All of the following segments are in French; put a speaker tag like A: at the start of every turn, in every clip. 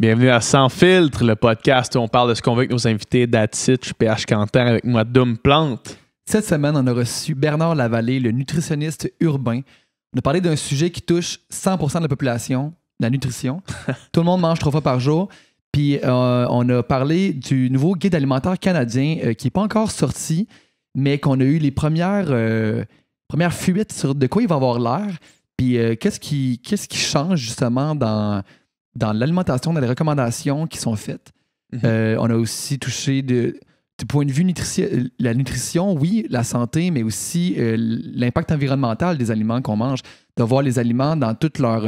A: Bienvenue à Sans Filtre, le podcast où on parle de ce qu'on veut avec nos invités d'Atitre, PH Cantin avec moi, Doom Plante. Cette semaine, on a reçu Bernard
B: Lavallée, le nutritionniste urbain. On a parlé d'un sujet qui touche 100% de la population, la nutrition. Tout le monde mange trois fois par jour. Puis euh, on a parlé du nouveau guide alimentaire canadien euh, qui n'est pas encore sorti, mais qu'on a eu les premières, euh, premières fuites sur de quoi il va avoir l'air. Puis qu'est-ce qui, qui change justement dans dans l'alimentation, dans les recommandations qui sont faites. Mhm. Euh, on a aussi touché de, du point de vue nutrition, euh, la nutrition, oui, la santé, mais aussi euh, l'impact environnemental des aliments qu'on mange, de voir les aliments dans tout leur,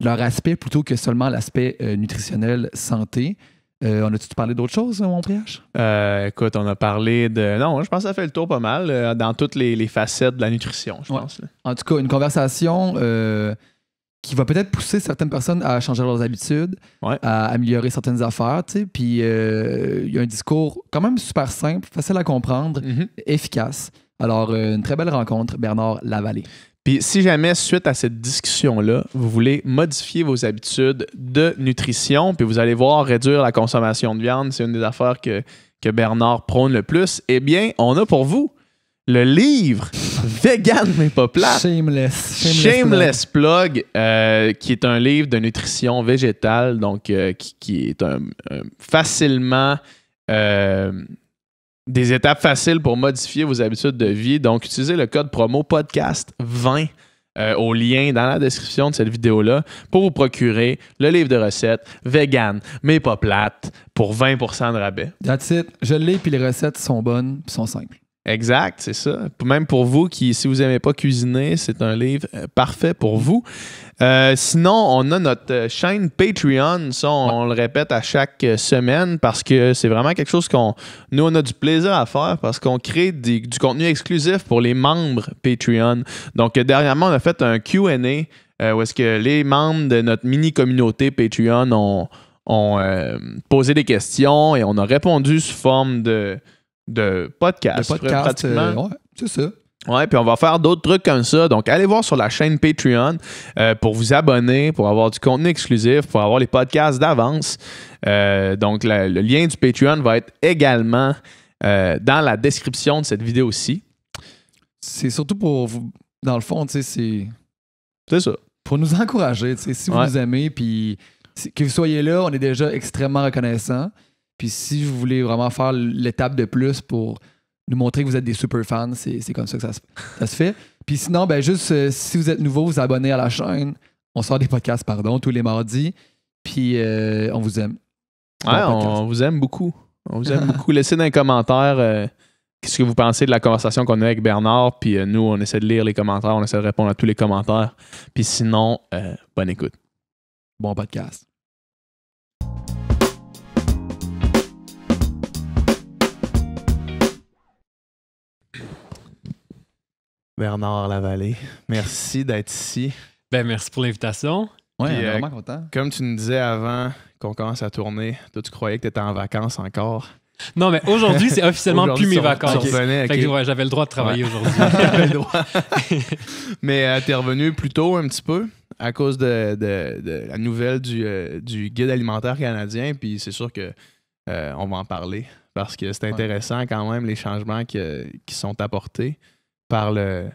B: leur aspect plutôt que seulement l'aspect nutritionnel santé. on a-tu parlé d'autres choses, mon priage?
A: écoute, on a parlé de. Non, je pense que ça fait le tour pas mal dans toutes les, facettes de la nutrition, je pense.
B: En tout cas, une conversation qui va peut-être pousser certaines personnes à changer leurs habitudes, à améliorer certaines affaires. Tu Puis euh, il y a un discours quand même super simple, facile à comprendre, mm-hmm. efficace. Alors, euh, une très belle rencontre,
A: Bernard Lavallée. Puis si jamais, suite à cette discussion-là, vous voulez modifier vos habitudes de nutrition, puis vous allez voir réduire la consommation de viande, c'est une des affaires que, que Bernard prône le plus, eh bien, on a pour vous le livre Vegan mais pas plat. Shameless. Shameless, Plug, euh, qui est un livre de nutrition végétale, donc euh, qui, est facilement euh, des étapes faciles pour modifier vos habitudes de vie. Donc, utilisez le code promo podcast 20. au lien dans la description de cette vidéo-là pour vous procurer le livre de recettes vegan mais pas plate pour 20% de rabais. That's
B: it. Je l'ai, puis les recettes sont bonnes, sont simples.
A: Exact, c'est ça. Même pour vous qui, si vous n'aimez pas cuisiner, c'est un livre euh, parfait pour vous. Euh, sinon, on a notre euh, chaîne Patreon. Ça, on, le répète à chaque semaine parce que c'est vraiment quelque chose qu'on. Nous, on a du plaisir à faire parce qu'on crée du contenu exclusif pour les membres Patreon. Donc, dernièrement, on a fait un QA où est-ce que les membres de notre mini communauté Patreon ont, posé des questions et on a répondu sous forme de de podcast. pratiquement. Euh, c'est ça. Ouais, puis on va faire d'autres trucs comme ça. Donc, allez voir sur la chaîne Patreon euh, pour vous abonner, pour avoir du contenu exclusif, pour avoir les podcasts d'avance. Euh, donc, le lien du Patreon va être également dans la description de cette vidéo-ci. C'est surtout pour vous,
B: dans le fond, tu sais, c'est. C'est ça. Pour nous encourager, si vous nous aimez, puis que vous soyez là, on est déjà extrêmement reconnaissant. Puis si vous voulez vraiment faire l'étape de plus pour nous montrer que vous êtes des super fans, c'est comme ça que ça se, fait. Puis sinon, ben juste euh, si vous êtes nouveau, vous abonnez à la chaîne. On sort des podcasts, pardon, tous les
A: mardis. Puis euh, on vous aime. on, vous aime beaucoup. On vous aime beaucoup. Laissez dans les commentaires euh, qu'est-ce que vous pensez de la conversation qu'on a avec Bernard. Puis nous, on essaie de lire les commentaires, on essaie de répondre à tous les commentaires. Puis sinon, bonne écoute. Bon podcast. Bernard Lavallée, merci d'être ici. Ben, merci pour l'invitation. Oui, euh, vraiment content. Comme tu nous disais avant qu'on commence à tourner, toi, tu croyais que tu étais en vacances encore. Non, mais aujourd'hui, c'est officiellement plus mes vacances. j'avais le droit de travailler aujourd'hui. mais euh, tu es revenu plus tôt un petit peu à cause de, la nouvelle euh, du, guide alimentaire canadien. Puis c'est sûr que on va en parler parce que c'est intéressant quand même les changements qui sont apportés par le,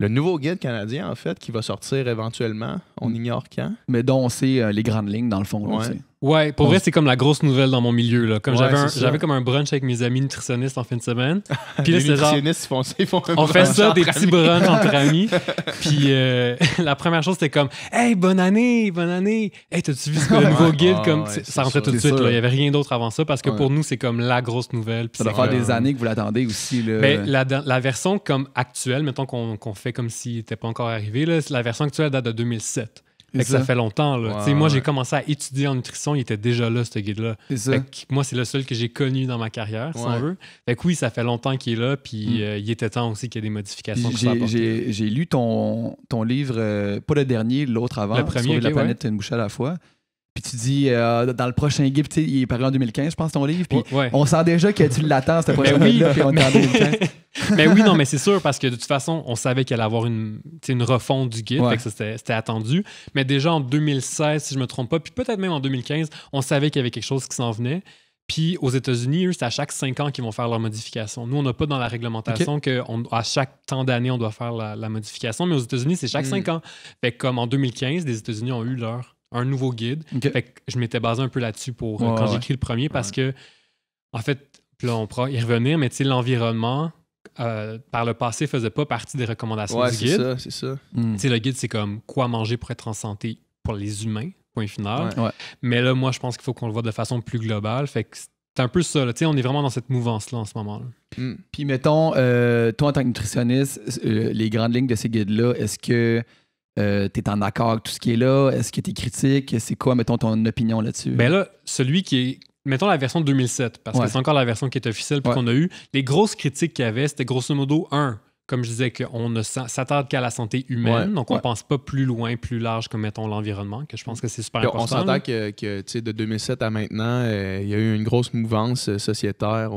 A: nouveau guide canadien, en fait, qui va sortir éventuellement. On mm. ignore quand. Mais dont on sait
C: euh, les grandes lignes, dans le fond. Là, Ouais, pour vrai, c'est comme la grosse nouvelle dans mon milieu. Là. Comme j'avais, comme un brunch avec mes amis nutritionnistes en fin de semaine. Puis les nutritionnistes font, ils font On fait ça, des petits brunchs entre amis. Puis euh, la première chose, c'était comme Hey, bonne année, bonne année. Hey, t'as-tu vu ce nouveau guide ah comme, Ça rentrait tout de suite. Il n'y avait rien d'autre avant ça parce que pour nous, c'est comme la grosse nouvelle. ça doit des années que vous l'attendez aussi. Mais ben, la, version comme actuelle, mettons qu'on, fait comme s'il n'était pas encore arrivé, la version actuelle date de 2007 ça. fait longtemps. Là. moi, j'ai commencé à étudier en nutrition, il était déjà là, ce guide-là. Moi, c'est le seul que j'ai connu dans ma carrière, si on veut. Fait oui, ça fait longtemps qu'il est là, puis mm. euh, il était temps aussi qu'il y ait des modifications.
B: J'ai lu ton, ton livre, euh, pas le dernier, l'autre avant, le premier, la planète une bouche à la fois puis tu dis euh, dans le prochain guide, il est paru en 2015, je pense, ton livre, on sent déjà que tu l'attends, C'était ben pas oui, est en 2015.
C: mais ben oui, non, mais c'est sûr, parce que de toute façon, on savait qu'il allait avoir une, une refonte du guide, c'était attendu. Mais déjà en 2016, si je me trompe pas, puis peut-être même en 2015, on savait qu'il y avait quelque chose qui s'en venait. Puis aux États-Unis, eux, c'est à chaque cinq ans qu'ils vont faire leur modification. Nous, on n'a pas dans la réglementation qu'à chaque temps d'année, on doit faire la, modification, mais aux États-Unis, c'est chaque hmm. cinq ans. Fait comme en 2015, les États-Unis ont eu leur un nouveau guide. je m'étais basé un peu là-dessus pour euh, quand j'écris le premier parce que, en fait, on pourra y revenir, mais tu l'environnement, euh, par le passé, faisait pas partie des recommandations du guide. c'est ça, c'est hmm. le guide, c'est comme quoi manger pour être en santé pour les humains, point final. Mais là, moi, je pense qu'il faut qu'on le voit de façon plus globale. Fait que c'est un peu ça. On est vraiment dans cette mouvance-là en ce moment.
D: Hmm.
B: Puis, mettons, euh, toi, en tant que nutritionniste, les grandes lignes de ces guides-là, est-ce que euh, t'es tu es en accord avec tout ce qui est là? Est-ce que tu critique? C'est quoi, mettons, ton opinion là-dessus? Ben là,
C: celui qui est. Mettons la version 2007, parce que c'est encore la version qui est officielle ouais. qu'on a eue. Les grosses critiques qu'il y avait, c'était grosso modo 1 comme je disais, qu'on ne s'attarde qu'à la santé humaine, donc on ne pense pas plus loin, plus large, comme mettons l'environnement, que je pense que c'est super important. On s'entend
A: que, que de 2007 à maintenant, euh, il y a eu une grosse mouvance euh, sociétaire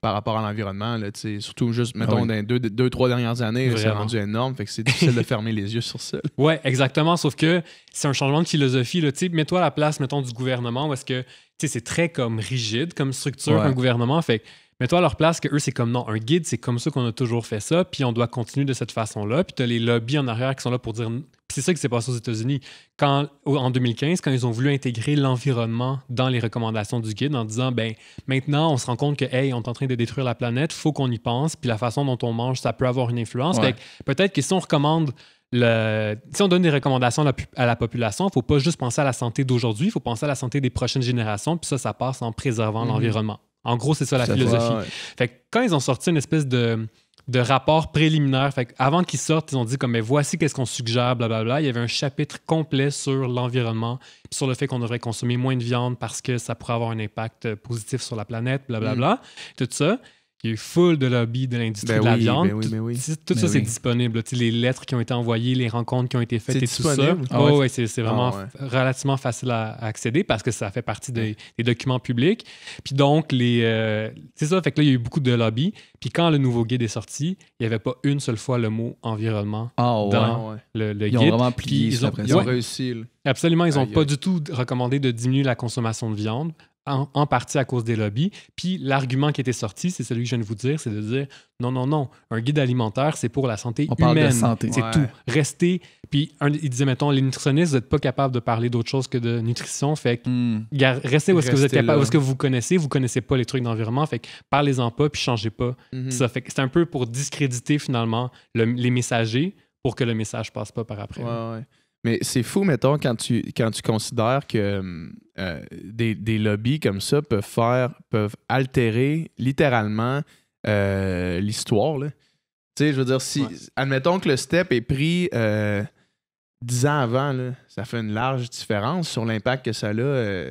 A: par rapport à l'environnement. Surtout juste, mettons, ah dans deux, deux, trois dernières années, c'est rendu
C: énorme, fait que c'est difficile de fermer les yeux sur ça. Oui, exactement, sauf que c'est un changement de philosophie. Mets-toi à la place, mettons, du gouvernement, où est-ce que c'est très comme rigide comme structure, gouvernement. Fait mets-toi à leur place que eux, c'est comme non, un guide, c'est comme ça qu'on a toujours fait ça, puis on doit continuer de cette façon-là. Puis tu as les lobbies en arrière qui sont là pour dire. C'est ça qui s'est passé aux États-Unis. Quand, en 2015, quand ils ont voulu intégrer l'environnement dans les recommandations du guide en disant, ben maintenant, on se rend compte que, hey, on est en train de détruire la planète, faut qu'on y pense, puis la façon dont on mange, ça peut avoir une influence. Peut-être que si on recommande si on donne des recommandations à la, population, il ne faut pas juste penser à la santé d'aujourd'hui, il faut penser à la santé des prochaines générations, puis ça, ça passe en préservant mhm. l'environnement. En gros, c'est ça la philosophie. Fait quand ils ont sorti une espèce de, de rapport préliminaire, fait avant qu'ils sortent, ils ont dit comme mais voici qu'est-ce qu'on suggère, blablabla. Il y avait un chapitre complet sur l'environnement, sur le fait qu'on devrait consommer moins de viande parce que ça pourrait avoir un impact euh, positif sur la planète, blablabla, mm. tout ça qui est full de lobby de l'industrie ben de la viande. Ben ben tout, ça, c'est disponible. Les lettres qui ont été envoyées, les rencontres qui ont été faites et tout ça. Ah ah ouais, c'est vraiment ah relativement facile à, accéder parce que ça fait partie des, documents publics. Puis donc, les, euh, c'est ça. Fait que là, il y a eu beaucoup de lobby. Puis quand le nouveau guide est sorti, il n'y avait pas une seule fois le mot environnement dans le, guide. Ils ont vraiment plié ils ont, ils ont réussi. Absolument, ils n'ont pas du tout recommandé de diminuer la consommation de viande en, partie à cause des lobbies. Puis l'argument qui était sorti, c'est celui que je viens de vous dire, c'est de dire non, non, non, un guide alimentaire, c'est pour la santé On humaine. Parle de santé. C'est tout. Restez. Puis il disait, mettons, les nutritionnistes, vous n'êtes pas capable de parler d'autre chose que de nutrition. Fait que hmm. restez où ce que vous êtes capable, où ce que vous connaissez, vous connaissez pas les trucs d'environnement. Fait que parlez-en pas, puis changez pas. Mhm. Ça fait c'est un peu pour discréditer finalement les messagers pour que le message passe pas par après. Ouais,
A: mais c'est fou, mettons, quand tu, quand tu considères que euh, des, des, lobbies comme ça peuvent faire, peuvent altérer littéralement euh, l'histoire. Tu sais, je veux dire, si, admettons que le step est pris euh, dix ans avant, ça fait une large différence sur l'impact que ça a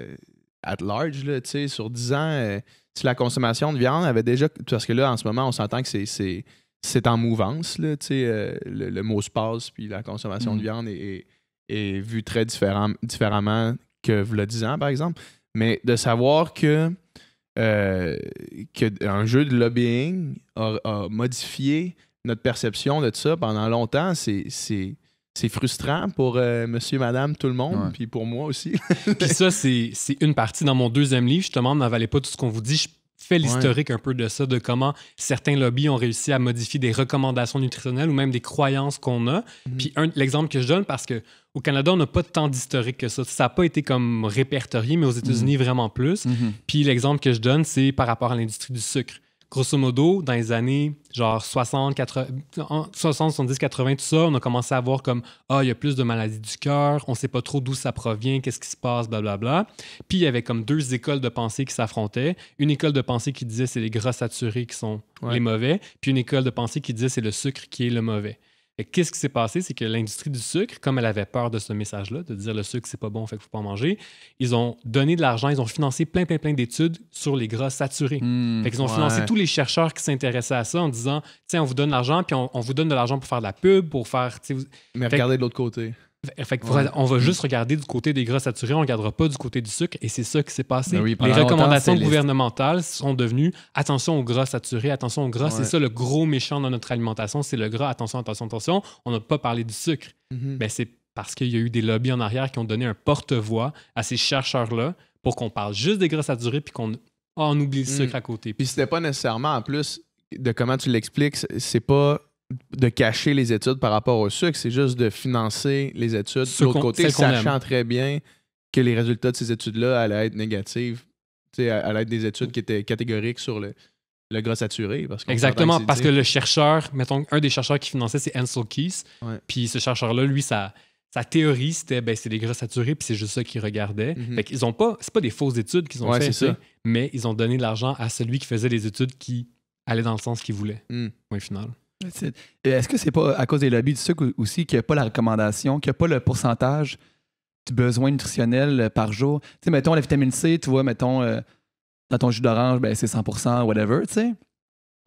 A: at large. Là, sur dix ans, si la consommation de viande avait déjà. Parce que là, en ce moment, on s'entend que c'est c'est en mouvance. Là, le, mot se passe, puis la consommation de mm. viande est, est vu très différemment que vous hein, par exemple. Mais de savoir que euh, qu'un jeu de lobbying a, modifié notre perception de tout ça pendant longtemps, c'est c'est frustrant pour euh, monsieur, madame, tout le monde, puis pour moi aussi.
C: puis ça, c'est une partie dans mon deuxième livre, justement, valait pas tout ce qu'on vous dit. Je l'historique un peu de ça, de comment certains lobbies ont réussi à modifier des recommandations nutritionnelles ou même des croyances qu'on a. Mhm. Puis l'exemple que je donne, parce que au Canada, on n'a pas tant d'historique que ça. Ça n'a pas été comme répertorié, mais aux États-Unis, mhm. vraiment plus. Mhm. Puis l'exemple que je donne, c'est par rapport à l'industrie du sucre grosso modo, dans les années genre 60, 70, 80, tout ça, on a commencé à voir comme Ah, il y a plus de maladies du cœur, on ne sait pas trop d'où ça provient, qu'est-ce qui se passe, blablabla. Bla, bla. Puis il y avait comme deux écoles de pensée qui s'affrontaient. Une école de pensée qui disait c'est les gras saturés qui sont les mauvais, puis une école de pensée qui disait c'est le sucre qui est le mauvais. Qu'est-ce qui s'est passé? C'est que l'industrie du sucre, comme elle avait peur de ce message-là, de dire le sucre, c'est pas bon, fait qu'il faut pas manger, ils ont donné de l'argent, ils ont financé plein, plein, plein d'études sur les gras saturés. ils hmm, fait ont financé tous les chercheurs qui s'intéressaient à ça en disant, tiens, on vous donne l'argent, puis on, vous donne de l'argent pour faire de la pub, pour faire. Mais regardez de l'autre côté on va mm. juste regarder du côté des gras saturés, on ne regardera pas du côté du sucre, et c'est ça qui s'est passé. Ben les recommandations gouvernementales sont devenues attention aux gras saturés, attention aux gras. C'est ça le gros méchant dans notre alimentation, c'est le gras, attention, attention, attention. On n'a pas parlé du sucre. Mm-hmm. Ben, c'est parce qu'il y a eu des lobbies en arrière qui ont donné un porte-voix à ces chercheurs-là pour qu'on parle juste des gras saturés puis qu'on oublie le mm. sucre à côté.
A: Puis c'était pas nécessairement en plus de comment tu l'expliques, c'est pas de cacher les études par rapport au sucre, c'est juste de financer les études de l'autre côté, sachant très bien que les résultats de ces études-là allaient être négatifs, à être des études qui étaient catégoriques sur le, le gras saturé. Parce Exactement, parce que le
C: chercheur, mettons, un des chercheurs qui finançait, c'est Ansel Keys. Puis ce chercheur-là, lui, sa, sa théorie, c'était ben, c'est des gras saturés, puis c'est juste ça qu'il regardait. mais mhm. ont pas, c'est pas des fausses études qu'ils ont fait, mais ils ont donné de l'argent à celui qui faisait les études qui allaient dans le sens qu'il voulait, hmm. Point au final.
B: Euh, est-ce que c'est pas à cause des lobbies du sucre aussi qu'il n'y a pas la recommandation, qu'il n'y a pas le pourcentage du besoin nutritionnel euh, par jour? Tu sais, mettons la vitamine C, tu vois, mettons euh, dans ton jus d'orange, ben, c'est 100 whatever, tu sais.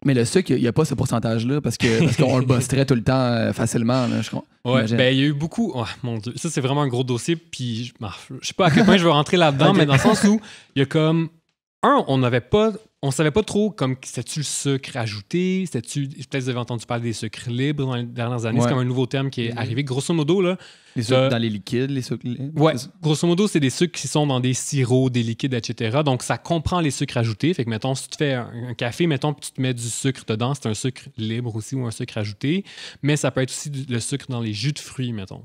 B: Mais le sucre, il n'y a pas ce pourcentage-là parce qu'on parce le bosserait tout le temps facilement. Là, je ben,
C: il y a eu beaucoup. Oh, mon Dieu, ça, c'est vraiment un gros dossier. Puis, je ne ah, sais pas à quel point je vais rentrer là-dedans, mais dans le sens où il y a comme. Un, on n'avait pas on savait pas trop comme c'était-tu le sucre ajouté, peut-être vous avez entendu parler des sucres libres dans les dernières années, c'est comme un nouveau terme qui est mm-hmm. arrivé grosso modo là. Les sucres euh, dans les liquides, les sucres libres. Ouais, grosso modo, c'est des sucres qui sont dans des sirops, des liquides, etc. Donc ça comprend les sucres ajoutés. Fait que mettons, si tu te fais un, café, mettons, puis tu te mets du sucre dedans, c'est un sucre libre aussi ou un sucre ajouté. Mais ça peut être aussi le sucre dans les jus de fruits, mettons.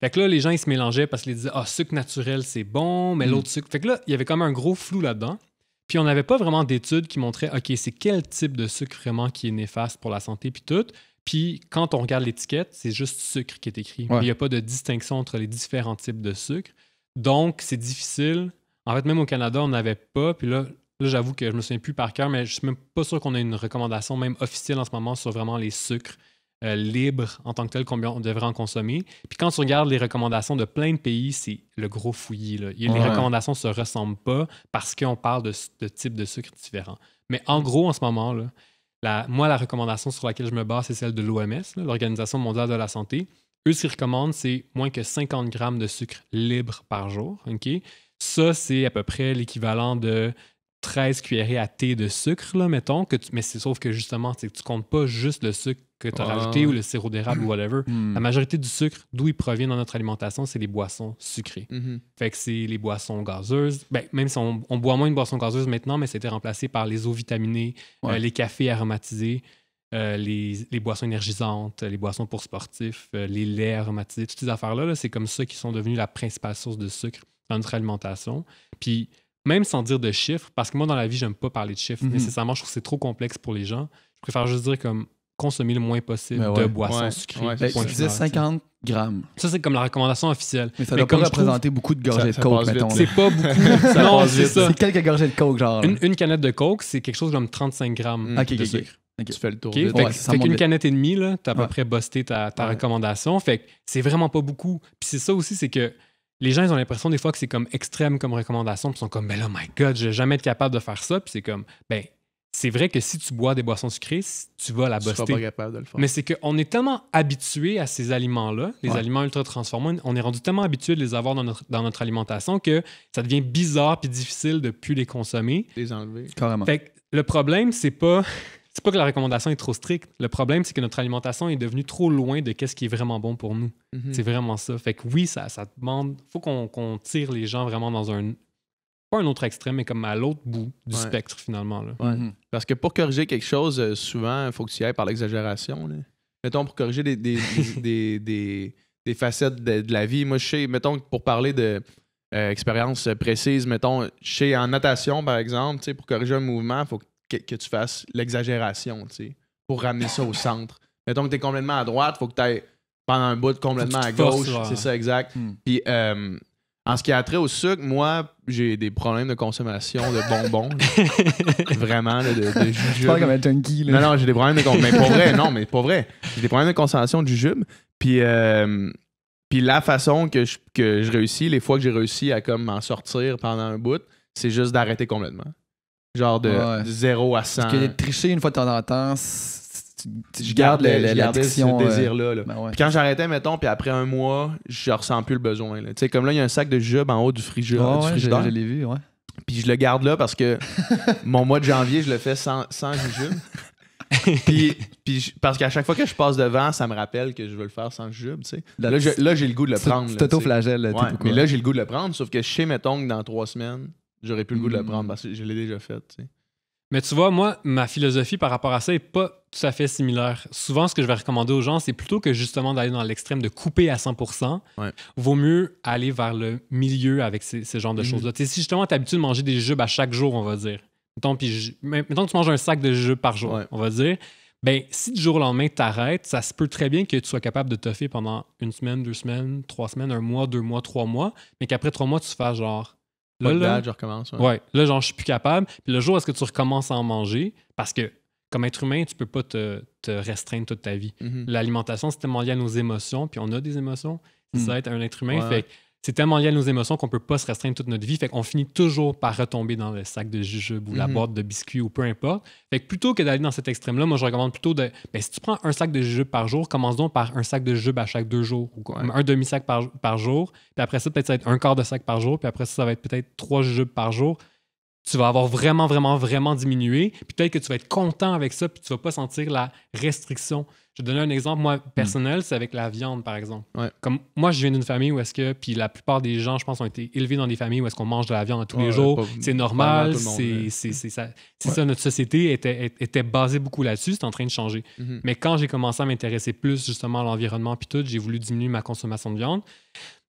C: Fait que, là, les gens, ils se mélangeaient parce qu'ils disaient, ah, oh, sucre naturel, c'est bon, mais mm. l'autre sucre. Fait que là, il y avait comme un gros flou là-dedans. Puis on n'avait pas vraiment d'études qui montraient, OK, c'est quel type de sucre vraiment qui est néfaste pour la santé, puis tout. Puis quand on regarde l'étiquette, c'est juste sucre qui est écrit. Il n'y a pas de distinction entre les différents types de sucre. Donc, c'est difficile. En fait, même au Canada, on n'avait pas. Puis là, j'avoue que je me souviens plus par cœur, mais je suis même pas sûr qu'on ait une recommandation même officielle en ce moment sur vraiment les sucres euh, libre en tant que tel, combien on devrait en consommer. Puis quand tu regardes les recommandations de plein de pays, c'est le gros fouillis. Les recommandations ne se ressemblent pas parce qu'on parle de, types de sucre différents. Mais en mm. gros, en ce moment, là, moi, la recommandation sur laquelle je me base, c'est celle de l'OMS, l'Organisation mondiale de la santé. Eux, ce qu'ils recommandent, c'est moins que 50 grammes de sucre libre par jour. ok Ça, c'est à peu près l'équivalent de 13 cuillerées à thé de sucre, là, mettons, que mais c'est sauf que justement, que tu comptes pas juste le sucre que tu as ah. rajouté ou le sirop d'érable ou whatever. Hmm. La majorité du sucre, d'où il provient dans notre alimentation, c'est les boissons sucrées. Mm-hmm. Fait que c'est les boissons gazeuses. Ben, même si on, boit moins de boisson gazeuse maintenant, mais été remplacé par les eaux vitaminées, euh, les cafés aromatisés. Euh, les, boissons énergisantes, les boissons pour sportifs, euh, les laits aromatisés, toutes ces affaires-là, c'est comme ça qui sont devenus la principale source de sucre dans notre alimentation. Puis même sans dire de chiffres, parce que moi, dans la vie, j'aime pas parler de chiffres. Mhm. Nécessairement, je trouve que c'est trop complexe pour les gens. Je préfère juste dire comme consommer le moins possible de boissons sucrées. 50 grammes. Ça, c'est comme la recommandation officielle. Mais ça ne doit pas représenter beaucoup de gorgées de coke, mettons. C'est pas beaucoup. non, c'est ça. C'est quelques gorgées de coke, genre. Une, canette de coke, c'est quelque chose comme 35 grammes de sucre. Tu fais le tour. Fait, qu'une canette et demie, tu as à peu près busté ta, ta recommandation. Fait que c'est vraiment pas beaucoup. Puis c'est ça aussi, c'est que les gens, ils ont l'impression des fois que c'est comme extrême comme recommandation, puis ils sont comme, ben là, oh my God, je vais jamais être capable de faire ça. Puis c'est comme, ben, c'est vrai que si tu bois des boissons sucrées, tu vas la bosser. pas capable de le faire. Mais c'est qu'on est tellement habitué à ces aliments-là, les aliments ultra transformés, on est rendu tellement habitué de les avoir dans notre, alimentation que ça devient bizarre puis difficile de plus les consommer. Les enlever. Carrément. Fait que le problème, c'est pas. C'est pas que la recommandation est trop stricte. Le problème, c'est que notre alimentation est devenue trop loin de ce qui est vraiment bon pour nous. Mhm. C'est vraiment ça. Fait que oui, ça, ça demande. Faut qu'on tire les gens vraiment dans un. Pas un autre extrême, mais comme à l'autre bout du spectre, finalement. Mhm.
A: Parce que pour corriger quelque chose, euh, souvent, il faut que tu y ailles par l'exagération. Mettons, pour corriger des, des, facettes de, la vie. Moi, je sais, mettons, pour parler de. Euh, expérience précise, mettons, chez en natation, par exemple, pour corriger un mouvement, il faut que que, tu fasses l'exagération, pour ramener ça au centre. Mettons que tu es complètement à droite, faut que tu ailles pendant un bout complètement à gauche. C'est ça, exact. Hmm. Puis, euh, en ce qui a trait au sucre, moi, j'ai des problèmes de consommation de bonbons. Vraiment, de, Non, non, j'ai des problèmes de consommation. mais pas vrai, non, mais pas vrai. J'ai des problèmes de consommation de jujube. Puis, euh, puis la façon que je, que je réussis, les fois que j'ai réussi à comme m'en sortir pendant un bout, c'est juste d'arrêter complètement. Genre de, 0 à 100. Parce que
B: tricher une fois de temps en temps, je garde l'addiction. ce euh, désir-là. Ben
A: quand j'arrêtais, mettons, puis après un mois, je ressens plus le besoin. Tu sais, comme là, il y a un sac de jujube en haut du, frigidaire. frigidaire. Je, l'ai vu, ouais. Puis je le garde là parce que mon mois de janvier, je le fais sans, sans puis, puis, parce qu'à chaque fois que je passe devant, ça me rappelle que je veux le faire sans jujube, Là, j'ai le goût de le prendre. C'est auto-flagelle, Mais là, j'ai le goût de le prendre, sauf que chez mettons, dans trois semaines, J'aurais pu le goût de le prendre mm. parce que je l'ai déjà fait.
C: Mais tu vois, moi, ma philosophie par rapport à ça n'est pas tout à fait similaire. Souvent, ce que je vais recommander aux gens, c'est plutôt que justement d'aller dans l'extrême de couper à 100 vaut mieux aller vers le milieu avec ce genre de mm. choses-là. Si justement, tu es habitué de manger des jubes bah, à chaque jour, on va dire. Mettons, puis, que tu manges un sac de jubes par jour, on va dire. Ben, si du jour au lendemain, tu arrêtes, ça se peut très bien que tu sois capable de toffer pendant une semaine, deux semaines, trois semaines, un mois, deux mois, trois mois, mais qu'après trois mois, tu fasses genre Là, je recommence. Ouais. Là, genre, je suis plus capable. Puis le jour, est-ce que tu recommences à en manger? Parce que, comme être humain, tu peux pas te, restreindre toute ta vie. Mhm. L'alimentation, c'est tellement lié à nos émotions. Puis on a des émotions. Mhm. Ça être un être humain. Fait c'est tellement lié à nos émotions qu'on peut pas se restreindre toute notre vie. Fait qu'on finit toujours par retomber dans le sac de jujube ou la mhm. boîte de biscuits ou peu importe. Fait que plutôt que d'aller dans cet extrême-là, moi, je recommande plutôt de. Ben, si tu prends un sac de jujube par jour, commence donc par un sac de jujube à chaque deux jours ou quoi. un demi-sac par, jour. Puis après ça, peut-être ça va être un quart de sac par jour. Puis après ça, ça va être peut-être trois jujubes par jour tu vas avoir vraiment, vraiment, vraiment diminué. Puis peut-être que tu vas être content avec ça, puis tu vas pas sentir la restriction. Je vais donner un exemple, moi, hmm. personnel, c'est avec la viande, par exemple. Comme moi, je viens d'une famille où est-ce que, puis la plupart des gens, je pense, ont été élevés dans des familles où est-ce qu'on mange de la viande tous les jours. C'est normal, hmm. c'est ça. ça. Notre société était, était basée beaucoup là-dessus, c'est en train de changer. Mhm. Mais quand j'ai commencé à m'intéresser plus justement à l'environnement, puis tout, j'ai voulu diminuer ma consommation de viande.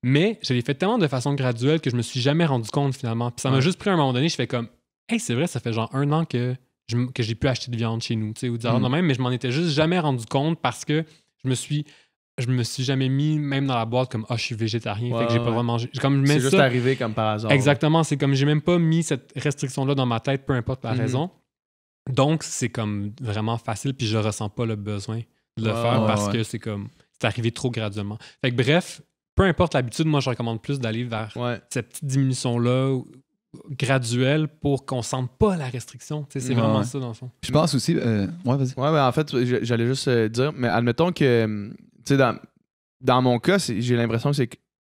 C: Mais je l'ai fait tellement de façon graduelle que je me suis jamais rendu compte finalement. Puis ça m'a juste pris un moment donné, je fais comme, hey, c'est vrai, ça fait genre un an que que j'ai pu acheter de viande chez nous, tu sais, ou dire mm. mais je m'en étais juste jamais rendu compte parce que je me suis je me suis jamais mis même dans la boîte comme oh, je suis végétarien fait que j'ai pas vraiment mangé comme c'est juste arrivé comme par hasard exactement c'est comme j'ai même pas mis cette restriction là dans ma tête peu importe la mm-hmm. raison donc c'est comme vraiment facile puis je ressens pas le besoin de le faire parce que c'est comme c'est arrivé trop graduellement fait que bref peu importe l'habitude moi je recommande plus d'aller vers cette petite diminution là graduel pour qu'on ne sente pas la restriction. C'est vraiment ça, dans le fond. je pense
A: aussi. Euh, ouais, vas-y. Ouais, ben, en fait, j'allais juste euh, dire, mais admettons que, hum, tu sais, dans, dans mon cas, j'ai l'impression que c'est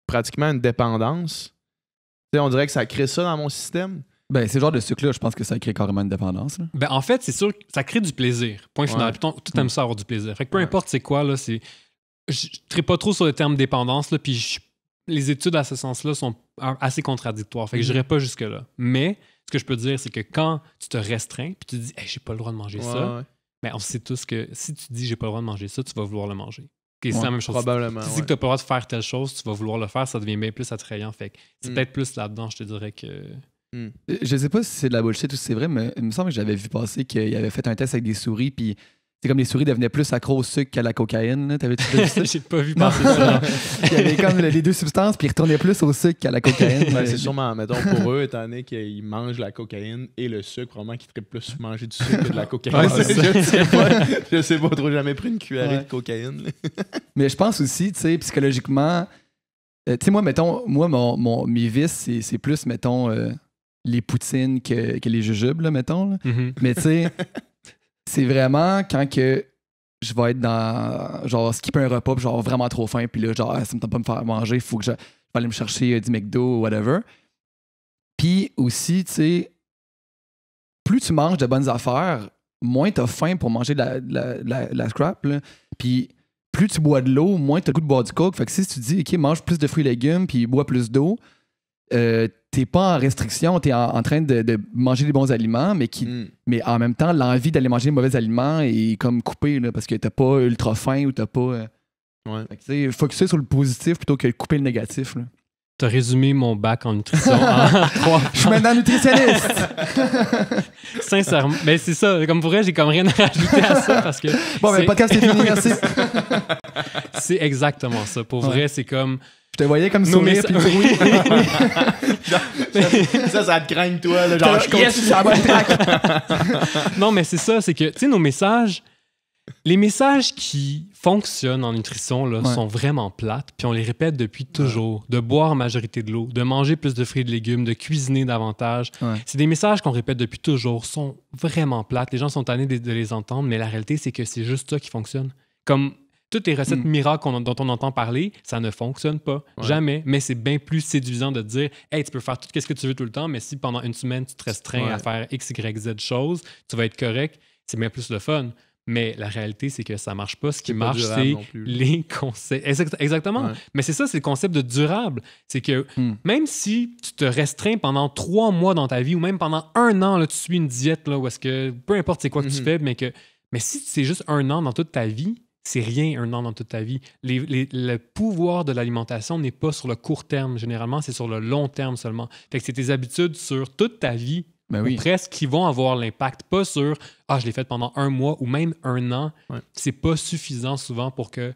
A: pratiquement une dépendance. sais on dirait que ça crée ça dans mon système. Ben, ce genre de sucre-là, je
B: pense que ça crée carrément une dépendance.
C: Ben, en fait, c'est sûr que ça crée du plaisir. Point final. Tout aime ça avoir du plaisir. Fait que peu importe c'est quoi, là, c'est. Je ne pas trop sur le terme dépendance, là, puis je suis les études à ce sens-là sont assez contradictoires. Fait que mhm. pas jusque-là. Mais ce que je peux dire, c'est que quand tu te restreins puis tu dis j'ai pas le droit de manger ça, mais ben, on sait tous que si tu dis j'ai pas le droit de manger ça, tu vas vouloir le manger. c'est la même chose. si tu dis que pas le droit de faire telle chose, tu vas vouloir le faire, ça devient bien plus attrayant. Fait c'est mm. peut-être plus là-dedans, je te dirais que. Mm.
D: Je
B: sais pas si c'est de la bullshit ou si c'est vrai, mais il me semble que j'avais vu passer qu'il avait fait un test avec des souris, puis c'est comme les souris devenaient plus accro au sucre qu'à la cocaïne. T'avais-tu vu ça? J'ai pas vu passer ça. il y avait comme les deux substances, puis ils retournaient plus au sucre qu'à la cocaïne.
A: Ben, c'est sûrement, mettons, pour eux, étant donné qu'ils mangent la cocaïne et le sucre, probablement qu'ils traitent plus manger du sucre que de la cocaïne. je, sais pas, trop, jamais pris une cuillerée de cocaïne.
B: Mais je pense aussi, tu sais, psychologiquement, euh, tu sais, moi, mettons, moi, mon, mon mes vices, c'est plus, mettons, euh, les poutines que, que les jujubes, mettons. Mm-hmm. Mais tu sais, c'est vraiment quand que je vais être dans genre skipper un repas genre vraiment trop faim puis là genre ah, ça me tente pas me faire manger il faut que je, vais aller me chercher euh, du McDo ou whatever puis aussi tu sais plus tu manges de bonnes affaires moins tu as faim pour manger de la, scrap puis plus tu bois de l'eau moins t'as le goût de boire du coke fait que si tu dis ok mange plus de fruits et légumes puis bois plus d'eau euh, t'es pas en restriction, t'es en, train de, manger des bons aliments, mais qui mm. mais en même temps, l'envie d'aller manger des mauvais aliments est comme coupée parce que t'as pas ultra fin ou t'as pas. Euh, ouais. focuser sur le positif plutôt que couper le négatif. Là.
C: T'as résumé mon bac en nutrition en Je suis maintenant nutritionniste. Sincèrement, mais ben, c'est ça. Comme pour vrai, j'ai comme rien à ajouter à ça parce que. Bon, mais ben, le podcast est fini, merci. c'est exactement ça. Pour vrai, c'est comme te voyais comme sourire, ça, ça te craigne, toi. non, mais c'est ça, c'est que, tu sais, nos messages, les messages qui fonctionnent en nutrition là, sont vraiment plates, puis on les répète depuis toujours. De boire majorité de l'eau, de manger plus de fruits et de légumes, de cuisiner davantage. C'est des messages qu'on répète depuis toujours, sont vraiment plates. Les gens sont tannés de, de les entendre, mais la réalité, c'est que c'est juste ça qui fonctionne. Comme toutes les recettes hmm. miracles dont on entend parler, ça ne fonctionne pas. Jamais. Mais c'est bien plus séduisant de dire Hey, tu peux faire tout ce que tu veux tout le temps, mais si pendant une semaine, tu te restreins à faire X, Y, Z choses, tu vas être correct. C'est bien plus le fun. Mais la réalité, c'est que ça marche pas. Ce qui marche, c'est les conseils. Exactement. Mais c'est ça, c'est le concept de durable. C'est que hmm. même si tu te restreins pendant trois mois dans ta vie ou même pendant un an, tu suis une diète, là, où est-ce que peu importe c'est quoi que tu hmm. fais, mais que mais si c'est juste un an dans toute ta vie, c'est rien un an dans toute ta vie. le pouvoir de l'alimentation n'est pas sur le court terme, généralement, c'est sur le long terme seulement. que c'est tes habitudes sur toute ta vie, ben presque, qui vont avoir l'impact, pas sur Ah, je l'ai fait pendant un mois ou même un an. C'est pas suffisant souvent pour que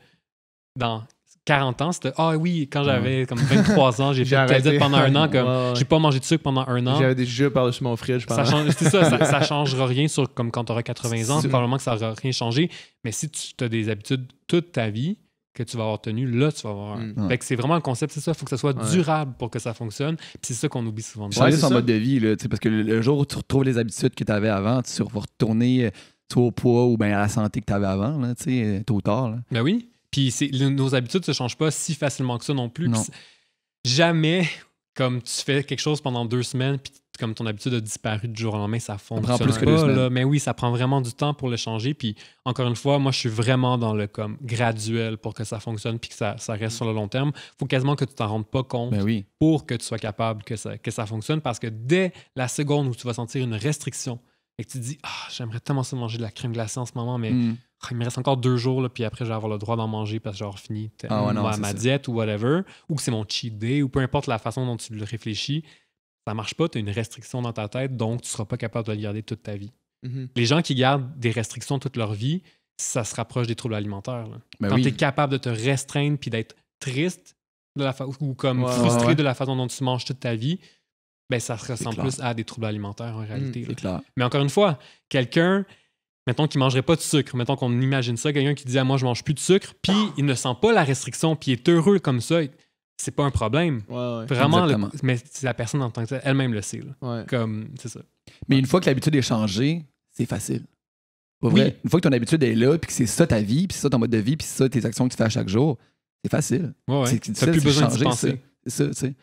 C: dans 40 ans, c'était Ah oui, quand j'avais comme 23 ans, j'ai fait arrêté. pendant un an, comme j'ai pas mangé de sucre pendant un an. J'avais des jeux par-dessus mon fridge pendant ça C'est ça, ça, ça, changera rien sur comme quand tu auras 80 ans, probablement que ça n'aura rien changé. Mais si tu as des habitudes toute ta vie que tu vas avoir tenues, là, tu vas avoir mm. c'est vraiment un concept, c'est ça, il faut que ça soit durable pour que ça fonctionne. Puis c'est ça qu'on oublie souvent. Changer son mode
B: de vie, là, parce que le, jour où tu retrouves les habitudes que tu avais avant, tu vas retourner euh, tout au poids ou bien à la santé que tu avais avant, là, euh, tôt ou tard.
C: Ben oui. Puis nos habitudes ne se changent pas si facilement que ça non plus. Jamais, comme tu fais quelque chose pendant deux semaines, puis comme ton habitude a disparu du jour au lendemain, ça fonctionne plus que pas. Mais oui, ça prend vraiment du temps pour le changer. Puis encore une fois, moi, je suis vraiment dans le comme graduel pour que ça fonctionne puis que ça, reste sur le long terme. Il faut quasiment que tu t'en rendes pas compte ben pour que tu sois capable que ça, que ça fonctionne. Parce que dès la seconde où tu vas sentir une restriction et que tu te dis « Ah, j'aimerais tellement se manger de la crème glacée en ce moment, mais... Hmm il me reste encore deux jours, puis après, je vais avoir le droit d'en manger parce que j'aurai fini ah ma, diète ou whatever, ou que c'est mon cheat day, ou peu importe la façon dont tu le réfléchis, ça marche pas, tu as une restriction dans ta tête, donc tu seras pas capable de le garder toute ta vie. Mm-hmm. Les gens qui gardent des restrictions toute leur vie, ça se rapproche des troubles alimentaires. Ben Quand tu es capable de te restreindre puis d'être triste ou comme frustré de la façon dont tu manges toute ta vie, ben ça se ressemble plus à des troubles alimentaires en mm, réalité. Mais encore une fois, quelqu'un mettons qu'il ne mangerait pas de sucre, mettons qu'on imagine ça, quelqu'un qui dit ah, moi je mange plus de sucre, puis il ne sent pas la restriction, puis il est heureux comme ça, c'est pas un problème. Vraiment, mais la personne en tant que elle-même le sait. Comme, c'est ça. Mais une fois que l'habitude est changée, c'est facile. Une
B: fois que ton habitude est là, puis que c'est ça ta vie, puis c'est ça ton mode de vie, puis c'est ça tes actions que tu fais à chaque jour, c'est facile. C'est plus besoin de penser. C'est ça, tu sais.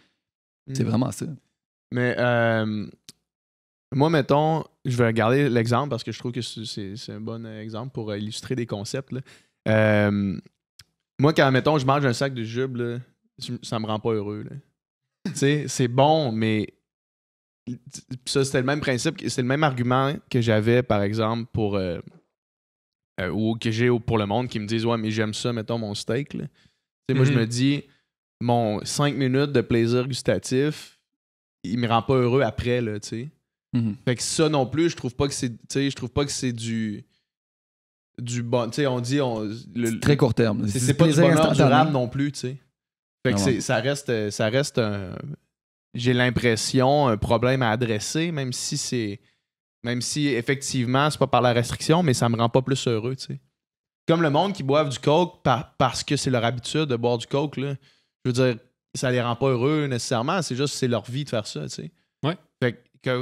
B: C'est hmm. vraiment ça.
A: Mais euh, moi, mettons, je vais regarder l'exemple parce que je trouve que c'est, un bon exemple pour euh, illustrer des concepts. Euh, moi, quand, mettons, je mange un sac de juble ça me rend pas heureux. c'est bon, mais ça, c'était le même principe, c'est le même argument que j'avais, par exemple, pour. Euh, ou que j'ai pour le monde qui me disent Ouais, mais j'aime ça, mettons, mon steak. Moi, je mm-hmm. me dis Mon cinq minutes de plaisir gustatif, il me rend pas heureux après, tu sais. Mm-hmm. Fait que ça non plus, je trouve pas que c'est je trouve pas que c'est du du bon, tu sais on dit on très court terme. C'est pas du durable non plus, tu sais. Fait que ça reste ça reste un j'ai l'impression un problème à adresser même si c'est même si effectivement c'est pas par la restriction mais ça me rend pas plus heureux, tu sais. Comme le monde qui boivent du coke parce que c'est leur habitude de boire du coke là. Je veux dire ça les rend pas heureux nécessairement, c'est juste c'est leur vie de faire ça, tu sais. Ouais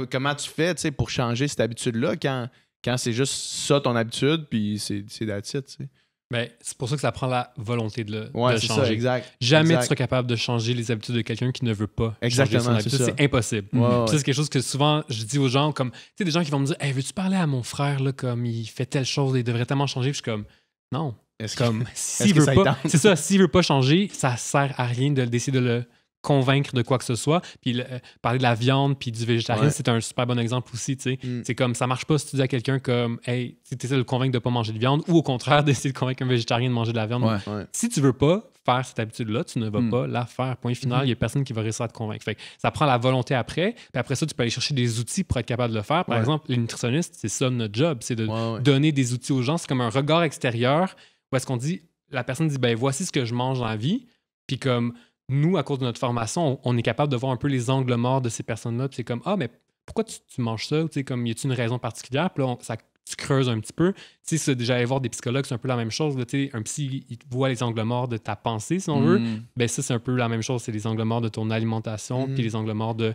A: comment tu fais pour changer cette habitude-là quand, quand c'est juste ça ton habitude, puis c'est that's it, tu
C: Mais ben, c'est pour ça que ça prend la volonté de le changer. Jamais tu seras capable de changer les habitudes de quelqu'un qui ne veut pas. Exactement. C'est impossible. C'est quelque chose que souvent je dis aux gens, comme, tu sais, des gens qui vont me dire hey, veux-tu parler à mon frère, là, comme il fait telle chose, il devrait tellement changer. Puis je suis comme Non. Comme, s'il veut pas, c'est ça, s'il veut pas changer, ça sert à rien de décider de le convaincre de quoi que ce soit. Puis euh, parler de la viande puis du végétarisme, c'est un super bon exemple aussi. Mm. C'est comme ça marche pas si tu dis à quelqu'un comme Hey, tu essaies de le convaincre de pas manger de viande ou au contraire d'essayer de convaincre un végétarien de manger de la viande. si tu veux pas faire cette habitude-là, tu ne vas mm. pas la faire. Point mm-hmm. final, il n'y a personne qui va réussir à te convaincre. ça prend la volonté après. Puis après ça, tu peux aller chercher des outils pour être capable de le faire. Par exemple, les nutritionnistes, c'est ça notre job, c'est de donner des outils aux gens. C'est comme un regard extérieur où est-ce qu'on dit la personne dit ben voici ce que je mange dans la vie. Puis comme nous, à cause de notre formation, on, est capable de voir un peu les angles morts de ces personnes-là. C'est comme, ah, mais pourquoi tu, manges ça? sais comme, y a-t-il une raison particulière? Puis là, ça, tu creuses un petit peu. Tu sais, déjà aller voir des psychologues, c'est un peu la même chose. un psy, il voit les angles morts de ta pensée, si on veut. Mm. Ben, ça, c'est un peu la même chose. C'est les angles morts de ton alimentation, puis mm. les angles morts de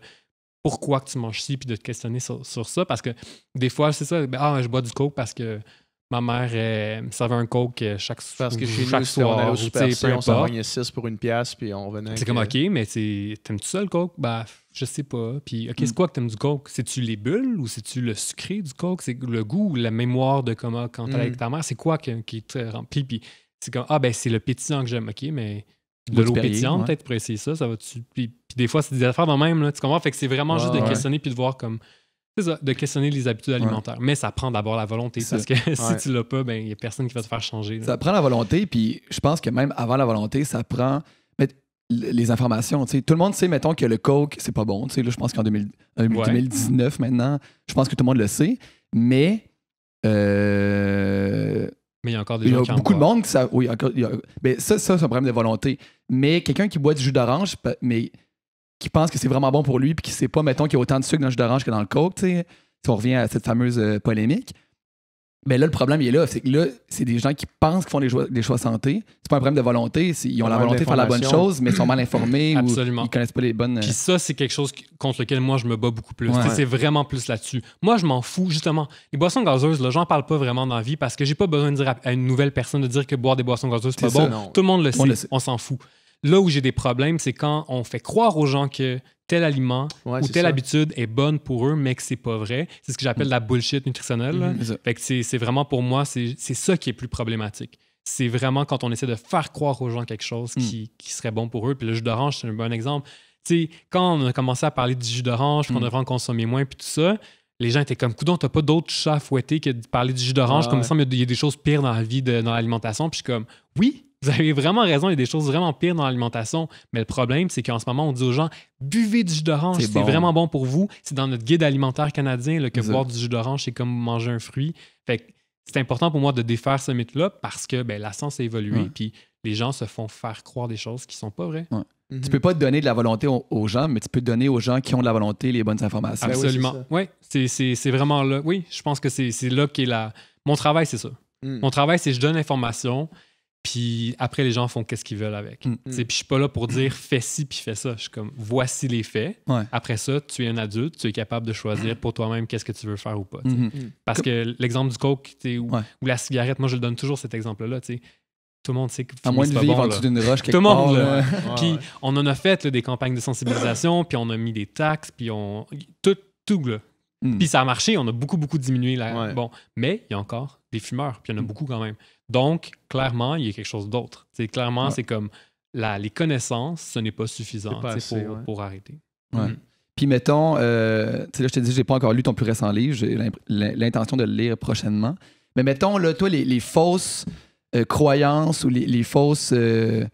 C: pourquoi tu manges ci, puis de te questionner sur, sur ça. Parce que des fois, c'est ça, ben, ah, je bois du coke parce que Ma mère euh, me servait un coke euh, chaque, Parce que chaque soir. On allait
A: 6 pour une pièce, puis on venait. C'est comme, OK,
C: mais t'aimes-tu ça le coke? Bah, je sais pas. Puis, OK, c'est mm. quoi que t'aimes du coke? C'est-tu les bulles ou c'est-tu le sucré du coke? C'est le goût, la mémoire de comment, quand t'es avec mm. ta mère, c'est quoi qui, est te remplit? Puis, c'est comme, ah, ben, c'est le pétillant que j'aime, OK, mais de l'eau pétillante, peut-être pour essayer ça, ça va-tu. Puis, des fois, c'est des affaires de même, là, tu comprends? Fait que c'est vraiment juste de questionner et puis de voir comme c'est ça, de questionner les habitudes alimentaires. Mais ça prend d'abord la volonté, parce que si tu l'as pas, il ben, n'y a personne qui va te faire changer. Ça
B: prend la volonté, puis je pense que même avant la volonté, ça prend les informations. T'sais. Tout le monde sait, mettons, que le Coke, c'est pas bon. je pense qu'en 2019, euh, maintenant, je pense que tout le monde le sait. Mais. Euh, mais il y a encore des gens qui Il y beaucoup de monde qui ça. Oui, mais ça, ça c'est un problème de volonté. Mais quelqu'un qui boit du jus d'orange, mais qui pense que c'est vraiment bon pour lui, puis qui sait pas, mettons, qu'il y a autant de sucre dans le jus d'orange que dans le coke, tu sais, si on revient à cette fameuse euh, polémique. Mais là, le problème, il est là. C'est que là, c'est des gens qui pensent qu'ils font des choix, des choix santé. C'est pas un problème de volonté. Ils ont la volonté de faire la bonne chose, mais ils sont mal informés ou
C: ils connaissent pas les bonnes. Euh, puis ça, c'est quelque chose contre lequel moi, je me bats beaucoup plus. C'est vraiment plus là-dessus. Moi, je m'en fous, justement. Les boissons gazeuses, là, j'en parle pas vraiment dans la vie parce que j'ai pas besoin de dire à, une nouvelle personne de dire que boire des boissons gazeuses, c'est pas bon. Tout le monde Le sait. On s'en fout. Là où j'ai des problèmes, c'est quand on fait croire aux gens que tel aliment ou telle habitude est bonne pour eux, mais que c'est pas vrai. C'est ce que j'appelle mm. la bullshit nutritionnelle. Mm-hmm, que c'est vraiment pour moi, c'est ça qui est plus problématique. C'est vraiment quand on essaie de faire croire aux gens quelque chose qui, mm. serait bon pour eux. Puis le jus d'orange, c'est un bon exemple. sais, quand on a commencé à parler du jus d'orange, qu'on mm. devrait en consommer moins, puis tout ça, les gens étaient comme, coudon, n'as pas d'autres chats à fouetter que de parler du jus d'orange. Ah comme ça, il y a des choses pires dans la vie, dans l'alimentation. Puis je suis comme, oui, vous avez vraiment raison, il y a des choses vraiment pires dans l'alimentation, mais le problème, c'est qu'en ce moment, on dit aux gens buvez du jus d'orange, c'est vraiment bon pour vous. C'est dans notre guide alimentaire canadien que boire du jus d'orange, c'est comme manger un fruit. Fait c'est important pour moi de défaire ce mythe-là parce que ben, la science a évolué, puis les gens se font faire croire des choses qui sont pas vraies.
B: Tu mhm. peux pas donner de la volonté aux gens, mais tu peux donner aux gens qui ont de la volonté les bonnes informations. Absolument.
C: Ah oui, c'est vraiment là. Oui, je pense que c'est là qu'est la. Mon travail, c'est ça. Mm. Mon travail, c'est je donne l'information, puis après, les gens font qu'est-ce qu'ils veulent avec. Mm. Puis je suis pas là pour dire fais ci puis fais ça. Je suis comme voici les faits. Après ça, tu es un adulte, tu es capable de choisir pour toi-même qu'est-ce que tu veux faire ou pas. Mm-hmm. Mm. Parce que l'exemple du coke ou, la cigarette, moi je donne toujours cet exemple-là. Tout le monde sait que à moins de vivre bon, d'une roche quelque Tout le monde. puis on en a fait des campagnes de sensibilisation, puis on a mis des taxes, puis on tout tout là. Mm. Puis ça a marché, on a beaucoup beaucoup diminué la bon, mais il y a encore des fumeurs, puis il y en a mm. beaucoup quand même. Donc, clairement, il y a quelque chose d'autre. Clairement, c'est comme la, les connaissances, ce n'est pas suffisant pour, arrêter. Mm.
B: Puis mettons, euh, là, je te dis, j'ai pas encore lu ton plus récent livre, j'ai l'intention de le lire prochainement. Mais mettons, là, toi, les, fausses euh, croyances ou les, fausses. Euh,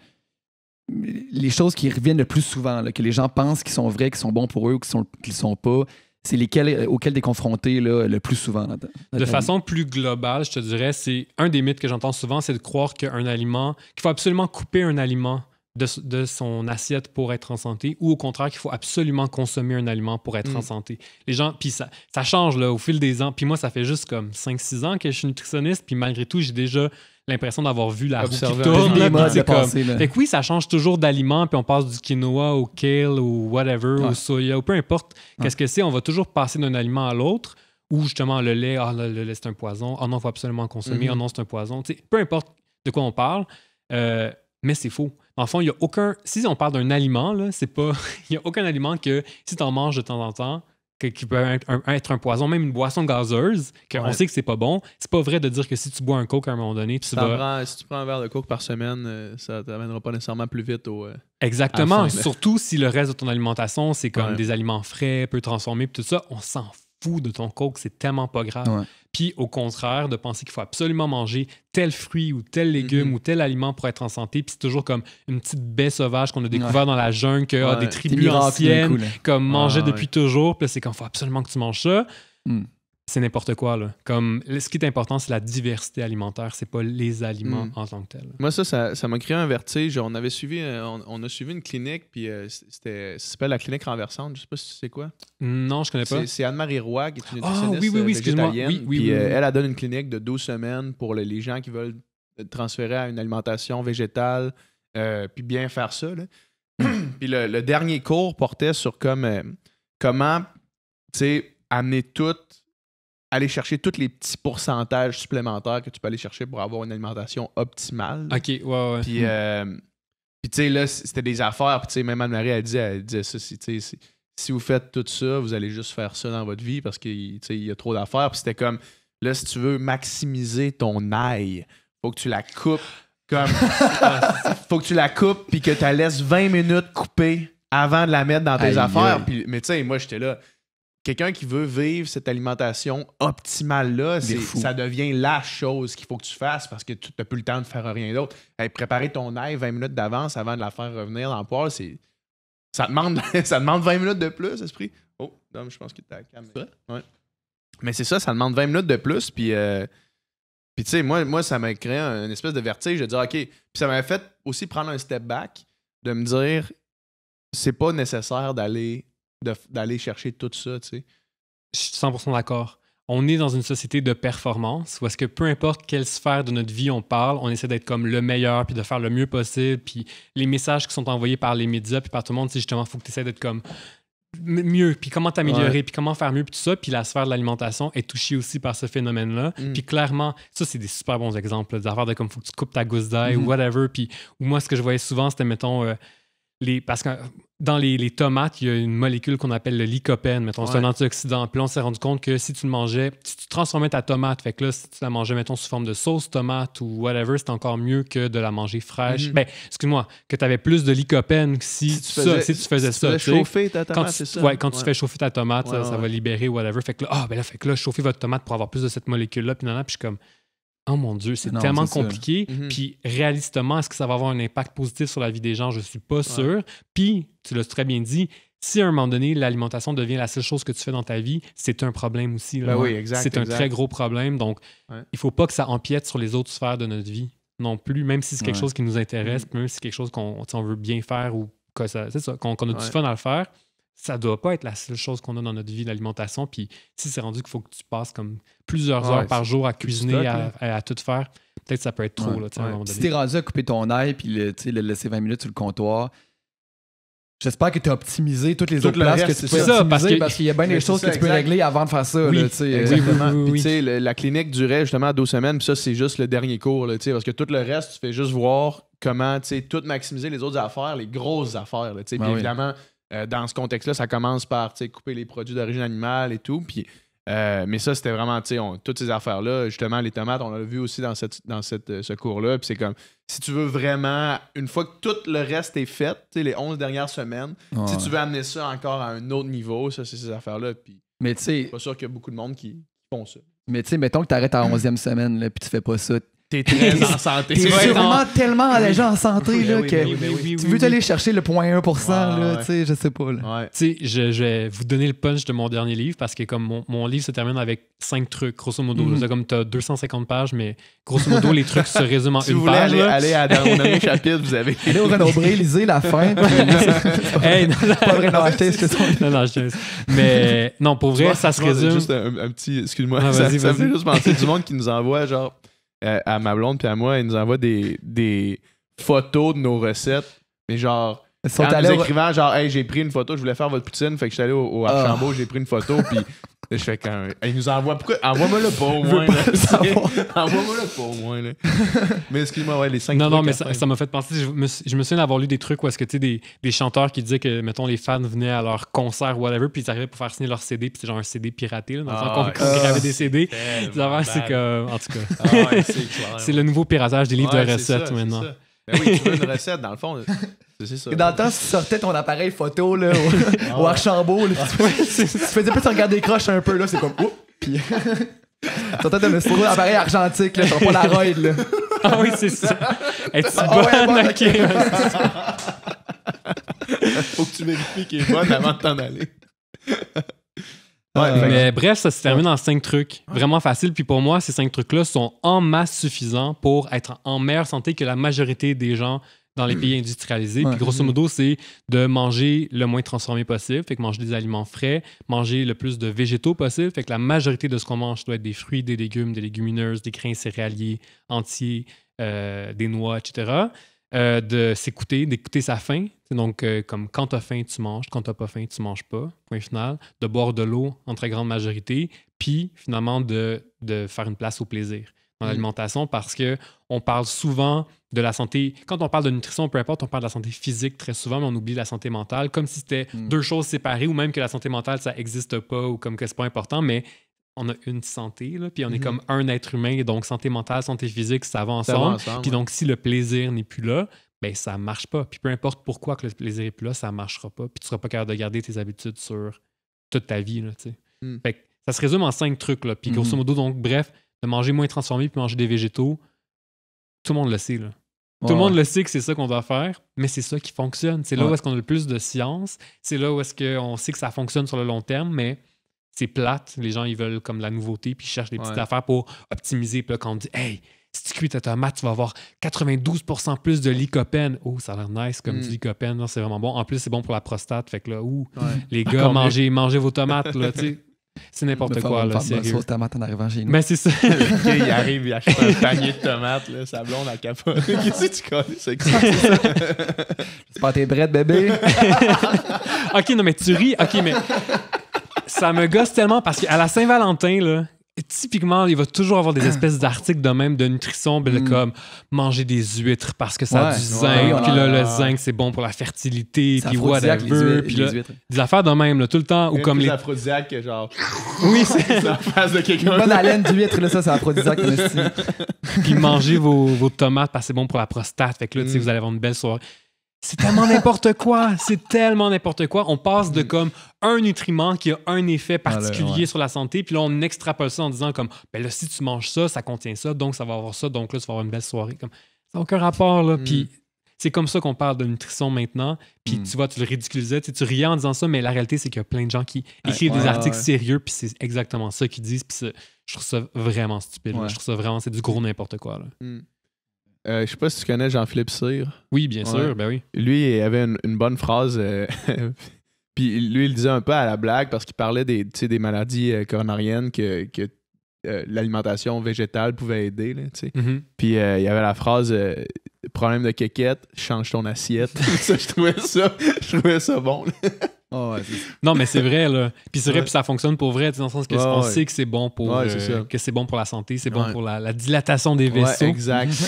B: les choses qui reviennent le plus souvent, que les gens pensent qu'ils sont vrais, qu'ils sont bons pour eux ou qu'ils sont, sont pas c'est lesquels euh, auxquels tu es confronté le plus souvent. de façon
C: plus globale, je te dirais, c'est un des mythes que j'entends souvent, c'est de croire qu'un aliment, qu'il faut absolument couper un aliment de, son assiette pour être en santé ou au contraire qu'il faut absolument consommer un aliment pour être en mm. santé. Les gens, puis ça, ça change là, au fil des ans. Puis moi, ça fait juste comme 5-6 ans que je suis nutritionniste, puis malgré tout, j'ai déjà l'impression d'avoir vu la roue qui c'est comme... Fait que oui, ça change toujours d'aliment, puis on passe du quinoa au kale ou whatever, au soya, ou peu importe qu'est-ce que c'est, on va toujours passer d'un aliment à l'autre. Ou justement, le lait, ah, le, lait, c'est un poison. oh, non, il faut absolument en consommer. oh non, c'est un poison. peu importe de quoi on parle, euh, mais c'est faux. En fond, il n'y a aucun. Si on parle d'un aliment, là, c'est pas. Il n'y a aucun aliment que si tu en manges de temps en temps, qui peut être un, poison, même une boisson gazeuse, qu'on on sait que c'est pas bon. C'est pas vrai de dire que si tu bois un coke à un moment donné, tu vas...
A: si tu prends un verre de coke par semaine, euh, ça
C: t'amènera pas nécessairement plus vite au. Euh, Exactement. Surtout si le reste de ton alimentation, c'est comme des aliments frais, peu transformés, tout ça, on s'en fou de ton coke, c'est tellement pas grave. Puis au contraire, de penser qu'il faut absolument manger tel fruit ou tel légume mm-hmm. ou tel aliment pour être en santé, puis c'est toujours comme une petite baie sauvage qu'on a découvert dans la jungle, ah, des tribus anciennes, comme manger depuis toujours, puis c'est qu'il faut absolument que tu manges ça. Mm c'est n'importe quoi. Là. Comme, ce qui est important, c'est la diversité alimentaire, c'est pas les aliments mm. en tant que tels.
A: Moi, ça, ça, m'a créé un vertige. On avait suivi, euh, on, a suivi une clinique, puis euh, c'était, ça s'appelle la clinique renversante. Je sais pas si tu sais quoi.
C: Non, je connais pas. C'est,
A: Anne-Marie Roy, qui est une ah, nutritionniste oh, oui, oui, euh, elle, a donne une clinique de 12 semaines pour les gens qui veulent transférer à une alimentation végétale, puis bien faire ça. Là. puis le, dernier cours portait sur comme, comment, tu sais, amener toutes aller chercher tous les petits pourcentages supplémentaires que tu peux aller chercher pour avoir une alimentation optimale. OK, ouais, ouais. Puis, euh, puis tu sais, là, c'était des affaires. Puis, tu sais, même Anne-Marie, elle disait, elle disait ça, si vous faites tout ça, vous allez juste faire ça dans votre vie parce qu'il y a trop d'affaires. Puis c'était comme, là, si tu veux maximiser ton ail, faut que tu la coupes comme... Ah, faut que tu la coupes puis que tu la laisses 20 minutes couper avant de la mettre dans tes affaires. Puis, mais tu sais, moi, j'étais là quelqu'un qui veut vivre cette alimentation optimale-là, ça devient la chose qu'il faut que tu fasses parce que tu n'as plus le temps de faire rien d'autre. préparer ton ail 20 minutes d'avance avant de la faire revenir dans le poêle, c'est. Ça demande, ça demande 20 minutes de plus, esprit. Oh, je pense que tu la caméra. Mais c'est ça, ça demande 20 minutes de plus. Puis, euh, puis tu sais, moi, moi, ça m'a créé une espèce de vertige de dire, OK. Puis ça m'a fait aussi prendre un step back, de me dire, c'est pas nécessaire d'aller
C: d'aller chercher tout ça, tu sais. Je suis 100% d'accord. On est dans une société de performance où est-ce que peu importe quelle sphère de notre vie on parle, on essaie d'être comme le meilleur, puis de faire le mieux possible, puis les messages qui sont envoyés par les médias, puis par tout le monde, c'est justement, il faut que tu essaies d'être comme mieux, puis comment t'améliorer, puis comment faire mieux, puis tout ça. Puis la sphère de l'alimentation est touchée aussi par ce phénomène-là. Mm. Puis clairement, ça, c'est des super bons exemples d'avoir de comme faut que tu coupes ta gousse d'ail ou mm-hmm. whatever. Puis moi, ce que je voyais souvent, c'était, mettons, euh, parce que dans les, tomates, il y a une molécule qu'on appelle le lycopène. Mettons, c'est un antioxydant. Puis on s'est rendu compte que si tu le mangeais, si tu transformais ta tomate, fait que là, si tu la mangeais, mettons, sous forme de sauce tomate ou whatever, c'est encore mieux que de la manger fraîche. Mhm. Ben, excuse-moi, que tu avais plus de lycopène si, tu, faisais, ça, si tu faisais ça. chauffer quand tu fais chauffer ta tomate, ça, va libérer whatever. Fait que là, ah, ben là, fait que là, chauffer votre tomate pour avoir plus de cette molécule-là. Puis, puis je suis comme, Oh mon Dieu, c'est tellement compliqué. Mhm. Puis réalistement, est-ce que ça va avoir un impact positif sur la vie des gens? Je suis pas sûr. Puis, tu l'as très bien dit, si à un moment donné, l'alimentation devient la seule chose que tu fais dans ta vie, c'est un problème aussi. Ben c'est un très gros problème. Donc, il il faut pas que ça empiète sur les autres sphères de notre vie non plus, même si c'est quelque chose qui nous intéresse, mhm. même si c'est quelque chose qu'on veut bien faire ou qu'on, a du fun à le faire ça doit pas être la seule chose qu'on a dans notre vie, l'alimentation. Puis si c'est rendu qu'il faut que tu passes comme plusieurs heures par jour à cuisiner, à, tout faire, peut-être que ça peut être trop. Ouais, tu ouais. Si t'es
B: rendu à couper ton ail puis le, le laisser 20 minutes sur le comptoir, J'espère que tu as optimisé toutes les autres places que tu peux ça, parce qu'il y a bien des choses que tu peux régler avant
A: de faire ça. exactement. la clinique durait justement deux semaines, ça, c'est juste le dernier cours. Là, parce que tout le reste, tu fais juste voir comment tout maximiser les autres affaires, les grosses affaires. Puis ben évidemment, euh, dans ce contexte-là, ça commence par couper les produits d'origine animale et tout. Puis, euh, mais ça, c'était vraiment toutes ces affaires-là. Justement, les tomates, on l'a vu aussi dans, cette, dans cette, euh, ce cours-là. Puis c'est comme si tu veux vraiment, une fois que tout le reste est fait, les 11 dernières semaines, si tu veux amener ça encore à un autre niveau, ça, c'est ces affaires-là. Puis, mais tu sais. Pas sûr qu'il y a beaucoup de monde qui, font ça.
B: Mais tu sais, mettons que tu arrêtes à 11e semaine, puis tu fais pas ça t'es très en santé. T'es sûrement tellement déjà en santé là, que tu veux aller chercher le 0.1%, là, tu sais, je sais pas.
C: Là. Je, vais vous donner le punch de mon dernier livre parce que comme mon, livre se termine avec cinq trucs, grosso modo. Mhm. Comme as 250 pages, mais grosso modo, les trucs se résument en une page. Si vous aller à dernier chapitre, vous avez... Allez au Renombré, lisez la fin. non, Non, Mais non, pour vrai, ça se résume... Juste un, petit... Excuse-moi, ah, ça me fait juste penser du monde
A: qui nous envoie genre à ma blonde puis à moi, elle nous envoie des, des photos de nos recettes, mais genre sont en écrivains, genre hey j'ai pris une photo je voulais faire votre poutine fait que je suis allé au, au ah. j'ai pris une photo puis je fais quand ils nous envoie pourquoi envoie-moi le pas au moins envoie-moi le pas au moins là.
C: mais excuse-moi ouais les cinq non non mais ça m'a fait penser je me, souviens d'avoir lu des trucs où est-ce que tu sais des, chanteurs qui disaient que mettons les fans venaient à leur concert ou whatever puis ils arrivaient pour faire signer leur CD puis c'est genre un CD piraté là, dans le sens qu'on ah, des CD c'est que en tout cas ah, c'est le nouveau piratage des livres de recettes maintenant ben oui,
A: dans le fond. C'est ça. Dans le temps, si tu sortais ton appareil photo là, au, ah. Archambault, tu, ah.
B: tu, faisais plus regarder des croches un peu, là, c'est comme oups, puis. T'entends de me appareil argentique, là, sur roide là. Ah oui, c'est
C: ça. Est-ce ah, bonne?
A: Faut que tu vérifies qu'il est bon avant de t'en aller.
C: Euh, mais bref, ça se termine en cinq trucs. Vraiment facile. Puis pour moi, ces cinq trucs-là sont en masse suffisants pour être en meilleure santé que la majorité des gens dans les hmm. pays industrialisés. Puis grosso hmm. modo, c'est de manger le moins transformé possible, fait que manger des aliments frais, manger le plus de végétaux possible, fait que la majorité de ce qu'on mange doit être des fruits, des légumes, des légumineuses, des grains céréaliers entiers, euh, des noix, etc. Euh, de s'écouter, d'écouter sa faim. Donc, euh, comme quand t'as faim, tu manges, quand t'as pas faim, tu manges pas, point final. De boire de l'eau en très grande majorité, puis finalement de, de faire une place au plaisir en mm. alimentation parce que on parle souvent de la santé. Quand on parle de nutrition, peu importe, on parle de la santé physique très souvent, mais on oublie la santé mentale, comme si c'était mm. deux choses séparées ou même que la santé mentale, ça n'existe pas ou comme que ce n'est pas important, mais on a une santé, puis on est mm-hmm. comme un être humain, et donc santé mentale, santé physique, ça va ensemble. puis donc, si le plaisir n'est plus là, ben ça marche pas. Puis peu importe pourquoi que le plaisir n'est plus là, ça ne marchera pas. Puis tu seras pas capable de garder tes habitudes sur toute ta vie, là, tu sais. Mm. ça se résume en cinq trucs, là. Puis mm-hmm. grosso modo, donc, bref, de manger moins transformé puis manger des végétaux, tout le monde le sait. Là. Tout le monde le sait que c'est ça qu'on doit faire, mais c'est ça qui fonctionne. C'est là où est-ce qu'on a le plus de science, c'est là où est-ce qu'on sait que ça fonctionne sur le long terme, mais c'est plate. Les gens, ils veulent comme la nouveauté, puis ils cherchent des petites affaires pour optimiser. Puis là, quand on dit « Hey, si tu cuis ta tomate, tu vas avoir 92 plus de lycopène. » Oh, ça a l'air nice comme mm. du lycopène. C'est vraiment bon. En plus, c'est bon pour la prostate. Fait que là, ouh, les gars, mangez, mangez vos tomates. Là, c'est n'importe quoi, là. sérieux. Mais c'est ça. le gars, il arrive, il achète un panier de
A: tomates, là, sa blonde à capote. Qu'est-ce que tu connais, c'est que
C: C'est pas tes brettes, bébé. ok, non, mais tu ris. Ok, mais ça me gosse tellement parce qu'à la Saint-Valentin, là, typiquement, il va toujours avoir des ah. espèces d'articles de même de nutrition, ben, hmm. comme manger des huîtres parce que ça a du zinc, puis là, le zinc, c'est bon pour la fertilité, puis whatever. Puis là, des affaires de même, tout le temps. Ou comme les.
A: aphrodisiaque genre. oui, c'est la face de quelqu'un. Bonne haleine d'huître, là, ça,
C: c'est aphrodisiaque. puis manger vos, vos, tomates parce que c'est bon pour la prostate. Fait que là, tu sais, hmm. vous allez avoir une belle soirée. C'est tellement n'importe quoi. C'est tellement n'importe quoi. On passe de mm. comme un nutriment qui a un effet ah, particulier sur la santé, puis là, on extrapole ça en disant comme, ben là, si tu manges ça, ça contient ça, donc ça va avoir ça, donc là, tu vas avoir une belle soirée. Comme, ça n'a aucun rapport, là. Mm. Puis c'est comme ça qu'on parle de nutrition maintenant. Puis mm. tu vois, tu le ridiculisais, tu, tu riais en disant ça, mais la réalité, c'est qu'il y a plein de gens qui écrivent des articles sérieux, puis c'est exactement ça qu'ils disent. Puis je trouve ça vraiment stupide. Je trouve ça vraiment, c'est du gros n'importe quoi, là. Euh, je sais pas si tu connais Jean-Philippe Cyr. Oui, bien
A: sûr, ben oui. Lui, il avait une, bonne phrase. Euh, puis lui, il disait un peu à la blague parce qu'il parlait des, des maladies euh, coronariennes que, euh, l'alimentation végétale pouvait aider. Mm-hmm. Puis il y avait la phrase problème de quéquette, change
C: ton assiette. je
A: je trouvais ça bon. Ah
C: non, mais c'est vrai, là. Puis c'est vrai, puis ça fonctionne pour vrai, dans le sens qu'on sait que c'est bon pour euh, bon pour la santé, c'est bon pour la, dilatation des vaisseaux. exact.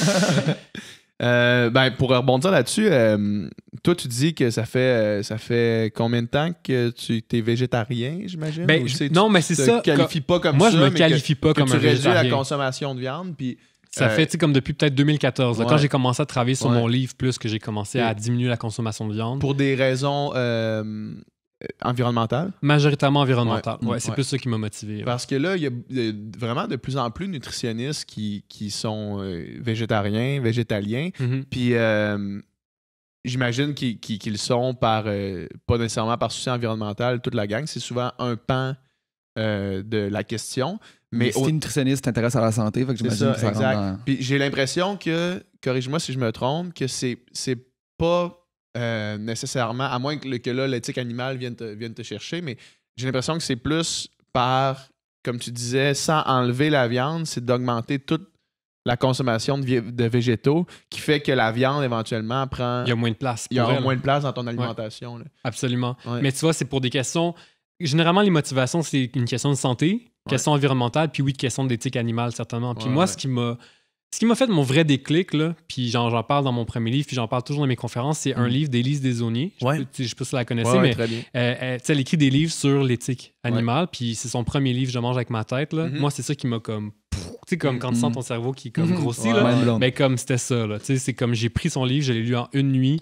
C: Euh, ben, pour rebondir là-dessus,
A: euh, toi, tu dis que ça fait ça fait combien de temps que tu es végétarien,
C: j'imagine? Ben, non, mais c'est ça. pas comme moi, ça. je me qualifie pas comme un végétarien. Tu réduis la
A: consommation
C: de viande, puis ça euh, fait, comme depuis peut-être 2014, quand j'ai commencé à travailler sur mon livre, plus que j'ai commencé à diminuer la consommation de viande. Pour des raisons euh, environnementales? Majoritairement environnementales, ouais. c'est plus ça qui m'a motivé. Parce
A: que là, il y a vraiment de plus en plus de nutritionnistes qui, sont euh, végétariens, végétaliens, mm-hmm. puis... J'imagine qu'ils sont par, pas nécessairement par souci environnemental, toute la gang. C'est souvent un pan de la question. Mais si une
B: nutritionniste, t'intéresse à la santé, fait que j'imagine que ça exact.
A: Puis j'ai l'impression que, corrige-moi si je me trompe, que c'est pas euh, nécessairement, à moins que, là, l'éthique animale vienne te, vienne te chercher, mais j'ai l'impression que c'est plus par, comme tu disais, sans enlever la viande, c'est d'augmenter toute la consommation de, végétaux qui fait que la viande éventuellement prend. Il y a moins de place. Il y aura moins de place dans ton alimentation.
C: Absolument. Mais tu vois, c'est pour des questions généralement, les motivations, c'est une question de santé, question environnementale, puis oui, question d'éthique animale, certainement. Puis moi, ce qui m'a. Ce qui m'a fait mon vrai déclic, là, puis j'en parle dans mon premier livre, puis j'en parle toujours dans mes conférences, c'est un mm. livre d'Élise Desauniers. Je ne sais pas si la connaissez, mais euh, euh, elle, écrit des livres sur l'éthique animale, puis c'est son premier livre, Je mange avec ma tête. Là. Mm-hmm. Moi, c'est ça qui m'a comme tu sais, comme mm-hmm. quand tu sens ton cerveau qui comme mm-hmm. grossit, là, mais comme c'était ça, là, tu sais, c'est comme j'ai pris son livre, je l'ai lu en une nuit,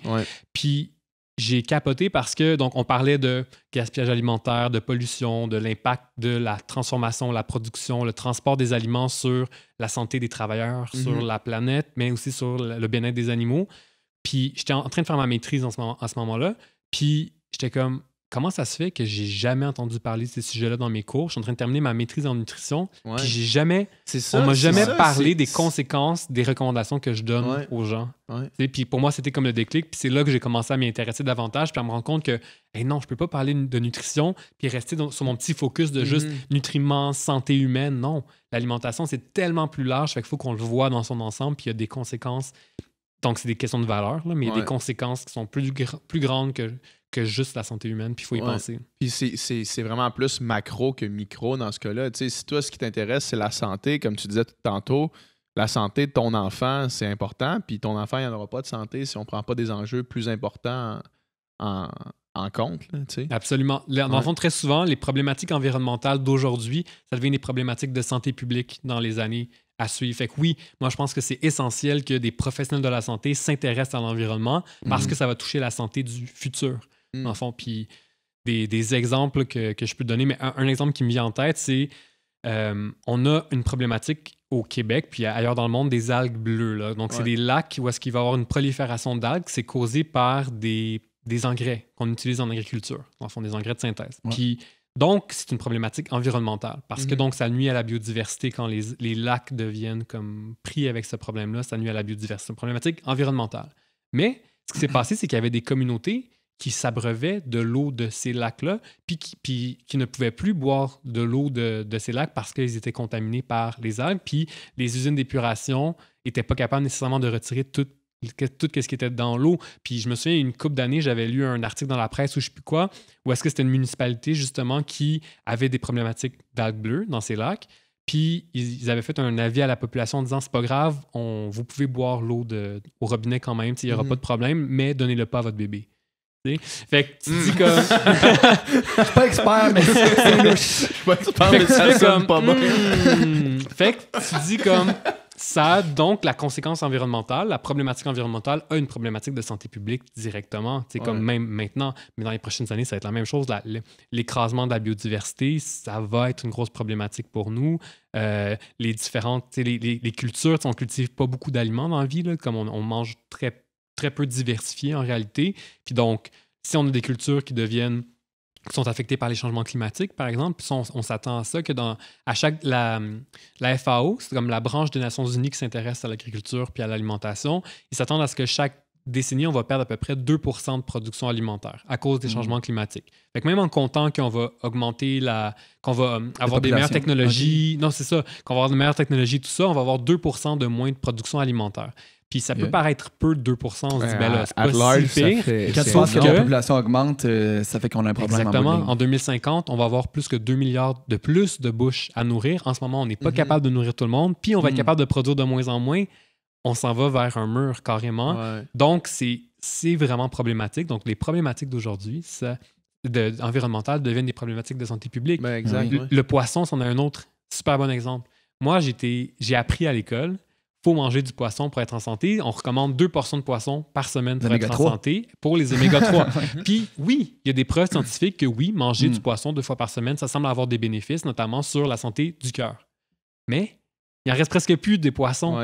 C: puis j'ai capoté parce que, donc, on parlait de gaspillage alimentaire, de pollution, de l'impact de la transformation, la production, le transport des aliments sur la santé des travailleurs, sur mhm. la planète, mais aussi sur le bien-être des animaux. Puis, j'étais en train de faire ma maîtrise en à ce moment-là. Puis, j'étais comme, comment ça se fait que j'ai jamais entendu parler de ces sujets-là dans mes cours? Je suis en train de terminer ma maîtrise en nutrition, puis j'ai jamais, m'a jamais parlé des conséquences des recommandations que je donne aux gens. Puis pour moi, c'était comme le déclic, puis c'est là que j'ai commencé à m'y intéresser davantage, puis à me rendre compte que, non, je peux pas parler de nutrition, puis rester sur mon petit focus de juste mm-hmm. nutriments, santé humaine. Non, l'alimentation, c'est tellement plus large, fait qu'il faut qu'on le voit dans son ensemble, puis il y a des conséquences donc, c'est des questions de valeur, mais il y a des conséquences qui sont plus, plus grandes que que juste la santé humaine, puis il faut y penser. Puis c'est
A: vraiment plus macro que micro dans ce cas-là. Si toi, ce qui t'intéresse, c'est la santé, comme tu disais tantôt, la santé de ton enfant, c'est important, puis ton enfant, il en aura pas de santé si on ne prend pas des
C: enjeux plus importants en, compte. Absolument. Dans le fond, très souvent, les problématiques environnementales d'aujourd'hui, ça devient des problématiques de santé publique dans les années à suivre. Fait que oui, moi je pense que c'est essentiel que des professionnels de la santé s'intéressent à l'environnement parce mhm. que ça va toucher la santé du futur. Mm. enfin Puis des, exemples que, je peux donner, mais un, exemple qui me vient en tête, c'est euh, on a une problématique au Québec, puis ailleurs dans le monde, des algues bleues. Donc, c'est des lacs où est-ce qu'il va y avoir une prolifération d'algues, c'est causé par des, engrais qu'on utilise en agriculture, dans des engrais de synthèse. Puis, donc, c'est une problématique environnementale, parce que mhm. donc, ça nuit à la biodiversité quand les, les lacs deviennent comme pris avec ce problème-là, ça nuit à la biodiversité. C'est une problématique environnementale. Mais ce qui s'est passé, c'est qu'il y avait des communautés qui s'abreuvaient de l'eau de ces lacs-là, puis qui, ne pouvaient plus boire de l'eau de, ces lacs parce qu'ils étaient contaminés par les algues. Puis les usines d'épuration n'étaient pas capables nécessairement de retirer tout ce qui était dans l'eau. Puis je me souviens, une couple d'années, j'avais lu un article dans la presse ou je ne sais plus quoi, où est-ce que c'était une municipalité justement qui avait des problématiques d'algues bleues dans ces lacs. Puis ils avaient fait un avis à la population en disant c'est pas grave, on, vous pouvez boire l'eau au robinet quand même, il n'y aura mm-hmm. pas de problème, mais donnez-le pas à votre bébé. Fait que tu dis hmm. comme. Je suis pas expert, mais Je suis pas expert, ça pas hmm. Fait que tu dis comme. Ça a donc la conséquence environnementale, la problématique environnementale a une problématique de santé publique directement, c'est comme même maintenant, mais dans les prochaines années, ça va être la même chose. L'écrasement de la biodiversité, ça va être une grosse problématique pour nous. Euh, les différentes, les, les, les, cultures, on cultive pas beaucoup d'aliments dans la vie, là, comme on, on mange très peu très peu diversifié en réalité. Puis donc, si on a des cultures qui deviennent qui sont affectées par les changements climatiques, par exemple, puis on, s'attend à ça que dans à chaque la, FAO, c'est comme la branche des Nations Unies qui s'intéresse à l'agriculture puis à l'alimentation, ils s'attendent à ce que chaque décennie, on va perdre à peu près 2 de production alimentaire à cause des mmh. changements climatiques. Fait que même en comptant qu'on va augmenter la. qu'on va avoir des meilleures technologies. Non, c'est ça. Qu'on va avoir de meilleures technologies, tout ça, on va avoir 2 de moins de production alimentaire. Puis ça peut paraître peu de 2%, on se dit, ben là, euh, c'est pas que, la population augmente, euh, ça fait qu'on a un problème. Exactement. En, 2050, on va avoir plus que 2 milliards de plus de bouches à nourrir. En ce moment, on n'est pas mhm. capable de nourrir tout le monde, puis on va être mhm. capable de produire de moins en moins. On s'en va vers un mur carrément. Donc, c'est vraiment problématique. Donc, les problématiques d'aujourd'hui, De, environnementales deviennent des problématiques de santé publique. Ben, le, poisson, c'en est un autre super bon exemple. Moi, j'ai appris à l'école manger du poisson pour être en santé. On recommande deux portions de poisson par semaine pour être en santé pour les oméga 3. Puis oui, il y a des preuves scientifiques que oui, manger du mm. poisson deux fois par semaine, ça semble avoir des bénéfices, notamment sur la santé du cœur. Mais il en reste presque plus des poissons.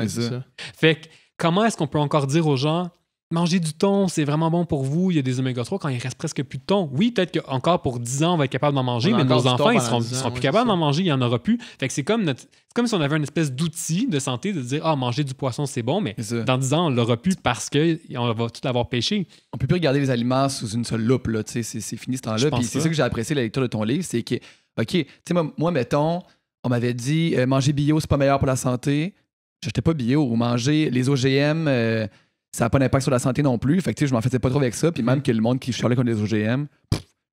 C: Fait que, comment est-ce qu'on peut encore dire aux gens Manger du thon, c'est vraiment bon pour vous. Il y a des oméga 3 quand il reste presque plus de thon. Oui, peut-être qu'encore pour 10 ans, on va être capable d'en manger, mais nos enfants, ils seront, plus capables d'en manger, il n'y en aura plus. Fait c'est comme, comme si on avait une espèce d'outil de santé de dire Ah, manger du poisson, c'est bon, mais dans 10 ans, on l'aura plus parce qu'on va tout avoir pêché. On peut plus regarder les aliments sous une seule loupe, là. C'est, fini ce temps-là. c'est ça que j'ai apprécié la lecture de ton livre,
B: c'est que, OK, tu moi, mettons, on m'avait dit euh, manger bio, c'est pas meilleur pour la santé. J'étais pas bio. Ou manger les OGM. Euh, ça n'a pas d'impact sur la santé non plus. Fait je m'en faisais pas trop avec ça. Puis même mhm. que le monde qui charlait contre les OGM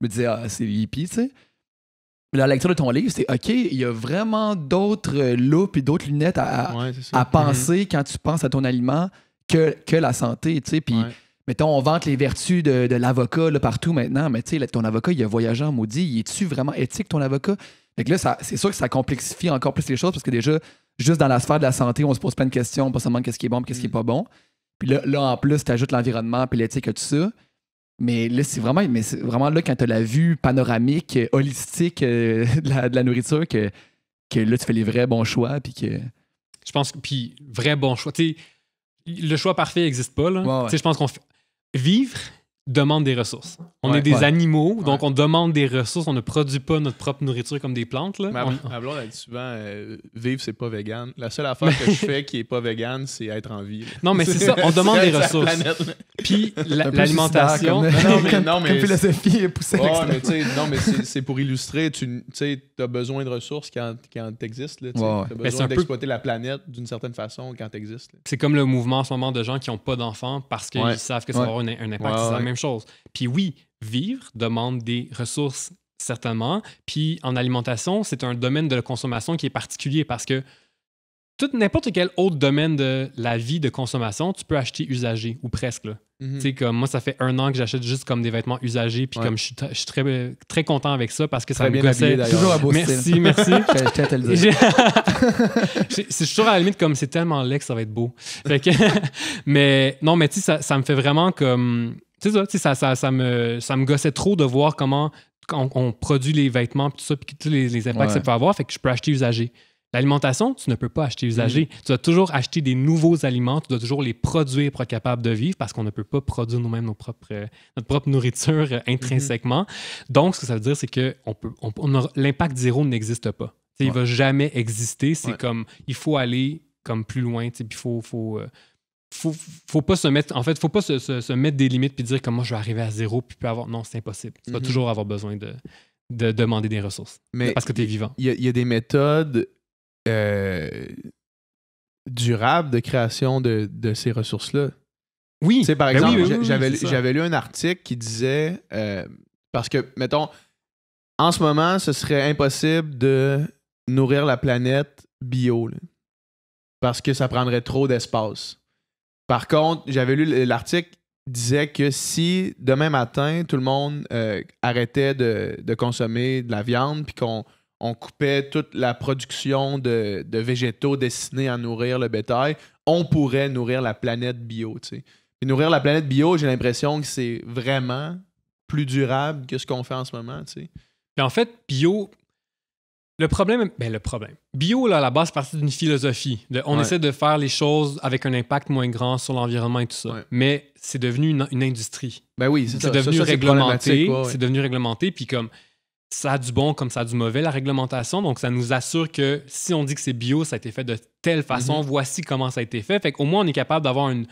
B: me disait, ah, c'est hippie, tu sais. La lecture de ton livre, c'est OK, il y a vraiment d'autres euh, loupes et d'autres lunettes à,
D: mhm. penser
B: quand tu penses à ton aliment que, la santé, tu sais. Puis, mettons, on vante les vertus de, l'avocat partout maintenant, mais tu sais, ton avocat, il a voyagé en maudit. Il est-tu vraiment éthique, ton avocat? Fait que là, c'est sûr que ça complexifie encore plus les choses parce que déjà, juste dans la sphère de la santé, on se pose plein de questions, pas seulement qu'est-ce qui est bon, qu'est-ce qui est mhm. pas bon. Puis là, en plus, tu ajoutes l'environnement, puis l'éthique et tout ça. Mais là, c'est vraiment, vraiment là, quand tu as la vue panoramique, euh, holistique euh, de, la, nourriture, que, que là, tu fais les vrais bons choix. Puis que...
C: Je pense que, puis, vrai bon choix. le choix parfait n'existe pas. Là. Je pense qu'on fait... Vivre, demande des ressources. On est des animaux, donc on demande des ressources. On ne produit pas notre propre nourriture comme des plantes. Là. Ma,
A: dit souvent euh, Vivre, c'est pas vegan. La seule affaire que je fais qui est pas vegan, c'est être en vie. Non, mais c'est ça, on demande des ressources. Puis l'alimentation. non, mais, philosophie est poussée Non, mais c'est pour illustrer tu as besoin de ressources quand, tu existes. Tu as besoin d'exploiter la planète d'une certaine façon quand tu existes.
C: C'est comme le mouvement en ce moment de gens qui n'ont pas d'enfants parce qu'ils savent que ça va avoir un, impact chose. Puis oui, vivre demande des ressources, certainement. Puis en alimentation, c'est un domaine de la consommation qui est particulier parce que tout n'importe quel autre domaine de la vie de consommation, tu peux acheter usagé ou presque. Mhm. comme moi, ça fait un an que j'achète juste comme des vêtements usagés, puis comme je suis, très, euh, très content avec ça parce que ça me Merci, merci. je, suis toujours à la limite comme c'est tellement laid que ça va être beau. mais non, mais tu sais, ça me fait vraiment comme c'est ça, ça, ça, me, gossait trop de voir comment on, produit les vêtements, puis tout ça, puis tous les, impacts que ça peut avoir, fait que je peux acheter usagé. L'alimentation, tu ne peux pas acheter usagé. Mm-hmm. Tu dois toujours acheter des nouveaux aliments, tu dois toujours les produire pour être capable de vivre parce qu'on ne peut pas produire nous-mêmes nos propres, euh, notre propre nourriture euh, mm-hmm. intrinsèquement. Donc, ce que ça veut dire, c'est que l'impact zéro n'existe pas. Il ne va jamais exister. C'est comme, il faut aller comme plus loin, il faut... Euh, faut, faut pas se mettre en fait faut pas se, mettre des limites puis dire comment je vais arriver à zéro puis avoir non c'est impossible tu vas mhm. toujours avoir besoin de, demander des ressources
A: mais parce que tu es vivant il y, a des méthodes euh, durables de création de, ces ressources là oui c'est par exemple j'avais lu un article qui disait euh, parce que mettons en ce moment ce serait impossible de nourrir la planète bio parce que ça prendrait trop d'espace par contre, j'avais lu l'article disait que si demain matin, tout le monde euh, arrêtait de, consommer de la viande, puis qu'on on coupait toute la production de, végétaux destinés à nourrir le bétail, on pourrait nourrir la planète bio. nourrir la planète bio, j'ai l'impression que c'est vraiment plus durable que ce qu'on fait en ce moment. Puis en fait,
C: bio, le problème, ben le problème. Bio, là, à la base, c'est parti d'une philosophie. on essaie de faire les choses avec un impact moins grand sur l'environnement et tout ça. Mais c'est devenu une, industrie. Ben oui, c'est devenu réglementé. c'est devenu réglementé. Puis comme ça a du bon comme ça a du mauvais, la réglementation. Donc ça nous assure que si on dit que c'est bio, ça a été fait de telle façon, mhm. voici comment ça a été fait. Fait qu'au moins, on est capable d'avoir un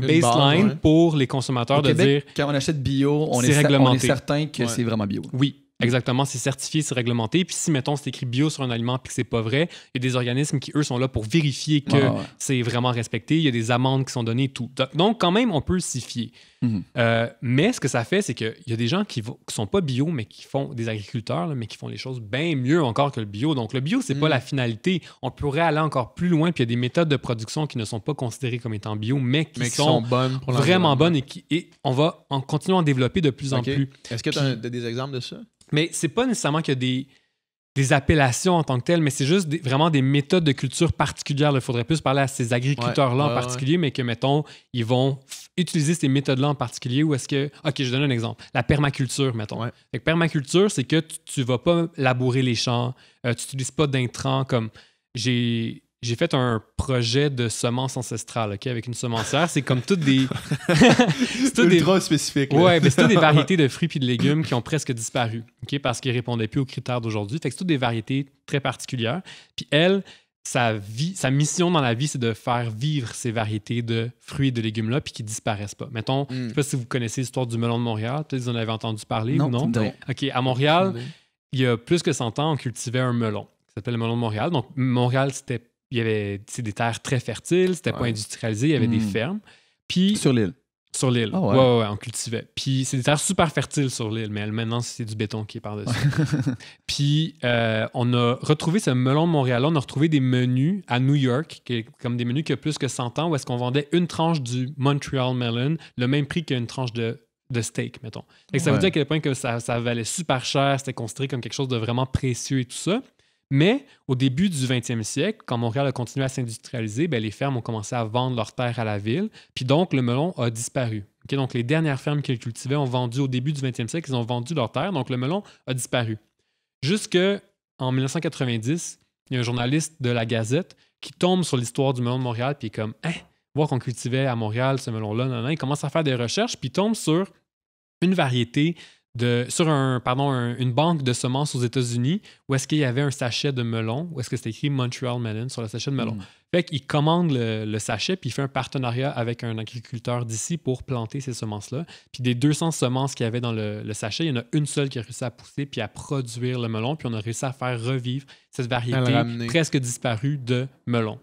C: baseline pour les consommateurs de dire.
B: Quand on achète bio, on est certain que c'est vraiment bio.
C: Oui. Exactement, c'est certifié, c'est réglementé. Puis si, mettons, c'est écrit bio sur un aliment puis que c'est pas vrai, il y a des organismes qui, eux, sont là pour vérifier que ah, c'est vraiment respecté. Il y a des amendes qui sont données, tout. Donc, quand même, on peut s'y fier. Mm-hmm. Euh, mais ce que ça fait, c'est qu'il y a des gens qui, sont pas bio, mais qui font des agriculteurs, mais qui font les choses bien mieux encore que le bio. Donc, le bio, c'est pas mm. la finalité. On pourrait aller encore plus loin, puis il y a des méthodes de production qui ne sont pas considérées comme étant bio, mais qui, sont, vraiment bonnes et, qui, on va en continuer à en développer de plus en plus. Est-ce que tu as
A: des exemples de ça?
C: Mais c'est pas nécessairement qu'il y a des, des appellations en tant que telles, mais c'est juste vraiment des méthodes de culture particulières. Il faudrait plus parler à ces agriculteurs-là en particulier, mais que, mettons, ils vont utiliser ces méthodes-là en particulier ou est-ce que... OK, je donne un exemple. La permaculture, mettons. La permaculture, c'est que tu, vas pas labourer les champs, euh, tu n'utilises pas d'intrants comme... J'ai j'ai fait un projet de semences ancestrales, OK, avec une semencière. C'est comme toutes des. c'est des... spécifique. Oui, mais c'est toutes des variétés de fruits et de légumes qui ont presque disparu, OK, parce qu'ils répondaient plus aux critères d'aujourd'hui. Fait que c'est toutes des variétés très particulières. Puis elle, sa, vie, sa mission dans la vie, c'est de faire vivre ces variétés de fruits et de légumes-là, puis qu'ils disparaissent pas. Mettons, je hmm. je sais pas si vous connaissez l'histoire du melon de Montréal, peut-être que vous en avez entendu parler non, ou non. non. OK, à Montréal, il y a plus que 100 ans, on cultivait un melon qui s'appelle le melon de Montréal. Donc, Montréal, c'était il y avait des terres très fertiles, c'était pas industrialisé, il y avait des hmm. fermes. Puis, sur l'île. Sur l'île. Ah ouais. on cultivait. Puis c'est des terres super fertiles sur l'île, mais maintenant c'est du béton qui est par-dessus. Puis euh, on a retrouvé ce melon de Montréal, on a retrouvé des menus à New York, qui comme des menus qui ont plus que 100 ans, où est-ce qu'on vendait une tranche du Montreal melon, le même prix qu'une tranche de, de steak, mettons. Et ça veut dire à quel point que ça, ça valait super cher, c'était considéré comme quelque chose de vraiment précieux et tout ça. Mais au début du 20e siècle, quand Montréal a continué à s'industrialiser, ben, les fermes ont commencé à vendre leurs terres à la ville, puis donc le melon a disparu. donc les dernières fermes qu'ils cultivaient ont vendu au début du 20e siècle, ils ont vendu leurs terres, donc le melon a disparu. Jusque en 1990, il y a un journaliste de la Gazette qui tombe sur l'histoire du melon de Montréal, puis est comme, hein, voir qu'on cultivait à Montréal ce melon-là, il commence à faire des recherches, puis tombe sur une variété sur une banque de semences aux États-Unis où est-ce qu'il y avait un sachet de melon, où est-ce que c'était écrit Montreal Melon sur le sachet de melon. Hmm. Fait qu'il commande le, sachet, puis il fait un partenariat avec un agriculteur d'ici pour planter ces semences-là. Puis des 200 semences qu'il y avait dans le, le, sachet, il y en a une seule qui a réussi à pousser puis à produire le melon, puis on a réussi à faire revivre cette variété presque disparue de melon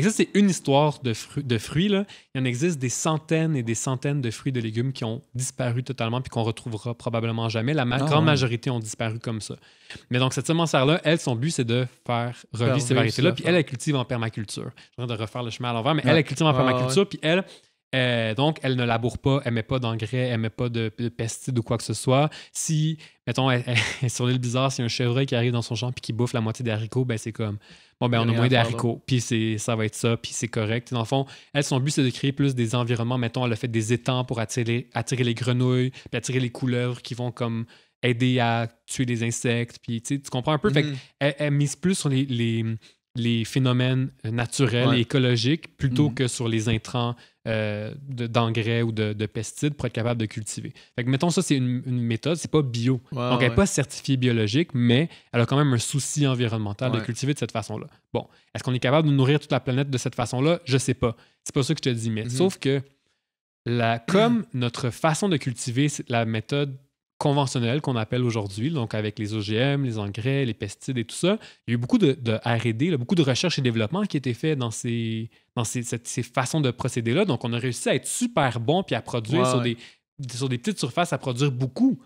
C: ça, c'est une histoire de, de fruits. Il y en existe des centaines et des centaines de fruits et de légumes qui ont disparu totalement puis qu'on retrouvera probablement jamais. La ah grande majorité ont disparu comme ça. Mais donc, cette semencière-là, elle, son but, c'est de faire revivre ces variétés-là. Puis elle, elle cultive en permaculture. Je train de refaire le chemin à l'envers, mais elle, elle cultive en ah permaculture. Puis elle, euh, donc, elle ne laboure pas, elle met pas d'engrais, elle met pas de, pesticides ou quoi que ce soit. Si, mettons, si on est le bizarre, si un chevreuil qui arrive dans son champ et qui bouffe la moitié des haricots, ben c'est comme ben, on a moins d'haricots, haricots, puis ça va être ça, puis c'est correct. dans le fond, elle, son but, c'est de créer plus des environnements. Mettons, elle a fait des étangs pour attirer, attirer les grenouilles, puis attirer les couleuvres qui vont comme aider à tuer les insectes. Puis tu comprends un peu. Fait mm. elle, mise plus sur les, les phénomènes euh, naturels et écologiques plutôt mm. que sur les intrants euh, d'engrais ou de, pesticides pour être capable de cultiver. Fait que, mettons, ça, c'est une, méthode, c'est pas bio. Donc, elle n'est pas certifiée biologique, mais elle a quand même un souci environnemental de cultiver de cette façon-là. Bon, est-ce qu'on est capable de nourrir toute la planète de cette façon-là? Je sais pas. C'est pas ça que je te dis, mais mm-hmm. sauf que la, comme notre façon de cultiver, c'est la méthode conventionnel qu'on appelle aujourd'hui, donc avec les OGM, les engrais, les pesticides et tout ça. Il y a eu beaucoup de, RD, beaucoup de recherche et développement qui a été fait dans ces, dans ces, façons de procéder-là. Donc, on a réussi à être super bon puis à produire sur, Des, sur des petites surfaces, à produire beaucoup.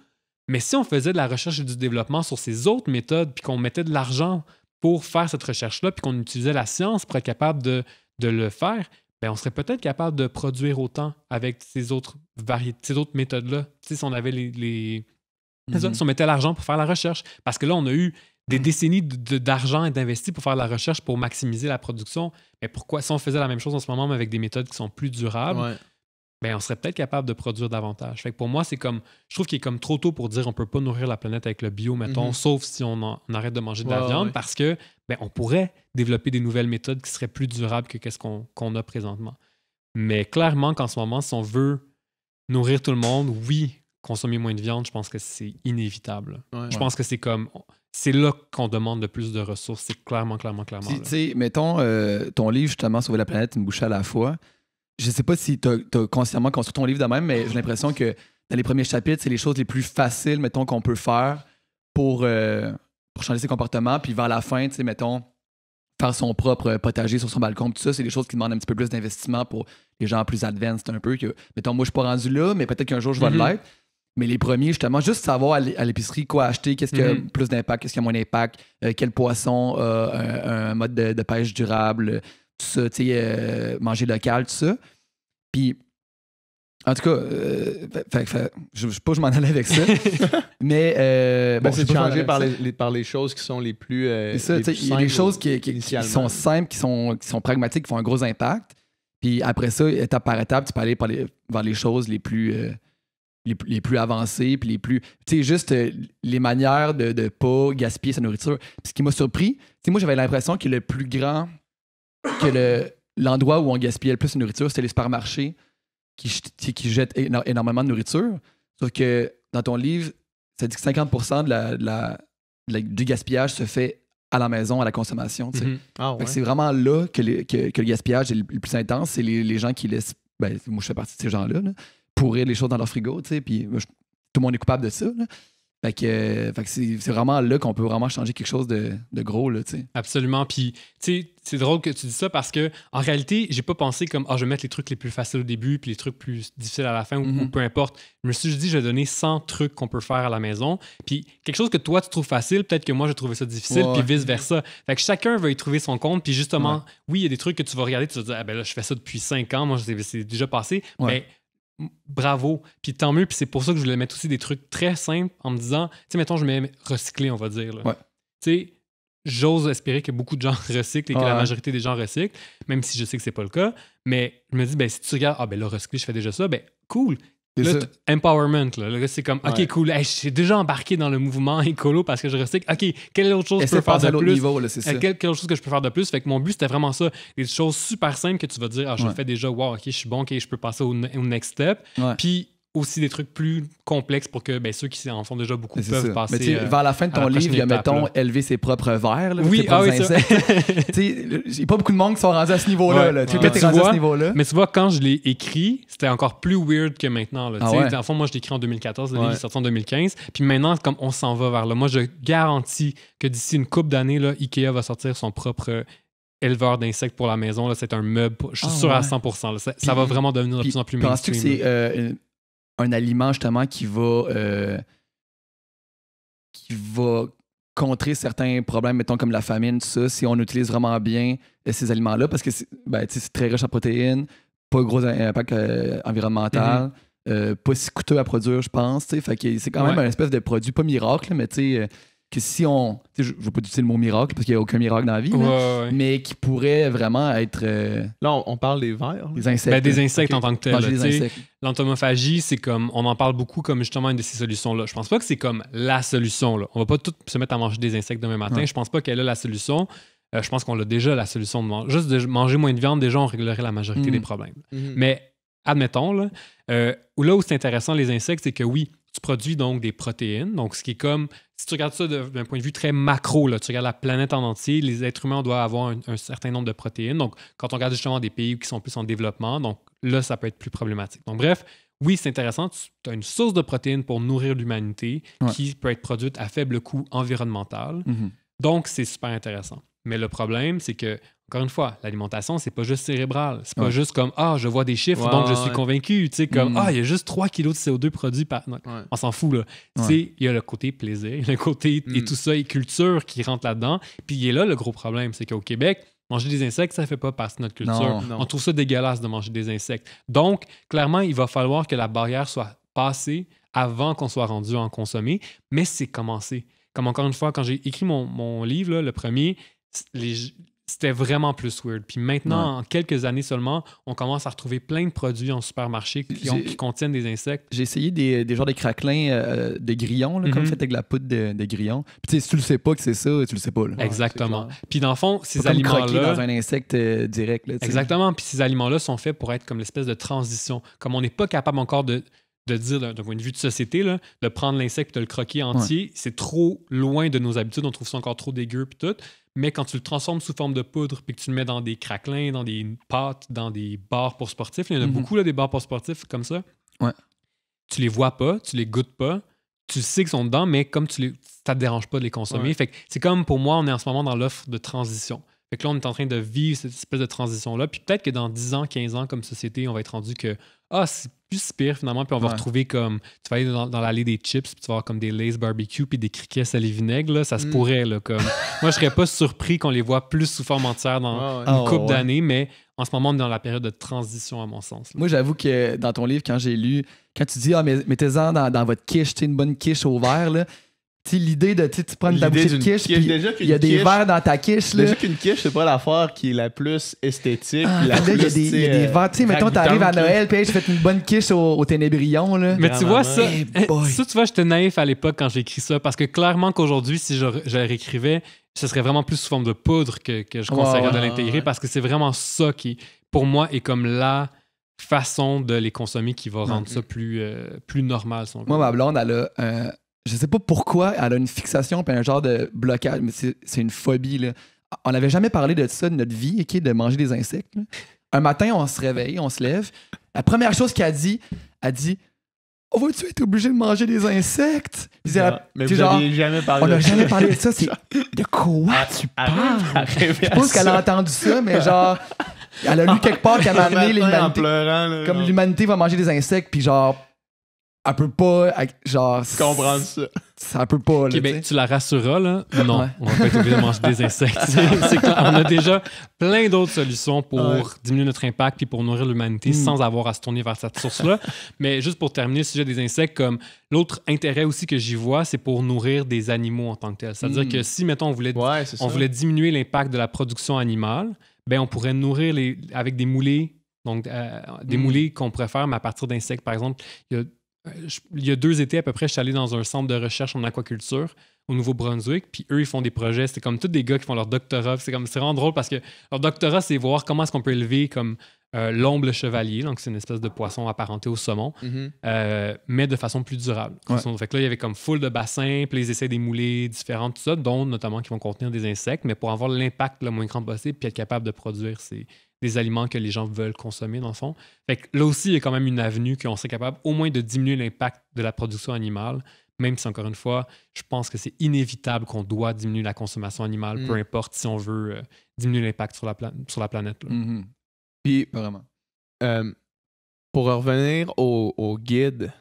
C: Mais si on faisait de la recherche et du développement sur ces autres méthodes, puis qu'on mettait de l'argent pour faire cette recherche-là, puis qu'on utilisait la science pour être capable de, de le faire, ben, on serait peut-être capable de produire autant avec ces autres variétés, ces autres méthodes-là. Si on avait les. Mhm. on mettait l'argent pour faire la recherche. Parce que là, on a eu des mhm. décennies d'argent et d'investis pour faire la recherche, pour maximiser la production. Mais pourquoi, si on faisait la même chose en ce moment, mais avec des méthodes qui sont plus durables, ben, on serait peut-être capable de produire davantage. pour moi, c'est comme. Je trouve qu'il est comme trop tôt pour dire on peut pas nourrir la planète avec le bio, mettons, mhm. sauf si on, arrête de manger de la viande, parce que ben on pourrait développer des nouvelles méthodes qui seraient plus durables que ce qu'on a présentement. Mais clairement qu'en ce moment, si on veut nourrir tout le monde, oui, consommer moins de viande, je pense que c'est inévitable. je pense que c'est comme. C'est là qu'on demande le plus de ressources. C'est clairement, clairement, clairement.
B: Tu mettons euh, ton livre justement Sauver la planète, une bouchée à la fois je sais pas si tu as, consciemment construit ton livre de même, mais j'ai l'impression que dans les premiers chapitres, c'est les choses les plus faciles, mettons, qu'on peut faire pour, euh, pour changer ses comportements. Puis vers la fin, tu sais, mettons, faire son propre potager sur son balcon, tout ça, c'est des choses qui demandent un petit peu plus d'investissement pour les gens plus advanced un peu. Que, mettons, moi, je ne suis pas rendu là, mais peut-être qu'un jour, je vais le mm-hmm. l'être. Mais les premiers, justement, juste savoir à l'épicerie quoi acheter, qu'est-ce qui a mm-hmm. plus d'impact, qu'est-ce qui a moins d'impact, euh, quel poisson, a un, mode de pêche durable, ça, tu euh, manger local, tout ça. Puis, en tout cas, euh, je ne sais pas, je m'en allais avec ça.
A: mais. Euh, bon, c'est changé par les, par les choses qui sont les plus. Il y a des choses qui, sont
B: simples, qui sont, qui sont pragmatiques, qui font un gros impact. Puis après ça, étape par étape, tu peux aller par les, vers les choses les plus, les, plus avancées, puis les plus. Tu sais, juste les manières de ne pas gaspiller sa nourriture. ce qui m'a surpris, tu sais, moi, j'avais l'impression que le plus grand que l'endroit où on gaspillait le plus de nourriture, c'était les supermarchés qui, qui jettent énormément de nourriture. Sauf que dans ton livre, ça dit que 50 du gaspillage se fait à la maison, à la consommation. Mm-hmm. Ah, c'est vraiment là que, le gaspillage est le, plus intense. C'est les, gens qui laissent, ben, moi je fais partie de ces gens-là, pourrir les choses dans leur frigo. Puis tout le monde est coupable de ça. Fait que, c'est vraiment là qu'on peut vraiment changer quelque chose de, gros, là, tu sais.
C: Absolument. Puis, tu sais, c'est drôle que tu dis ça parce que, en réalité, j'ai pas pensé comme, ah, je vais mettre les trucs les plus faciles au début, puis les trucs plus difficiles à la fin, ou, mhm. peu importe. Je me suis dit, je vais donner 100 trucs qu'on peut faire à la maison. Puis, quelque chose que toi, tu trouves facile, peut-être que moi, je trouvais ça difficile, puis vice-versa. Fait que chacun va y trouver son compte. Puis, justement, oui, il y a des trucs que tu vas regarder, tu vas te dire, ah, ben là, je fais ça depuis 5 ans, moi, c'est déjà passé. Mais ben, bravo, puis tant mieux. Puis c'est pour ça que je voulais mettre aussi des trucs très simples en me disant, tu sais, mettons, je mets recycler, on va dire. Là. Tu sais, j'ose espérer que beaucoup de gens recyclent et que la majorité des gens recyclent, même si je sais que c'est pas le cas. Mais je me dis, ben, si tu regardes, ah ben là, recycler, je fais déjà ça, ben cool empowerment, là. c'est comme, OK, cool, j'ai déjà embarqué dans le mouvement écolo parce que je recycle. OK, quelle autre chose je peux faire de plus? Niveau, euh, chose que je peux faire de plus? Fait que mon but, c'était vraiment ça. Des choses super simples que tu vas dire, ah, je fais déjà, wow, OK, je suis bon, OK, je peux passer au, au next step. Puis aussi des trucs plus complexes pour que ben, ceux qui en font déjà beaucoup peuvent passer. Mais euh, vers la fin de ton livre, il y a, mettons, élever ses propres verres. oui, ah oui,
B: Il n'y a pas beaucoup de monde qui sont rendus à ce niveau-là.
C: Tu, ouais. à ce niveau -là. Mais tu vois, quand je l'ai écrit, c'était encore plus weird que maintenant. Là, ah moi, je l'ai écrit en 2014, le livre est sorti en 2015. Puis maintenant, comme on s'en va vers là, moi, je garantis que d'ici une couple d'années, Ikea va sortir son propre éleveur d'insectes pour la maison. C'est un meuble, je suis ah sûr à 100 ça, va vraiment devenir de plus en plus mainstream
B: un aliment justement qui va, euh, qui va contrer certains problèmes, mettons comme la famine, tout ça, si on utilise vraiment bien euh, ces aliments-là, parce que ben, c'est très riche en protéines, pas gros impact euh, environnemental. Mm-hmm. pas si coûteux à produire, je pense. Fait que c'est quand même un espèce de produit, pas miracle, mais tu sais, que si on. Je ne veux pas utiliser le mot miracle parce qu'il n'y a aucun miracle dans la vie, mais, qui pourrait vraiment être. Euh,
C: là, on, parle des vers. Des insectes. Ben, des insectes en tant que tel. L'entomophagie, c'est comme. On en parle beaucoup comme justement une de ces solutions-là. Je pense pas que c'est comme la solution. Là. On va pas tout se mettre à manger des insectes demain matin. Je Je pense pas qu'elle est la solution. Euh, je pense qu'on a déjà la solution de manger. Juste de manger moins de viande, déjà, on réglerait la majorité des mm. problèmes. Mm. Mais admettons, là, euh, là où c'est intéressant les insectes, c'est que oui, tu produis donc des protéines. Donc, ce qui est comme, si tu regardes ça d'un point de vue très macro, là, tu regardes la planète en entier, les êtres humains doivent avoir un, certain nombre de protéines. Donc, quand on regarde justement des pays qui sont plus en développement, donc là, ça peut être plus problématique. Donc, bref, oui, c'est intéressant. Tu as une source de protéines pour nourrir l'humanité qui peut être produite à faible coût environnemental. Mhm. Donc, c'est super intéressant. Mais le problème, c'est que, encore une fois, l'alimentation, c'est pas juste cérébral. C'est pas juste comme Ah, je vois des chiffres, donc je suis convaincu. Tu sais, comme mm. Ah, il y a juste 3 kilos de CO2 produits par. On s'en fout, là. il y a le côté plaisir, le côté et mm. tout ça, et culture qui rentre là-dedans. Puis il y a là le gros problème, c'est qu'au Québec, Manger des insectes, ça fait pas partie de notre culture. On trouve ça dégueulasse de manger des insectes. Donc, clairement, il va falloir que la barrière soit passée avant qu'on soit rendu à en consommer, mais c'est commencé. Comme encore une fois, quand j'ai écrit mon, livre, le premier, c'était vraiment plus weird. Puis maintenant, en quelques années seulement, on commence à retrouver plein de produits en supermarché qui, qui contiennent des insectes. J'ai
B: essayé des, des genres de craquelins euh, de grillons, comme fait mhm. avec la poudre de, de grillons. Puis si tu le sais pas que c'est ça, tu le sais pas. Exactement.
C: Puis dans le fond, ces aliments-là. dans un insecte euh, direct. exactement. Puis ces aliments-là sont faits pour être comme l'espèce de transition. Comme on n'est pas capable encore de de dire d'un point de vue de société, là, de prendre l'insecte et de le croquer entier, c'est trop loin de nos habitudes, on trouve ça encore trop dégueu et tout. Mais quand tu le transformes sous forme de poudre puis que tu le mets dans des craquelins, dans des pâtes, dans des bars pour sportifs, il y en a mhm. beaucoup là, des bars pour sportifs comme ça. Ouais. Tu les vois pas, tu les goûtes pas, tu sais qu'ils sont dedans, mais comme tu les, ça te dérange pas de les consommer. Fait c'est comme pour moi, on est en ce moment dans l'offre de transition. Fait que là, on est en train de vivre cette espèce de transition-là. Puis peut-être que dans 10 ans, 15 ans, comme société, on va être rendu que ah, c'est plus pire finalement. Puis on va retrouver comme. Tu vas aller dans, l'allée des chips, puis tu vas avoir comme des Lays barbecue, puis des criquets à vinaigre. Là, ça se mm. pourrait. Là, comme... Moi, je serais pas surpris qu'on les voit plus sous forme entière dans une ah, couple d'années, mais en ce moment, on est dans la période de transition, à mon sens.
B: Moi, j'avoue que dans ton livre, quand j'ai lu, quand tu dis, ah, mettez-en dans, votre quiche, tu une bonne quiche au verre, là l'idée de tu prends ta petite quiche,
A: il y a des verres
B: dans ta quiche. Là. Déjà qu'une
A: quiche, c'est pas l'affaire qui est la plus esthétique. Ah,
B: il y a des, verres. Tu sais, euh, t'arrives à Noël, puis tu fais une bonne quiche au, ténébrillon. Ténébrion. Là. Mais tu vois, ça, tu
C: vois, j'étais naïf à l'époque quand j'écris ça, parce que clairement qu'aujourd'hui, si je, réécrivais, ce serait vraiment plus sous forme de poudre que, je conseillerais de l'intégrer, parce que c'est vraiment ça qui, pour moi, est comme la façon de les consommer qui va rendre ça plus, euh, plus normal. Moi,
B: ma blonde, elle a je sais pas pourquoi elle a une fixation puis un genre de blocage, mais c'est une phobie. Là. On n'avait jamais parlé de ça de notre vie, OK, de manger des insectes. Un matin, on se réveille, on se lève. La première chose qu'elle a dit, elle dit On oh, va-tu être obligé de manger des insectes elle, On n'a jamais parlé de ça. C'est
D: de quoi ah, tu parles Je pense qu'elle a entendu ça, mais genre. Elle a
B: lu quelque part qu'elle m'a amené l'humanité. Comme l'humanité va manger des insectes, puis genre elle peut pas. genre. Comprendre ça. Ça peut pas. Ben,
C: tu la rassureras, là. Non, on va pas être de manger des insectes. C'est On a déjà plein d'autres solutions pour diminuer notre impact puis pour nourrir l'humanité hmm. sans avoir à se tourner vers cette source-là. Mais juste pour terminer le sujet des insectes, comme l'autre intérêt aussi que j'y vois, c'est pour nourrir des animaux en tant que tel. C'est-à-dire hmm. que si, mettons, on voulait on voulait diminuer l'impact de la production animale, ben on pourrait nourrir les, avec des moulées, donc euh, des Mm. qu'on préfère faire, mais à partir d'insectes, par exemple. Il y a euh, il y a deux étés à peu près, je suis allé dans un centre de recherche en aquaculture au Nouveau-Brunswick, puis eux, ils font des projets. C'est comme tous des gars qui font leur doctorat. C'est comme c'est vraiment drôle parce que leur doctorat, c'est voir comment est-ce qu'on peut élever comme l'ombre euh, l'omble chevalier, donc c'est une espèce de poisson apparenté au saumon, mm-hmm. euh, mais de façon plus durable. Donc Fait là, il y avait comme foule de bassins, puis les essais des moulées différentes, tout ça, dont notamment qui vont contenir des insectes, mais pour avoir l'impact le moins grand possible, puis être capable de produire ces, des aliments que les gens veulent consommer, dans le fond. Fait là aussi, il y a quand même une avenue qu'on serait capable au moins de diminuer l'impact de la production animale, même si, encore une fois, je pense que c'est inévitable qu'on doit diminuer la consommation animale, mm. peu importe si on veut euh, diminuer l'impact sur, la planète. Mm-hmm. Puis, vraiment. Euh, pour revenir au, guide.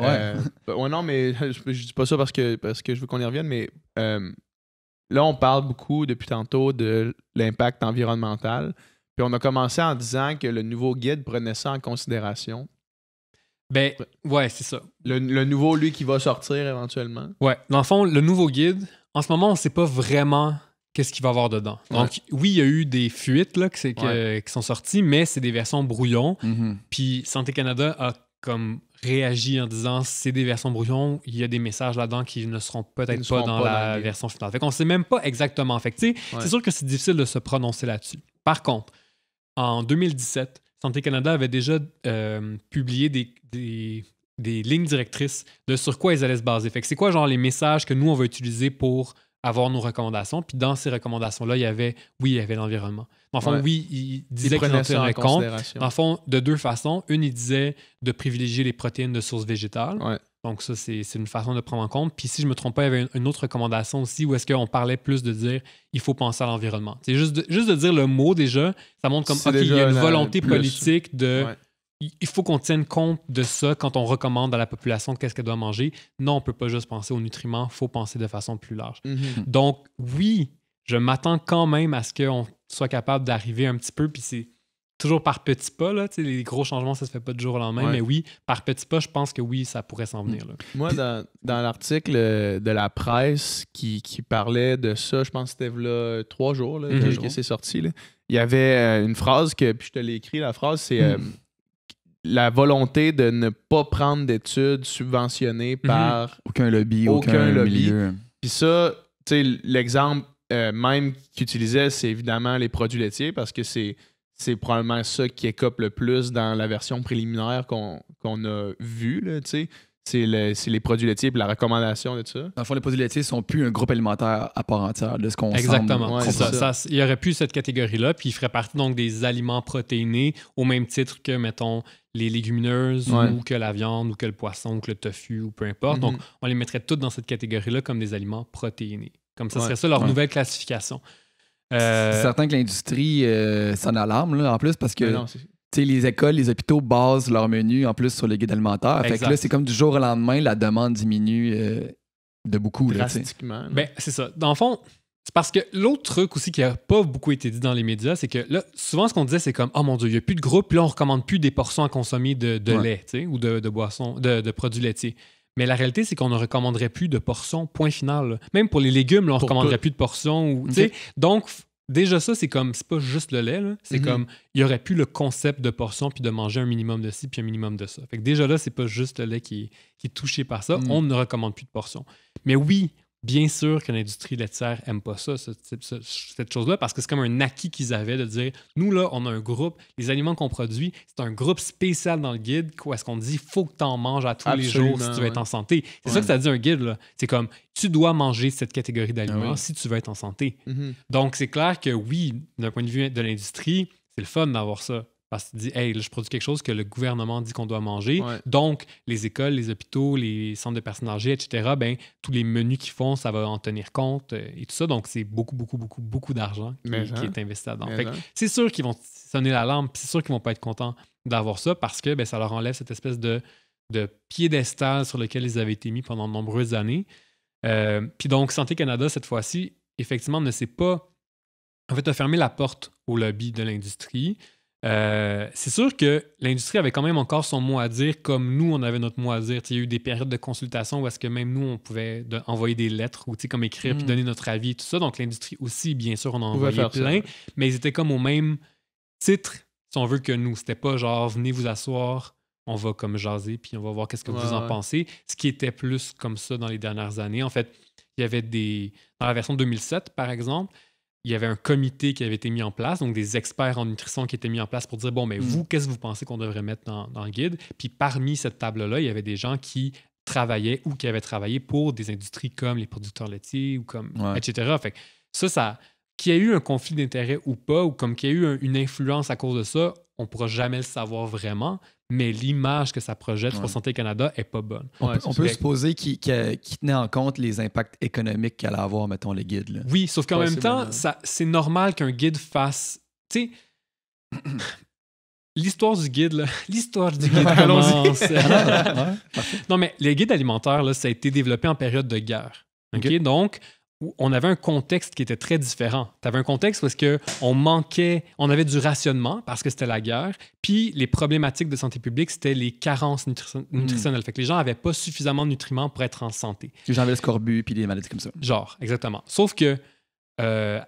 A: Euh, ouais. non, mais je, je, dis pas ça parce que, parce que je veux qu'on y revienne, mais là, on parle beaucoup depuis tantôt de l'impact environnemental. Puis on a commencé en disant que le nouveau guide prenait ça en considération. Ben, ouais, c'est ça. Le, nouveau, lui, qui va sortir éventuellement.
C: Ouais. Dans le fond, le nouveau guide, en ce moment, on ne sait pas vraiment qu'est-ce qu'il va y avoir dedans. Donc, oui, il y a eu des fuites là, qui sont sorties, mais c'est des versions brouillons. Mm-hmm. Puis Santé Canada a comme réagi en disant c'est des versions brouillons, il y a des messages là-dedans qui ne seront peut-être pas, dans, la version finale. Fait qu'on sait même pas exactement. Fait sais, c'est sûr que c'est difficile de se prononcer là-dessus. Par contre, en 2017, Santé Canada avait déjà euh, publié des, lignes directrices de sur quoi ils allaient se baser. c'est quoi, genre, les messages que nous, on va utiliser pour avoir nos recommandations. Puis dans ces recommandations-là, il y avait, oui, il y avait l'environnement. Enfin, oui, il disait que en tenait compte. Enfin, de deux façons. Une, il disait de privilégier les protéines de source végétale. Ouais. Donc, ça, c'est une façon de prendre en compte. Puis, si je me trompe pas, il y avait une, autre recommandation aussi où est-ce qu'on parlait plus de dire il faut penser à l'environnement. C'est juste, de, juste de dire le mot déjà, ça montre comme OK, il y a une volonté politique de. Il faut qu'on tienne compte de ça quand on recommande à la population qu'est-ce qu'elle doit manger. Non, on ne peut pas juste penser aux nutriments, il faut penser de façon plus large. Mm-hmm. Donc, oui, je m'attends quand même à ce qu'on soit capable d'arriver un petit peu. Puis, c'est toujours par petits pas. Là, les gros changements, ça se fait pas du jour au lendemain. Mais oui, par petits pas, je pense que oui, ça pourrait s'en venir.
A: Moi, dans, l'article euh, de la presse qui, parlait de ça, je pense que c'était là trois jours mhm. que c'est sorti. Il y avait euh, une phrase que, puis je te l'ai écrit, la phrase, c'est mhm. euh, la volonté de ne pas prendre d'études subventionnées mhm. par
B: aucun lobby, aucun, lobby.
A: Puis ça, tu sais, l'exemple même qu'ils utilisaient, c'est évidemment les produits laitiers parce que c'est c'est probablement ça qui écope le plus dans la version préliminaire qu'on a vue, C'est les produits laitiers et la recommandation de ça.
B: Dans les produits laitiers sont plus un groupe alimentaire à part entière de ce qu'on Exactement. il
C: n'y aurait plus cette catégorie-là, puis il ferait partie donc des aliments protéinés au même titre que, mettons, les légumineuses ou que la viande ou que le poisson ou que le tofu ou peu importe. Mm-hmm. Donc, on les mettrait toutes dans cette catégorie-là comme des aliments protéinés. Comme ça serait ça leur nouvelle classification. C'est euh, certain
B: que l'industrie euh, s'en alarme, en plus, parce que les écoles, les hôpitaux basent leur menu, en plus, sur les guides alimentaires. Fait que là, c'est comme du jour au lendemain, la demande diminue euh, de beaucoup. Drastiquement.
C: Ben, c'est ça. Dans le fond, c'est parce que l'autre truc aussi qui n'a pas beaucoup été dit dans les médias, c'est que là, souvent, ce qu'on disait, c'est comme Oh mon Dieu, il n'y a plus de groupe, puis là, on ne recommande plus des portions à consommer de, lait, ou de, boissons, de produits laitiers. Mais la réalité, c'est qu'on ne recommanderait plus de portions, point final. Même pour les légumes, on ne recommanderait plus de portions. Donc, déjà ça, c'est comme, c'est pas juste le lait, c'est mhm. comme, il n'y aurait plus le concept de portion, puis de manger un minimum de ci, puis un minimum de ça. Fait déjà là, c'est pas juste le lait qui, est touché par ça, mhm. on ne recommande plus de portions. Mais oui, Bien sûr que l'industrie laitière n'aime pas ça, cette chose-là, parce que c'est comme un acquis qu'ils avaient de dire nous, là, on a un groupe, les aliments qu'on produit, c'est un groupe spécial dans le guide où est-ce qu'on dit faut que tu en manges à tous les jours si tu veux être en santé. C'est ça que ça dit un guide. là, C'est comme tu dois manger cette catégorie d'aliments ah si tu veux être en santé. Mhm. Donc, c'est clair que oui, d'un point de vue de l'industrie, c'est le fun d'avoir ça. Parce qu'il dit, hey, je produis quelque chose que le gouvernement dit qu'on doit manger. Donc, les écoles, les hôpitaux, les centres de personnes âgées, etc., ben, tous les menus qu'ils font, ça va en tenir compte euh, et tout ça. Donc, c'est beaucoup, beaucoup, beaucoup, beaucoup d'argent qui, hein. est investi là-dedans. Hein. c'est sûr qu'ils vont sonner la lampe. c'est sûr qu'ils vont pas être contents d'avoir ça parce que ben, ça leur enlève cette espèce de, de piédestal sur lequel ils avaient été mis pendant de nombreuses années. Euh, puis donc, Santé Canada, cette fois-ci, effectivement, ne s'est pas. En fait, a fermé la porte au lobby de l'industrie. Euh, c'est sûr que l'industrie avait quand même encore son mot à dire, comme nous, on avait notre mot à dire. il y a eu des périodes de consultation où est-ce que même nous, on pouvait envoyer des lettres ou comme écrire, puis mm. donner notre avis, tout ça. Donc, l'industrie aussi, bien sûr, on en envoyait plein, mais ils étaient comme au même titre, si on veut, que nous. C'était pas genre, venez vous asseoir, on va comme jaser, puis on va voir qu'est-ce que vous en pensez. Ce qui était plus comme ça dans les dernières années. En fait, il y avait des... Dans la version 2007, par exemple, il y avait un comité qui avait été mis en place, donc des experts en nutrition qui étaient mis en place pour dire, bon, mais mm. vous, qu'est-ce que vous pensez qu'on devrait mettre dans, le guide? Puis parmi cette table-là, il y avait des gens qui travaillaient ou qui avaient travaillé pour des industries comme les producteurs laitiers ou comme, etc. Fait ça, ça, qu'il y ait eu un conflit d'intérêt ou pas, ou comme qu'il y a eu une influence à cause de ça, on ne pourra jamais le savoir vraiment, mais l'image que ça projette sur Santé Canada est pas bonne. On, peut, se poser
B: supposer euh, qu'il tenait en compte les impacts économiques qu'allait avoir, mettons, les guides.
C: Oui, sauf qu'en même temps, c'est normal qu'un guide fasse. Tu sais. L'histoire du guide, l'histoire du guide commence. Ah, non, mais les guides alimentaires, ça a été développé en période de guerre. OK, Donc, on avait un contexte qui était très différent. Tu avais un contexte où est que on manquait, on avait du rationnement parce que c'était la guerre, puis les problématiques de santé publique, c'était les carences hmm. nutritionnelles. Fait que les gens n'avaient pas suffisamment de nutriments pour être en santé. Les gens avaient le scorbut puis des maladies comme ça. Genre, exactement. Sauf que euh,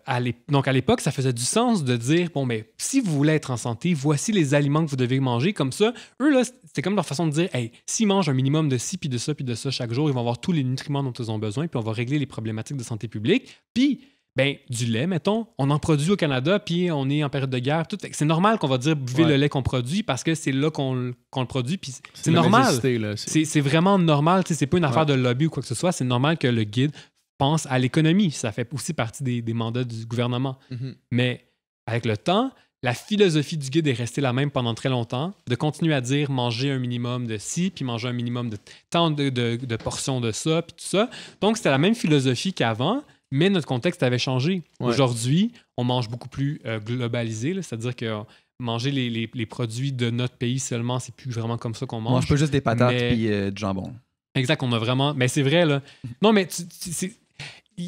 C: donc à l'époque, ça faisait du sens de dire bon, mais si vous voulez être en santé, voici les aliments que vous devez manger. Comme ça, eux, là, c'était comme leur façon de dire hey, s'ils mangent un minimum de ci, puis de ça, puis de ça chaque jour, ils vont avoir tous les nutriments dont ils ont besoin, puis on va régler les problématiques de santé publique. Puis, ben, du lait, mettons, on en produit au Canada, puis on est en période de guerre. Tout. C'est normal qu'on va dire buvez le lait qu'on produit parce que c'est là qu'on le produit. Puis c'est normal. C'est vraiment normal. C'est pas une affaire de lobby ou quoi que ce soit. C'est normal que le guide pense à l'économie. Ça fait aussi partie des, des mandats du gouvernement. Mhm. Mais avec le temps, la philosophie du guide est restée la même pendant très longtemps, de continuer à dire manger un minimum de ci, puis manger un minimum de tant de, de, portions de ça, puis tout ça. Donc, c'était la même philosophie qu'avant, mais notre contexte avait changé. Aujourd'hui, on mange beaucoup plus euh, globalisé, c'est-à-dire que manger les, les, produits de notre pays seulement, c'est plus vraiment comme ça qu'on mange. On mange pas juste des patates et puis euh, du jambon. Exact, on a vraiment. Mais c'est vrai, là. Non, mais tu,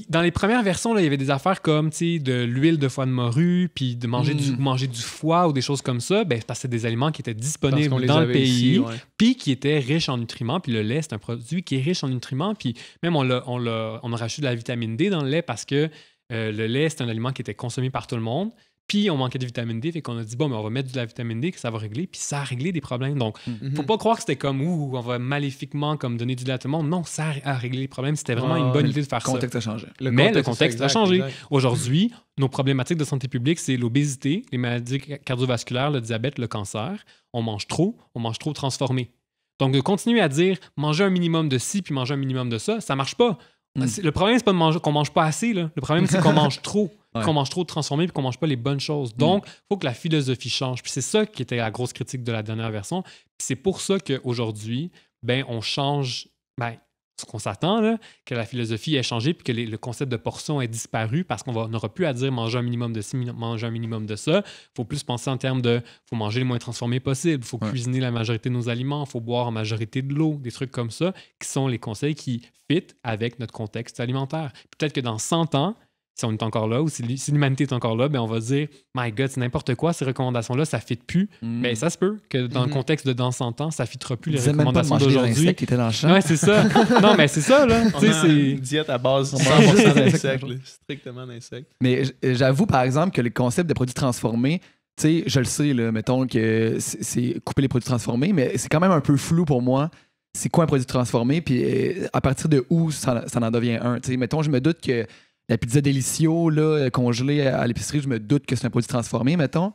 C: dans les premières versions, là, il y avait des affaires comme de l'huile de foie de morue, puis de manger, du, hmm. foie ou des choses comme ça. Ben, parce que des aliments qui étaient disponibles dans le pays, puis qui étaient riches en nutriments. Puis le lait, c'est un produit qui est riche en nutriments. Puis même, on, a, de la vitamine D dans le lait parce que euh, le lait, c'est un aliment qui était consommé par tout le monde. Puis on manquait de vitamine D, fait qu'on a dit bon, mais on va mettre de la vitamine D, que ça va régler, puis ça a réglé des problèmes. Donc, il mhm. ne faut pas croire que c'était comme ouh, on va maléfiquement comme donner du lait à tout le monde. Non, ça a réglé les problèmes. C'était vraiment une bonne idée de faire ça. Le contexte a changé. Le mais contexte, le contexte a changé. Aujourd'hui, nos problématiques de santé publique, c'est l'obésité, les maladies cardiovasculaires, le diabète, le cancer. On mange trop, on mange trop transformé. Donc, de continuer à dire manger un minimum de ci puis manger un minimum de ça, ça marche pas. Mm. Le problème, c'est pas qu'on mange pas assez. Le problème, c'est qu'on mange trop. Qu'on mange trop transformé et qu'on mange pas les bonnes choses. Mm. Donc, il faut que la philosophie change. Puis c'est ça qui était la grosse critique de la dernière version. Puis c'est pour ça qu'aujourd'hui, ben, on change. Ben, ce qu'on s'attend, que la philosophie ait changé puis que le concept de portion ait disparu parce qu'on n'aura plus à dire manger un minimum de ci, manger un minimum de ça. Il faut plus penser en termes de faut manger le moins transformé possible, faut cuisiner la majorité de nos aliments, faut boire en majorité de l'eau, des trucs comme ça, qui sont les conseils qui fit avec notre contexte alimentaire. Peut-être que dans 100 ans, si on est encore là ou si, l'humanité est encore là, ben on va dire My God, c'est n'importe quoi, ces recommandations-là, ça ne fit plus. Mais mm. ben, ça se peut que dans le mm-hmm. contexte de dans 100 ans, ça ne fitera plus les recommandations d'aujourd'hui. Ouais, c'est ça. non, mais c'est ça, là. c'est une diète à base 100% d'insectes, strictement
A: d'insectes.
B: Mais j'avoue, par exemple, que le concept de produits transformés, tu sais, je le sais, mettons que c'est couper les produits transformés, mais c'est quand même un peu flou pour moi c'est quoi un produit transformé, puis euh, à partir de où ça, en devient un. mettons, je me doute que la pizza délicieux là, euh, congelée à l'épicerie, je me doute que c'est un produit transformé, mettons.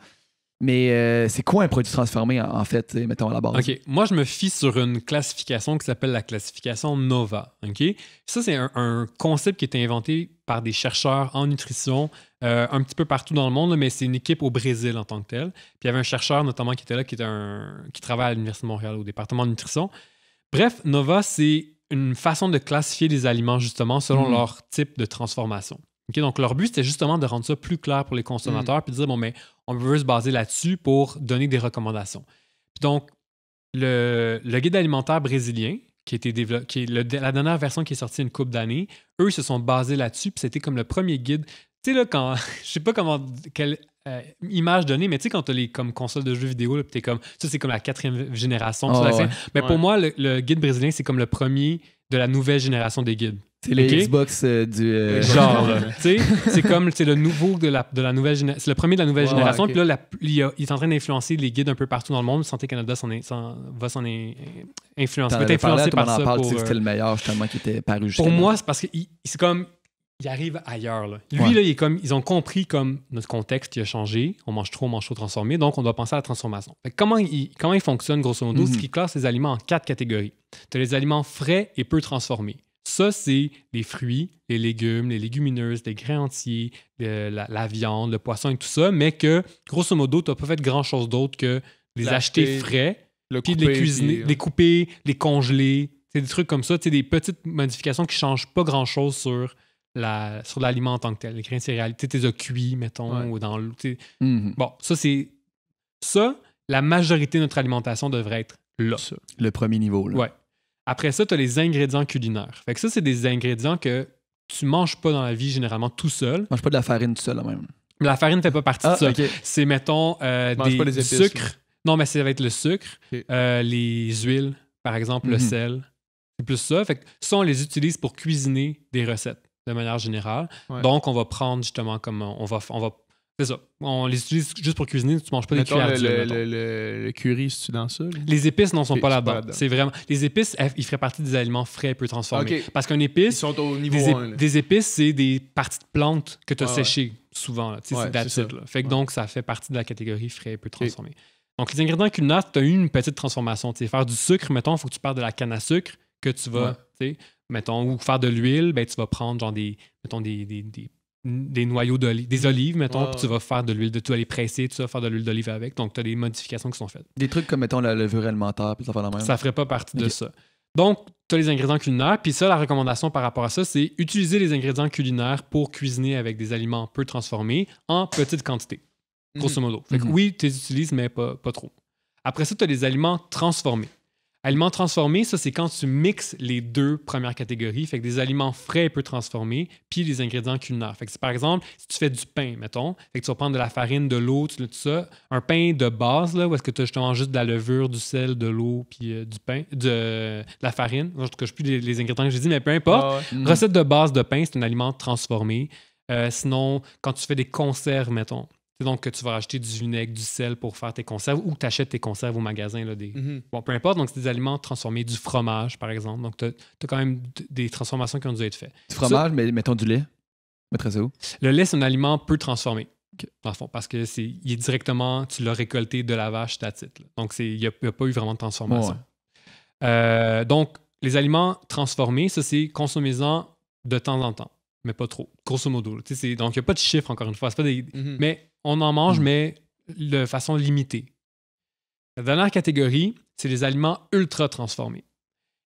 B: Mais euh, c'est quoi un produit transformé, en, fait, mettons à la base? OK.
C: Moi, je me fie sur une classification qui s'appelle la classification NOVA. OK? Ça, c'est un, concept qui a été inventé par des chercheurs en nutrition euh, un petit peu partout dans le monde, mais c'est une équipe au Brésil en tant que telle. Puis il y avait un chercheur notamment qui était là, qui, est un, qui travaille à l'Université de Montréal au département de nutrition. Bref, NOVA, c'est une façon de classifier les aliments justement selon mm. leur type de transformation. donc, leur but, c'était justement de rendre ça plus clair pour les consommateurs, mm. puis de dire, bon, mais on veut se baser là-dessus pour donner des recommandations. Puis donc, le, guide alimentaire brésilien, qui, était développé, qui est la dernière version qui est sortie une couple d'années, eux, se sont basés là-dessus, puis c'était comme le premier guide. Tu sais, là, quand, je sais pas comment, euh, image donnée, mais tu sais, quand tu as les comme, consoles de jeux vidéo, tu es comme, ça c'est comme la quatrième génération. Ah, mais pour moi, le, guide brésilien, c'est comme le premier de la nouvelle génération des guides. C'est le Xbox euh, du. Euh, genre, tu sais, c'est comme c'est le nouveau de la, de la nouvelle génération. C'est le premier de la nouvelle génération. Puis là, il, est en train d'influencer les guides un peu partout dans le monde. Santé Canada va s'en influencer. Va influencé par ça. C'était le meilleur, justement, qui était paru Pour moi, c'est parce que c'est comme il arrive ailleurs. Lui, ils ont compris comme notre contexte a changé, on mange trop, on mange trop transformé, donc on doit penser à la transformation. comment, il, fonctionne, grosso modo, c'est mhm. qu'il classe les aliments en quatre catégories. Tu as les aliments frais et peu transformés. Ça, c'est les fruits, les légumes, les légumineuses, les grains entiers, la, viande, le poisson et tout ça, mais que, grosso modo, tu n'as pas fait grand-chose d'autre que les acheter, frais, puis les cuisiner, euh, les couper, les congeler. C'est des trucs comme ça, C'est des petites modifications qui ne changent pas grand-chose sur la, sur l'aliment en tant que tel, les grains de céréales. Tu les as cuits, mettons, ou dans l'eau. Mhm. Bon, ça, c'est. Ça, la majorité de notre alimentation devrait être là. Ça,
B: le premier niveau, là.
C: Après ça, tu as les ingrédients culinaires. Fait que ça, c'est des ingrédients que tu manges pas dans la vie généralement tout seul.
B: Mange pas de la farine tout seul, là, même. La farine ne fait pas partie de ah, ça.
C: C'est, mettons, euh, des sucres. Non, mais ça va être le sucre, euh, les huiles, par exemple, le mhm. sel. C'est plus ça. Fait ça, on les utilise pour cuisiner des recettes de manière générale. Donc, on va prendre justement comme on va. On va c'est ça. On les utilise juste pour cuisiner. Tu manges pas des cuillères. curry, Les épices n'en sont pas là bas C'est vraiment. Les épices, ils feraient partie des aliments frais peu transformés. Parce qu'un épice. Ils sont au niveau des, 1, des épices, c'est des parties de plantes que tu as séchées souvent. c'est Fait donc, ça fait partie de la catégorie frais peu transformés. Donc, les ingrédients culinaires, tu as eu une petite transformation. Tu sais Faire du sucre, mettons, il faut que tu partes de la canne à sucre que tu vas mettons, ou faire de l'huile, ben, tu vas prendre genre des, mettons, des, noyaux d'olive, des olives, mettons, puis tu vas faire de l'huile, de, tout aller presser, tu vas faire de l'huile d'olive avec. Donc, tu as des modifications qui sont faites. Des trucs comme, mettons, la levure alimentaire, puis ça fait même. Ça ferait pas partie de ça. Donc, tu as les ingrédients culinaires, puis ça, la recommandation par rapport à ça, c'est utiliser les ingrédients culinaires pour cuisiner avec des aliments peu transformés en petite quantités, grosso mhm. modo. Fait mhm. oui, tu les utilises, mais pas, pas trop. Après ça, tu as les aliments transformés. Aliments transformés, ça, c'est quand tu mixes les deux premières catégories. Fait que des aliments frais peu transformés, puis des ingrédients culinaires. Fait par exemple, si tu fais du pain, mettons, fait que tu vas prendre de la farine, de l'eau, tout ça, un pain de base, là, où est-ce que tu as justement juste de la levure, du sel, de l'eau, puis euh, du pain, de, la farine. En tout cas, je plus les, ingrédients que j'ai dit, mais peu importe. Ah Recette de base de pain, c'est un aliment transformé. Euh, sinon, quand tu fais des conserves, mettons donc, que tu vas acheter du vinaigre, du sel pour faire tes conserves ou tu achètes tes conserves au magasin. Là, des... Mhm. Bon, peu importe. Donc, c'est des aliments transformés, du fromage, par exemple. Donc, tu as, quand même des transformations qui ont dû être faites. Du fromage,
B: mais mettons du lait.
C: Le lait, c'est un aliment peu transformé. fond, parce que c'est il est directement, tu l'as récolté de la vache, ta titre. Donc, il n'y a, pas eu vraiment de transformation. Euh, donc, les aliments transformés, ça, c'est consommez-en de temps en temps, mais pas trop, grosso modo. Donc, il n'y a pas de chiffre, encore une fois. Pas mhm. Mais on en mange, mm. mais de façon limitée. La dernière catégorie, c'est les aliments ultra transformés.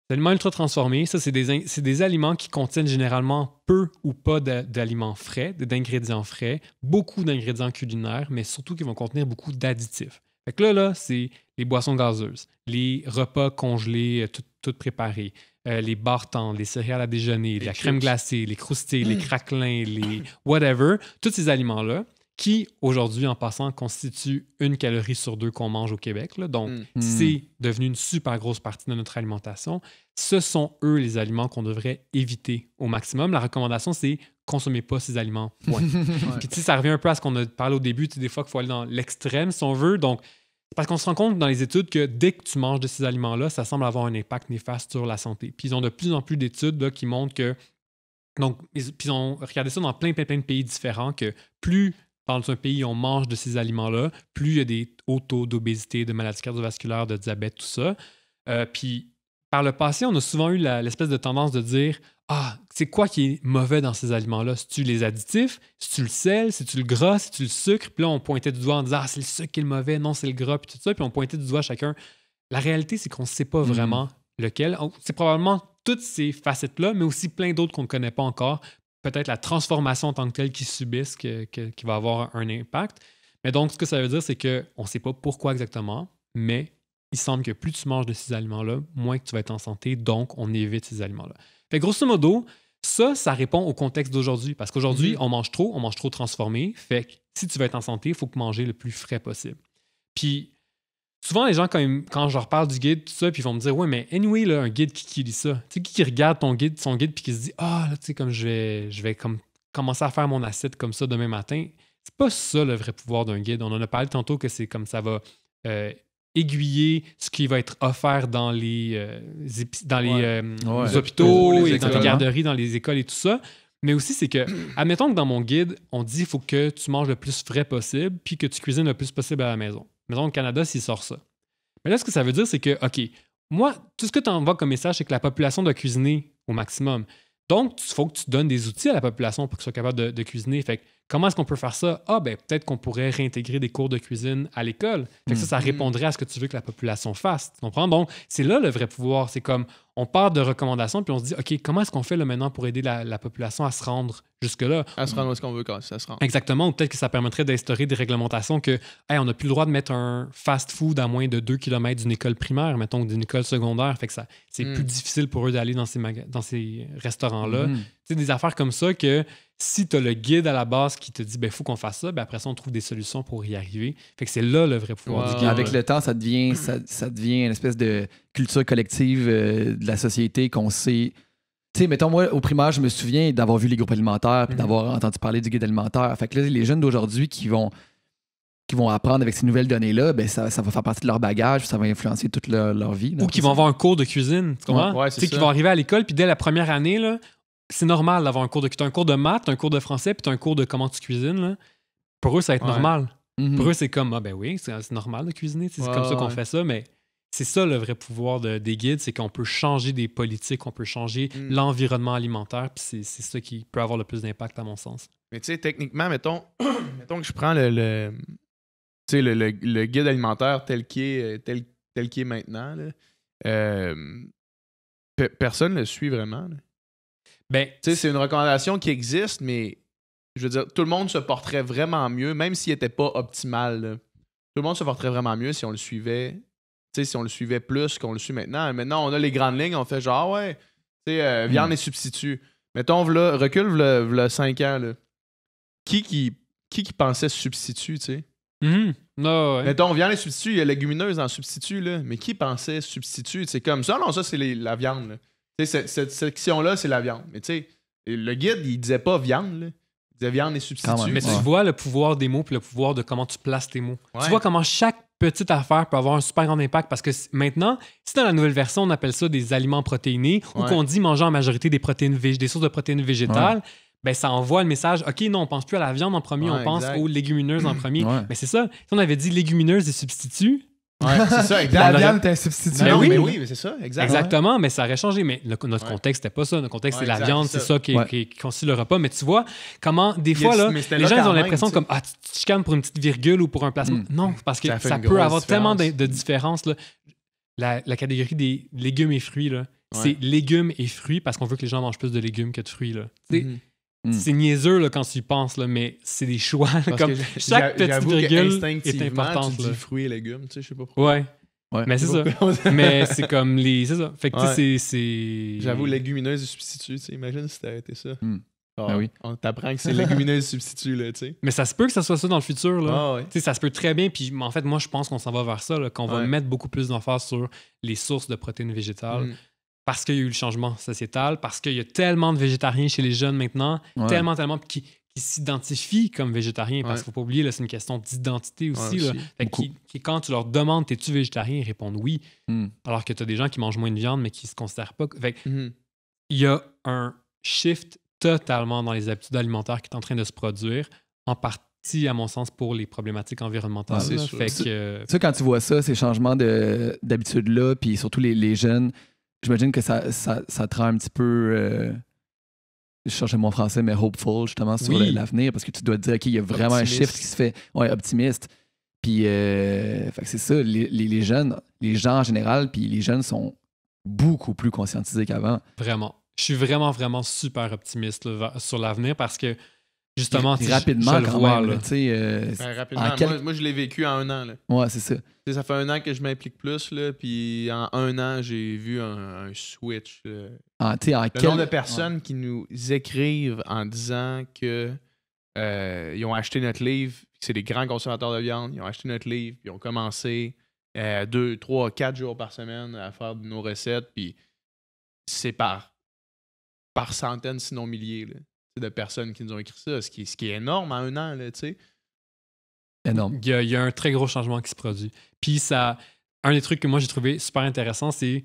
C: Les aliments ultra transformés, ça, c'est des, aliments qui contiennent généralement peu ou pas d'aliments frais, d'ingrédients frais, beaucoup d'ingrédients culinaires, mais surtout qui vont contenir beaucoup d'additifs. là, là, c'est les boissons gazeuses, les repas congelés, euh, tout, tout préparés, euh, les barres les céréales à déjeuner, la crème glacée, les croustilles, les mm. craquelins, les whatever, tous ces aliments-là, qui aujourd'hui, en passant, constitue une calorie sur deux qu'on mange au Québec. Donc, hmm. Hmm. c'est devenu une super grosse partie de notre alimentation. Ce sont eux les aliments qu'on devrait éviter au maximum. La recommandation, c'est consommez pas ces aliments. Puis, tu ça revient un peu à ce qu'on a parlé au début. des fois, qu'il faut aller dans l'extrême si on veut. Donc, parce qu'on se rend compte dans les études que dès que tu manges de ces aliments-là, ça semble avoir un impact néfaste sur la santé. Puis, ils ont de plus en plus d'études qui montrent que donc, puis ils ont regardé ça dans plein, plein, plein de pays différents que plus dans un pays, on mange de ces aliments-là, plus il y a des hauts taux d'obésité, de maladies cardiovasculaires, de diabète, tout ça. Euh, puis par le passé, on a souvent eu l'espèce de tendance de dire Ah, c'est quoi qui est mauvais dans ces aliments-là cest tu les additifs cest tu le sel cest tu le gras cest tu le sucre Puis là, on pointait du doigt en disant Ah, c'est le sucre qui est mauvais, non, c'est le gras, puis tout ça. Puis on pointait du doigt chacun. La réalité, c'est qu'on ne sait pas mm-hmm. vraiment lequel. C'est probablement toutes ces facettes-là, mais aussi plein d'autres qu'on ne connaît pas encore peut-être la transformation en tant que telle qu'ils subissent qui va avoir un impact. Mais donc, ce que ça veut dire, c'est qu'on ne sait pas pourquoi exactement, mais il semble que plus tu manges de ces aliments-là, moins que tu vas être en santé, donc on évite ces aliments-là. Fait grosso modo, ça, ça répond au contexte d'aujourd'hui. Parce qu'aujourd'hui, mm-hmm. on mange trop, on mange trop transformé. Fait que si tu veux être en santé, il faut que manger le plus frais possible. Puis Souvent, les gens, quand, je leur parle du guide, tout ça, puis ils vont me dire Ouais, mais anyway, là, un guide qui, dit lit ça. Tu sais, qui, regarde ton guide, son guide, puis qui se dit Ah, là, tu sais, comme je vais, je vais comme, commencer à faire mon asset comme ça demain matin. C'est pas ça le vrai pouvoir d'un guide. On en a parlé tantôt que c'est comme ça va euh, aiguiller ce qui va être offert dans les, euh, dans les, euh, hôpitaux, dans les hein. garderies, dans les écoles et tout ça. Mais aussi, c'est que, admettons que dans mon guide, on dit qu'il faut que tu manges le plus frais possible, puis que tu cuisines le plus possible à la maison. Mettons, le Canada, s'il sort ça. Mais là, ce que ça veut dire, c'est que, OK, moi, tout ce que tu envoies comme message, c'est que la population doit cuisiner au maximum. Donc, il faut que tu donnes des outils à la population pour qu'elle soit capable de, de, cuisiner. Fait Comment est-ce qu'on peut faire ça? Ah, ben peut-être qu'on pourrait réintégrer des cours de cuisine à l'école. Ça, ça mhm. répondrait à ce que tu veux que la population fasse. Tu comprends? Donc, c'est là le vrai pouvoir. C'est comme on part de recommandations, puis on se dit, OK, comment est-ce qu'on fait là maintenant pour aider la, population à se rendre jusque-là? À se rendre où ce qu'on veut quand ça se rend. Exactement. Ou peut-être que ça permettrait d'instaurer des réglementations que, on n'a plus le droit de mettre un fast-food à moins de 2 km d'une école primaire, mettons, d'une école secondaire. Fait que ça, c'est mm. plus difficile pour eux d'aller dans ces, dans ces restaurants-là. C'est mm. Tu sais, des affaires comme ça que si tu as le guide à la base qui te dit, ben, faut qu'on fasse ça, ben, après ça, on trouve des solutions pour y arriver. Fait que c'est là le vrai pouvoir du guide. Avec le
B: temps, ça devient, ça, devient une espèce de culture collective euh, de la société qu'on sait. Tu sais, mettons, moi, au primaire, je me souviens d'avoir vu les groupes alimentaires puis mhm. d'avoir entendu parler du guide alimentaire. Fait que là, les jeunes d'aujourd'hui qui vont qui vont apprendre avec ces nouvelles données-là, ben ça, va faire partie de leur bagage, ça va influencer toute leur, vie. Ou qui vont avoir
C: un cours de cuisine, tu tu sais, qui vont arriver à l'école, puis dès la première année, là, c'est normal d'avoir un cours de. un cours de maths, un cours de français, puis un cours de comment tu cuisines. Pour eux, ça va être normal. Mm-hmm. Pour eux, c'est comme, ah ben oui, c'est normal de cuisiner, c'est comme ça qu'on fait ça, mais c'est ça le vrai pouvoir des guides, c'est qu'on peut changer des politiques, on peut changer mm. l'environnement alimentaire, puis c'est ça qui peut avoir le plus d'impact à mon sens.
A: Mais tu sais, techniquement, mettons, mettons que je prends le, le, le, guide alimentaire tel qu'il est, euh, tel, tel est maintenant, euh, personne le suit vraiment. Ben, c'est une recommandation qui existe, mais je veux dire, tout le monde se porterait vraiment mieux, même s'il n'était pas optimal. Tout le monde se porterait vraiment mieux si on le suivait, si on le suivait plus qu'on le suit maintenant. Maintenant, on a les grandes lignes, on fait genre, ah ouais, sais euh, viande hmm. et substitut. Mettons, v'là, recule v'là, 5 ans. Qui, qui, qui pensait substitut, tu sais? Hmm. Ah, Mettons, viande et substitut, il y a légumineuse en substitut, là. mais qui pensait substitut? C'est comme ça, non, ça, c'est la viande. Cette, cette section-là, c'est la viande. Mais tu sais, le guide, il disait pas viande. Il disait viande et substitut. Mais tu
C: vois le pouvoir des mots puis le pouvoir de comment tu places tes mots. Tu vois comment chaque petite affaire peut avoir un super grand impact parce que maintenant, si dans la nouvelle version, on appelle ça des aliments protéinés ou qu'on dit manger en majorité des protéines des sources de protéines végétales, ben, ça envoie le message OK, non, on pense plus à la viande en premier, on pense aux légumineuses en premier. Mais c'est ça. Si on avait dit légumineuses et substituts, c'est ça, exactement. La viande t'es un substitut. Mais oui, mais c'est ça, exactement. Exactement, mais ça aurait changé. Mais notre contexte c'était pas ça. Notre contexte, c'est la viande, c'est ça, qui, constitue le repas. Mais tu vois comment, des fois, là, les gens ont l'impression comme ah, tu te chicanes pour une petite virgule ou pour un placement. Mm. Non, parce que ça, peut avoir tellement de, différences. La, catégorie des légumes et fruits, c'est légumes et fruits parce qu'on veut que les gens mangent plus de légumes que de fruits. Là. Mm-hmm. Hmm. C'est niaiseux là, quand tu y penses, là, mais c'est des choix. comme chaque petite virgule est importante. Tu dis
A: fruits et légumes, tu sais, je sais pas
C: pourquoi. Ouais. ouais. Mais c'est ça. mais c'est comme les. C'est ça. Fait que ouais. c'est. J'avoue, légumineuse et substitut. tu sais. Imagine si t'as été ça. Hmm. Ben oui. On t'apprend que c'est légumineuse substitut, là, tu sais. Mais ça se peut que ça soit ça dans le futur, là. Ah, tu sais, ça se peut très bien. Puis en fait, moi, je pense qu'on s'en va vers ça, qu'on va mettre beaucoup plus d'emphase sur les sources de protéines végétales. Hmm parce qu'il y a eu le changement sociétal, parce qu'il y a tellement de végétariens chez les jeunes maintenant, tellement, tellement, qui, qui s'identifient comme végétariens, parce qu'il ne faut pas oublier, là, c'est une question d'identité aussi. qui, quand tu leur demandes, es-tu végétarien, ils répondent oui, hmm. alors que tu as des gens qui mangent moins de viande, mais qui ne se considèrent pas. Fait hmm. il y a un shift totalement dans les habitudes alimentaires qui est en train de se produire, en partie à mon sens, pour les problématiques environnementales. c'est fait que... Euh, sais,
B: quand tu vois ça, ces changements dhabitude là puis surtout les, les jeunes, j'imagine que ça, ça, ça te rend un petit peu. Euh, je cherchais mon français, mais hopeful, justement, sur l'avenir, parce que tu dois te dire, OK, il y a vraiment un shift qui se fait. Ouais, optimiste. Puis, euh, c'est ça, les, jeunes, les gens en général, puis les jeunes sont beaucoup plus conscientisés qu'avant.
C: Vraiment. Je suis vraiment, vraiment super optimiste sur l'avenir parce que Justement, rapidement, Moi,
A: je l'ai vécu en un an. Là. Ouais, c'est ça. ça fait un an que je m'implique plus, là, puis en un an, j'ai vu un, switch. Euh. Ah, Le de personnes qui nous écrivent en disant que euh, ils ont acheté notre livre, c'est des grands consommateurs de viande, ils ont acheté notre livre, ils ont commencé euh, deux, trois, quatre jours par semaine à faire nos recettes, puis c'est par, par centaines, sinon milliers de personnes qui nous ont écrit ça, ce qui, ce qui est
C: énorme en un an, tu sais. Énorme. Il y, a, un très gros changement qui se produit. Puis ça, un des trucs que moi j'ai trouvé super intéressant, c'est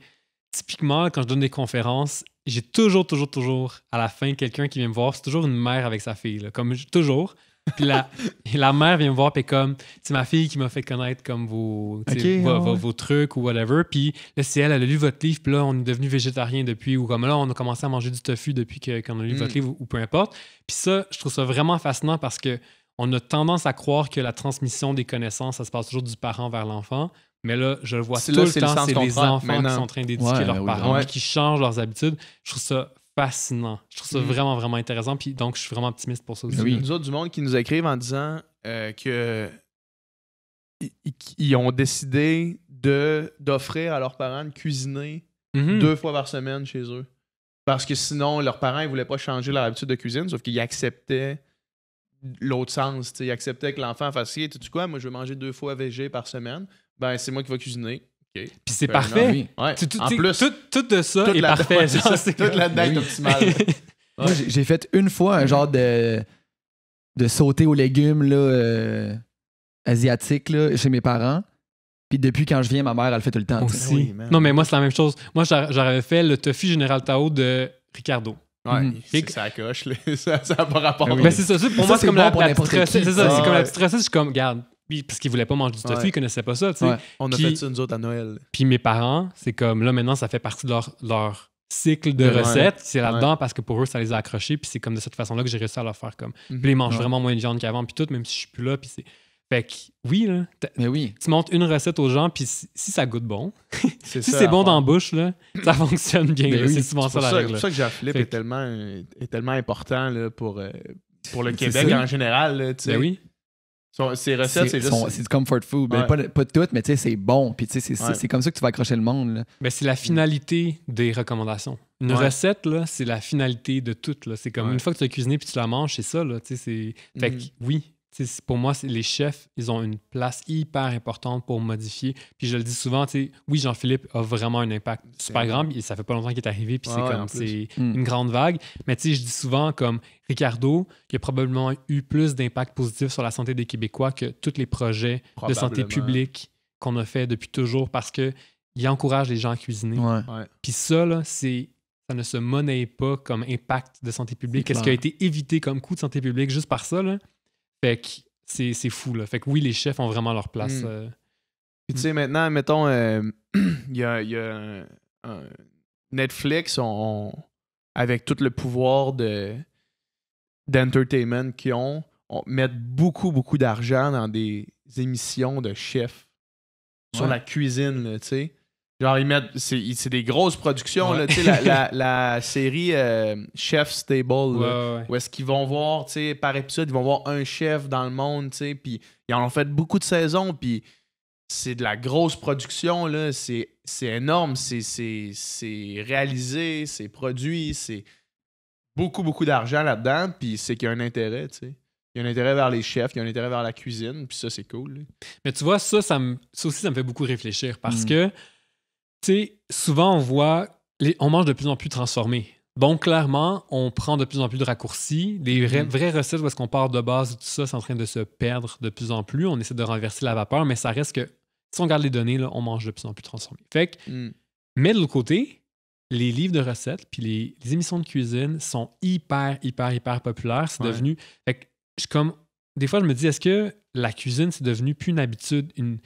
C: typiquement quand je donne des conférences, j'ai toujours, toujours, toujours à la fin quelqu'un qui vient me voir. C'est toujours une mère avec sa fille, comme toujours. Puis la, la, mère vient me voir, puis comme, c'est ma fille qui m'a fait connaître comme vos, ah vos, trucs ou whatever. Puis là, c'est elle, elle a lu votre livre, puis là, on est devenu végétarien depuis, ou comme là, on a commencé à manger du tofu depuis qu'on a lu votre mm. livre, ou, peu importe. Puis ça, je trouve ça vraiment fascinant parce que on a tendance à croire que la transmission des connaissances, ça se passe toujours du parent vers l'enfant. Mais là, je le vois tout le temps, c'est les enfants qui sont en train d'éduquer leurs ben ben parents, qui changent leurs habitudes. Je trouve ça fascinant. Je trouve ça mm. vraiment, vraiment intéressant. Puis donc, je suis vraiment optimiste pour ça aussi. Oui, nous autres du monde qui nous écrivent en disant
A: qu'ils euh, que ont décidé de d'offrir à leurs parents de cuisiner mm-hmm. deux fois par semaine chez eux. Parce que sinon, leurs parents ne voulaient pas changer leur habitude de cuisine, sauf qu'ils acceptaient l'autre sens. Ils acceptaient que l'enfant fasse Tu sais quoi, moi je veux manger deux fois végé par semaine. Ben, c'est moi qui vais cuisiner. Pis Puis c'est parfait. Ouais. Tout, en plus, tout, de ça est parfait. Ça, est toute la date optimale. Moi,
B: j'ai fait une fois un genre de, de sauter aux légumes là, euh, là, chez mes parents. Puis
C: depuis quand je viens, ma mère, elle le fait tout le temps. Aussi. non, mais moi, c'est la même chose. Moi, j'aurais fait le tofu général Tao de Ricardo. Ouais, mhm. c'est ça coche, ça n'a pas rapport. Mais ben, c'est ça, pour moi, c'est comme, la, petite recette. C'est comme la petite recette, je suis comme, garde, parce qu'ils voulaient pas manger du tofu, ouais. ne' pas ça. On a fait ça nous autres à Noël. Puis mes parents, c'est comme là maintenant, ça fait partie de leur, cycle de recettes. C'est là-dedans parce que pour eux, ça les a accrochés. Puis c'est comme de cette façon-là que j'ai réussi à leur faire comme. Puis ils mhm. mangent vraiment moins de viande qu'avant, puis tout, même si je suis plus là. Puis c'est. Fait que oui, là, oui. tu montes une recette aux gens, puis si, ça goûte bon, si c'est bon dans la bouche, là, ça fonctionne bien. c'est ça la C'est pour ça que
A: Jaflip est tellement, est tellement important là, pour, euh, pour le Québec en
C: général. Mais ben oui. Ces recettes, c'est du comfort food.
B: Ben, pas, pas toutes, mais c'est bon. c'est comme ça que tu vas accrocher le monde.
C: c'est la finalité des recommandations. Une recette, c'est la finalité de tout. C'est comme une fois que tu as cuisiné puis tu la manges, c'est ça. Là, fait mm oui, pour moi, les chefs, ils ont une place hyper importante pour modifier. Puis je le dis souvent, oui, Jean-Philippe a vraiment un impact super grand. Puis ça fait pas longtemps qu'il est arrivé, puis c'est hmm. une grande vague. Mais je dis souvent comme Ricardo, qui a probablement eu plus d'impact positif sur la santé des Québécois que tous les projets de santé publique qu'on a fait depuis toujours parce que il encourage les gens à cuisiner. Puis ça, c'est ça ne se monnaie pas comme impact de santé publique. quest ce qui a été évité comme coût de santé publique juste par ça? Là? Fait que c'est fou, là. Fait que oui, les chefs ont vraiment leur place. Hmm.
A: Euh. tu hmm. sais, maintenant, mettons, euh, il y a, Netflix, avec tout le pouvoir de d'entertainment qu'ils ont, on met beaucoup, beaucoup d'argent dans des émissions de chefs sur la cuisine, tu sais. Genre, ils mettent. C'est des grosses productions, la, série euh, Chef Stable, où est-ce qu'ils vont voir, par épisode, ils vont voir un chef dans le monde, puis ils en ont fait beaucoup de saisons, puis c'est de la grosse production, là, c'est énorme, c'est réalisé, c'est produit, c'est beaucoup, beaucoup d'argent là-dedans, puis c'est qu'il y a un intérêt, tu sais. Il y a un intérêt vers les chefs, il y a un intérêt vers la cuisine, puis ça, c'est cool. Mais tu vois, ça, ça, aussi, ça me fait beaucoup
C: réfléchir parce mm. que tu sais, souvent on voit, on mange de plus en plus transformé. Donc, clairement, on prend de plus en plus de raccourcis. Les mm-hmm. vraies recettes où ce qu'on part de base, tout ça, c'est en train de se perdre de plus en plus. On essaie de renverser la vapeur, mais ça reste que, si on regarde les données, là, on mange de plus en plus transformé. Fait que, mm. mais de l'autre côté, les livres de recettes puis les, émissions de cuisine sont hyper, hyper, hyper populaires. C'est devenu. Fait que, je, comme, des fois, je me dis, est-ce que la cuisine, c'est devenu plus une habitude, une,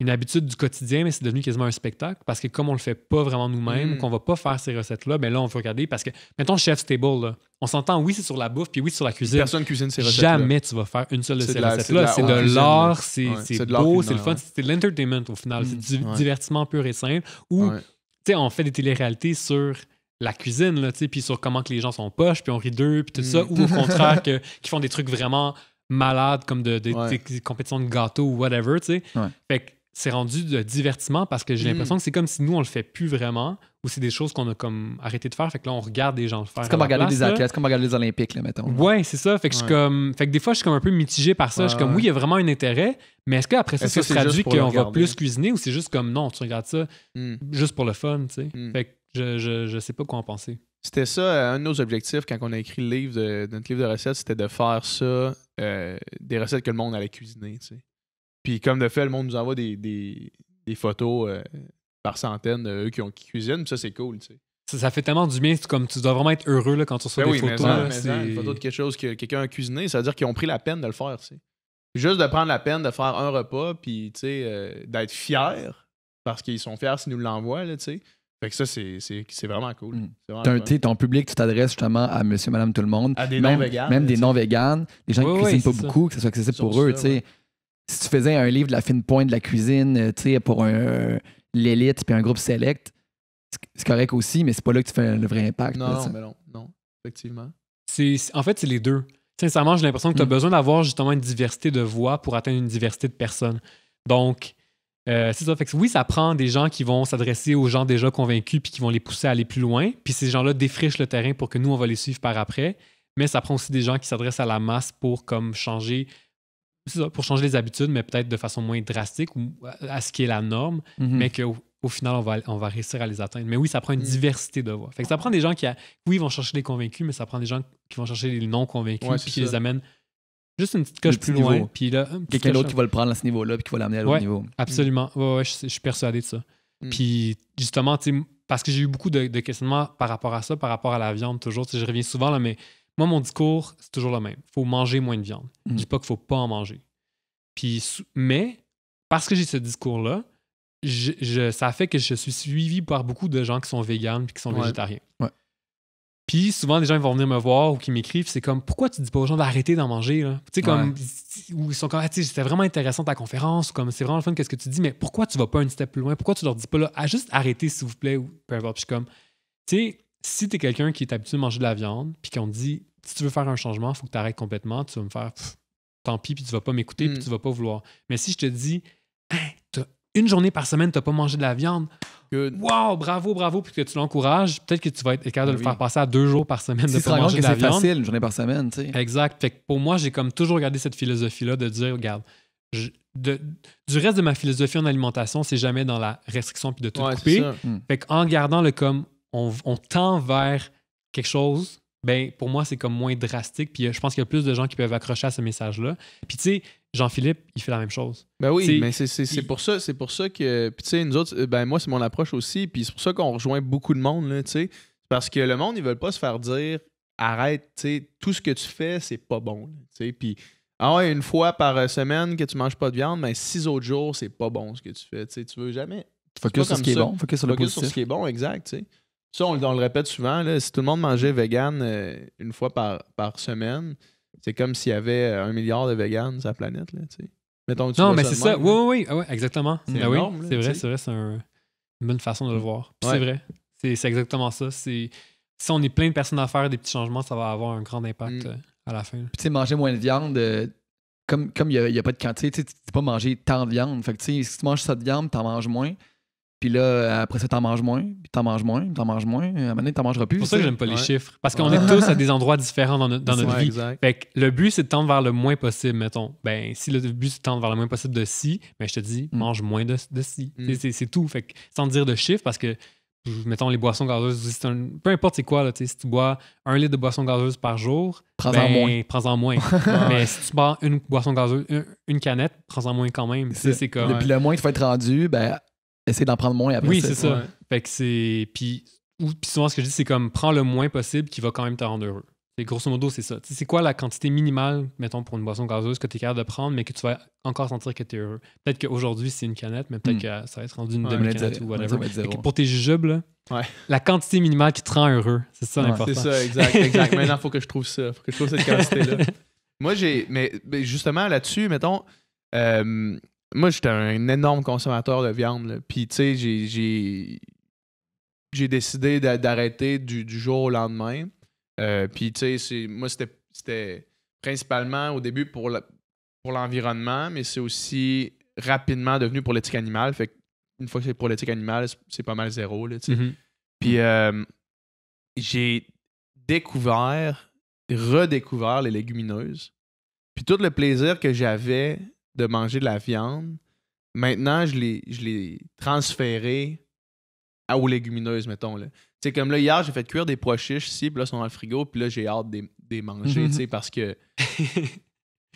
C: une habitude du quotidien, mais c'est devenu quasiment un spectacle parce que comme on le fait pas vraiment nous-mêmes, mm. qu'on va pas faire ces recettes-là, mais ben là, on veut regarder parce que, mettons, chef stable, on s'entend, oui, c'est sur la bouffe, puis oui, c'est sur la cuisine. Personne cuisine ces recettes. Jamais tu vas faire une seule de ces recettes-là. C'est de l'art, c'est beau, c'est le fun, c'est l'entertainment au final. Mm. C'est du divertissement pur et simple ou tu sais, on fait des télé-réalités sur la cuisine, là, tu sais, puis sur comment que les gens sont poches, puis on rit d'eux, puis tout ça, mm. ou au contraire, qui font des trucs vraiment malades comme des compétitions de gâteaux ou whatever, tu sais. Fait que c'est rendu de divertissement parce que j'ai mm. l'impression que c'est comme si nous, on le fait plus vraiment ou c'est des choses qu'on a comme arrêté de faire. Fait que là, on regarde des gens le faire. C'est comme regarder des athlètes, c'est comme regarder les Olympiques, là, mettons. Ouais, c'est ça. Fait que, je comme... fait des fois, je suis comme un peu mitigé par ça. Je suis comme, oui, il y a vraiment un intérêt, mais est-ce qu'après ça, ça se traduit qu'on va plus cuisiner ou c'est juste comme, non, tu regardes ça mm. juste pour le fun, tu sais. Mm. Fait que je, je, sais pas quoi en penser.
A: C'était ça, euh, un de nos objectifs quand on a écrit le livre de, notre livre de recettes, c'était de faire ça, euh, des recettes que le monde allait cuisiner. Tu sais. Puis comme de fait, le monde nous envoie des, photos euh, par centaines, d'eux eux qui, ont, cuisinent, puis ça c'est cool, tu
C: sais. Ça, fait tellement du bien, comme tu dois vraiment être heureux quand tu reçois ben des photos. une photo de
A: quelque chose que quelqu'un a cuisiné, ça veut dire qu'ils ont pris la peine de le faire, tu sais. Juste de prendre la peine de faire un repas, puis euh, d'être fier, parce qu'ils sont fiers s'ils nous l'envoient, tu sais. Fait que ça, c'est vraiment cool. Mm. un,
B: Ton public, tu t'adresses justement à monsieur, madame, tout le monde. À des non-véganes. Même, des non-véganes, des gens qui qui cuisinent pas beaucoup, que ça soit accessible pour eux. tu si tu faisais un livre de la fine pointe de la cuisine, euh, tu sais, pour l'élite puis un groupe select, c'est correct aussi, mais c'est pas là que tu fais le vrai impact.
A: Non, mais non, effectivement.
C: C'est, en fait, c'est les deux. Sincèrement, j'ai l'impression que tu as mm. besoin d'avoir justement une diversité de voix pour atteindre une diversité de personnes. Donc, euh, c'est ça. Fait que oui, ça prend des gens qui vont s'adresser aux gens déjà convaincus puis qui vont les pousser à aller plus loin. Puis ces gens-là défrichent le terrain pour que nous, on va les suivre par après. Mais ça prend aussi des gens qui s'adressent à la masse pour comme changer pour changer les habitudes, mais peut-être de façon moins drastique ou à ce qui est la norme, mhm. mais qu'au au final, on va, on va réussir à les atteindre. Mais oui, ça prend une mhm. diversité de voix. Fait que ça ah. prend des gens qui, oui, vont chercher les convaincus, mais ça prend des gens qui vont chercher les non convaincus, et puis qui les amènent juste une petite coche plus loin. quelqu'un d'autre qui va le prendre à ce niveau-là, puis qui va l'amener à l'autre niveau. Absolument. je, suis persuadé de ça. Mm. Puis justement, parce que j'ai eu beaucoup de, de, questionnements par rapport à ça, par rapport à la viande, toujours. Je reviens souvent, là, mais moi, mon discours, c'est toujours le même. faut manger moins de viande. Je mm. Je dis pas qu'il faut pas en manger. Puis, mais, parce que j'ai ce discours-là, je, ça fait que je suis suivi par beaucoup de gens qui sont véganes et qui sont végétariens. Puis souvent, des gens vont venir me voir ou qui m'écrivent, c'est comme pourquoi tu dis pas aux gens d'arrêter d'en manger comme, ou ils sont comme, ah, c'était vraiment intéressant ta conférence, ou comme, c'est vraiment le fun, qu'est-ce que tu dis, mais pourquoi tu vas pas un step plus loin? Pourquoi tu leur dis pas là, ah, juste arrêter s'il vous plaît, ou comme, tu sais, si tu es quelqu'un qui est habitué à manger de la viande, puis qu'on te dit si tu veux faire un changement, il faut que tu arrêtes complètement, tu vas me faire tant pis, puis tu vas pas m'écouter, puis mm. tu vas pas vouloir. Mais si je te dis hein, une journée par semaine, tu n'as pas mangé de la viande, waouh, wow, bravo, bravo, puis que tu l'encourages, peut-être que tu vas être capable de ben le faire passer à deux jours par semaine de pas manger de la viande. C'est facile, une journée par semaine, tu Exact. Fait que pour moi, j'ai comme toujours gardé cette philosophie-là de dire regarde, du reste de ma philosophie en alimentation, c'est jamais dans la restriction puis de tout couper. Fait en gardant le comme on, tend vers quelque chose, ben pour moi, c'est comme moins drastique. Puis euh, je pense qu'il y a plus de gens qui peuvent accrocher à ce message-là. Puis tu sais, Jean-Philippe, il fait la même chose. Ben oui, mais c'est
A: pour ça, c'est pour ça que. Puis tu sais, nous autres, ben moi, c'est mon approche aussi. Puis c'est pour ça qu'on rejoint beaucoup de monde, Parce que le monde, ils veulent pas se faire dire arrête, tout ce que tu fais, c'est pas bon, Puis. Ah une fois par euh, semaine que tu manges pas de viande, mais six autres jours, c'est pas bon ce que tu fais. Tu sais, veux jamais. Focus sur ce qui est bon. Focus sur sur ce qui est bon, exact. Ça, on, le répète souvent, si tout le monde mangeait vegan euh, une fois par, semaine, c'est comme s'il y avait euh, un milliard de vegans sur la planète. Là, non, mais c'est ça.
C: oui, oui, ah oui, exactement. C'est ben C'est vrai, c'est vrai, c'est une bonne façon de le voir. C'est vrai. C'est exactement ça. Si on est plein de personnes à faire des petits changements, ça va avoir un grand impact mm. euh, à la fin. Puis,
B: tu sais, manger moins de viande, comme il n'y a, y a, pas de quantité, tu ne peux pas manger tant de viande. Fait si tu manges ça de viande, tu en manges moins. Puis là, après ça, t'en manges moins, puis t'en manges moins, t'en manges moins. À un moment t'en mangeras plus. C'est pour ça que j'aime pas les chiffres. Parce qu'on est tous à des endroits
C: différents dans, dans notre vie. Fait que le but, c'est de tendre vers le moins possible, mettons. Ben, si le but, c'est de tendre vers le moins possible de si, ben, je te dis, mm. mange moins de, de ci. Mm. C'est tout. Fait que, sans dire de chiffres, parce que, mettons, les boissons gazeuses, peu importe c'est quoi, là, si tu bois un litre de boisson gazeuse par jour, prends-en ben, moins. Prends-en moins. Mais si tu bois une boisson gazeuse, une, canette, prends-en moins quand même. C'est comme. Depuis
B: le moins que tu être rendu, ben essayer d'en prendre moins après. Oui, c'est ça.
C: Fait que c'est. Puis, souvent, ce que je dis, c'est comme prends le moins possible qui va quand même te rendre heureux. grosso modo, c'est ça. C'est quoi la quantité minimale, mettons, pour une boisson gazeuse que tu es capable de prendre, mais que tu vas encore sentir que tu es heureux? Peut-être qu'aujourd'hui, c'est une canette, mais peut-être hmm. que ça va être rendu une demi-canette ou whatever. pour tes jujubes, là, la quantité minimale qui te rend heureux, c'est ça l'important. C'est ça, exact. exact. Maintenant, il faut que je trouve ça. faut que je
A: trouve cette quantité-là. Moi, j'ai. Mais, justement, là-dessus, mettons. Euh, moi, j'étais un énorme consommateur de viande. Puis, tu sais, j'ai, décidé d'arrêter du, jour au lendemain. Euh, puis, tu sais, moi, c'était, principalement au début pour, pour l'environnement, mais c'est aussi rapidement devenu pour l'éthique animale. Fait une fois que c'est pour l'éthique animale, c'est pas mal zéro. Là, tu mm-hmm. Puis, euh, j'ai découvert, redécouvert les légumineuses. Puis, tout le plaisir que j'avais de manger de la viande. Maintenant, je l'ai, je l'ai transféré à, aux légumineuses, mettons. Là. C'est comme là, hier, j'ai fait cuire des pois chiches ici, puis là, ils sont dans le frigo, puis là, j'ai hâte de les manger, mm-hmm. parce que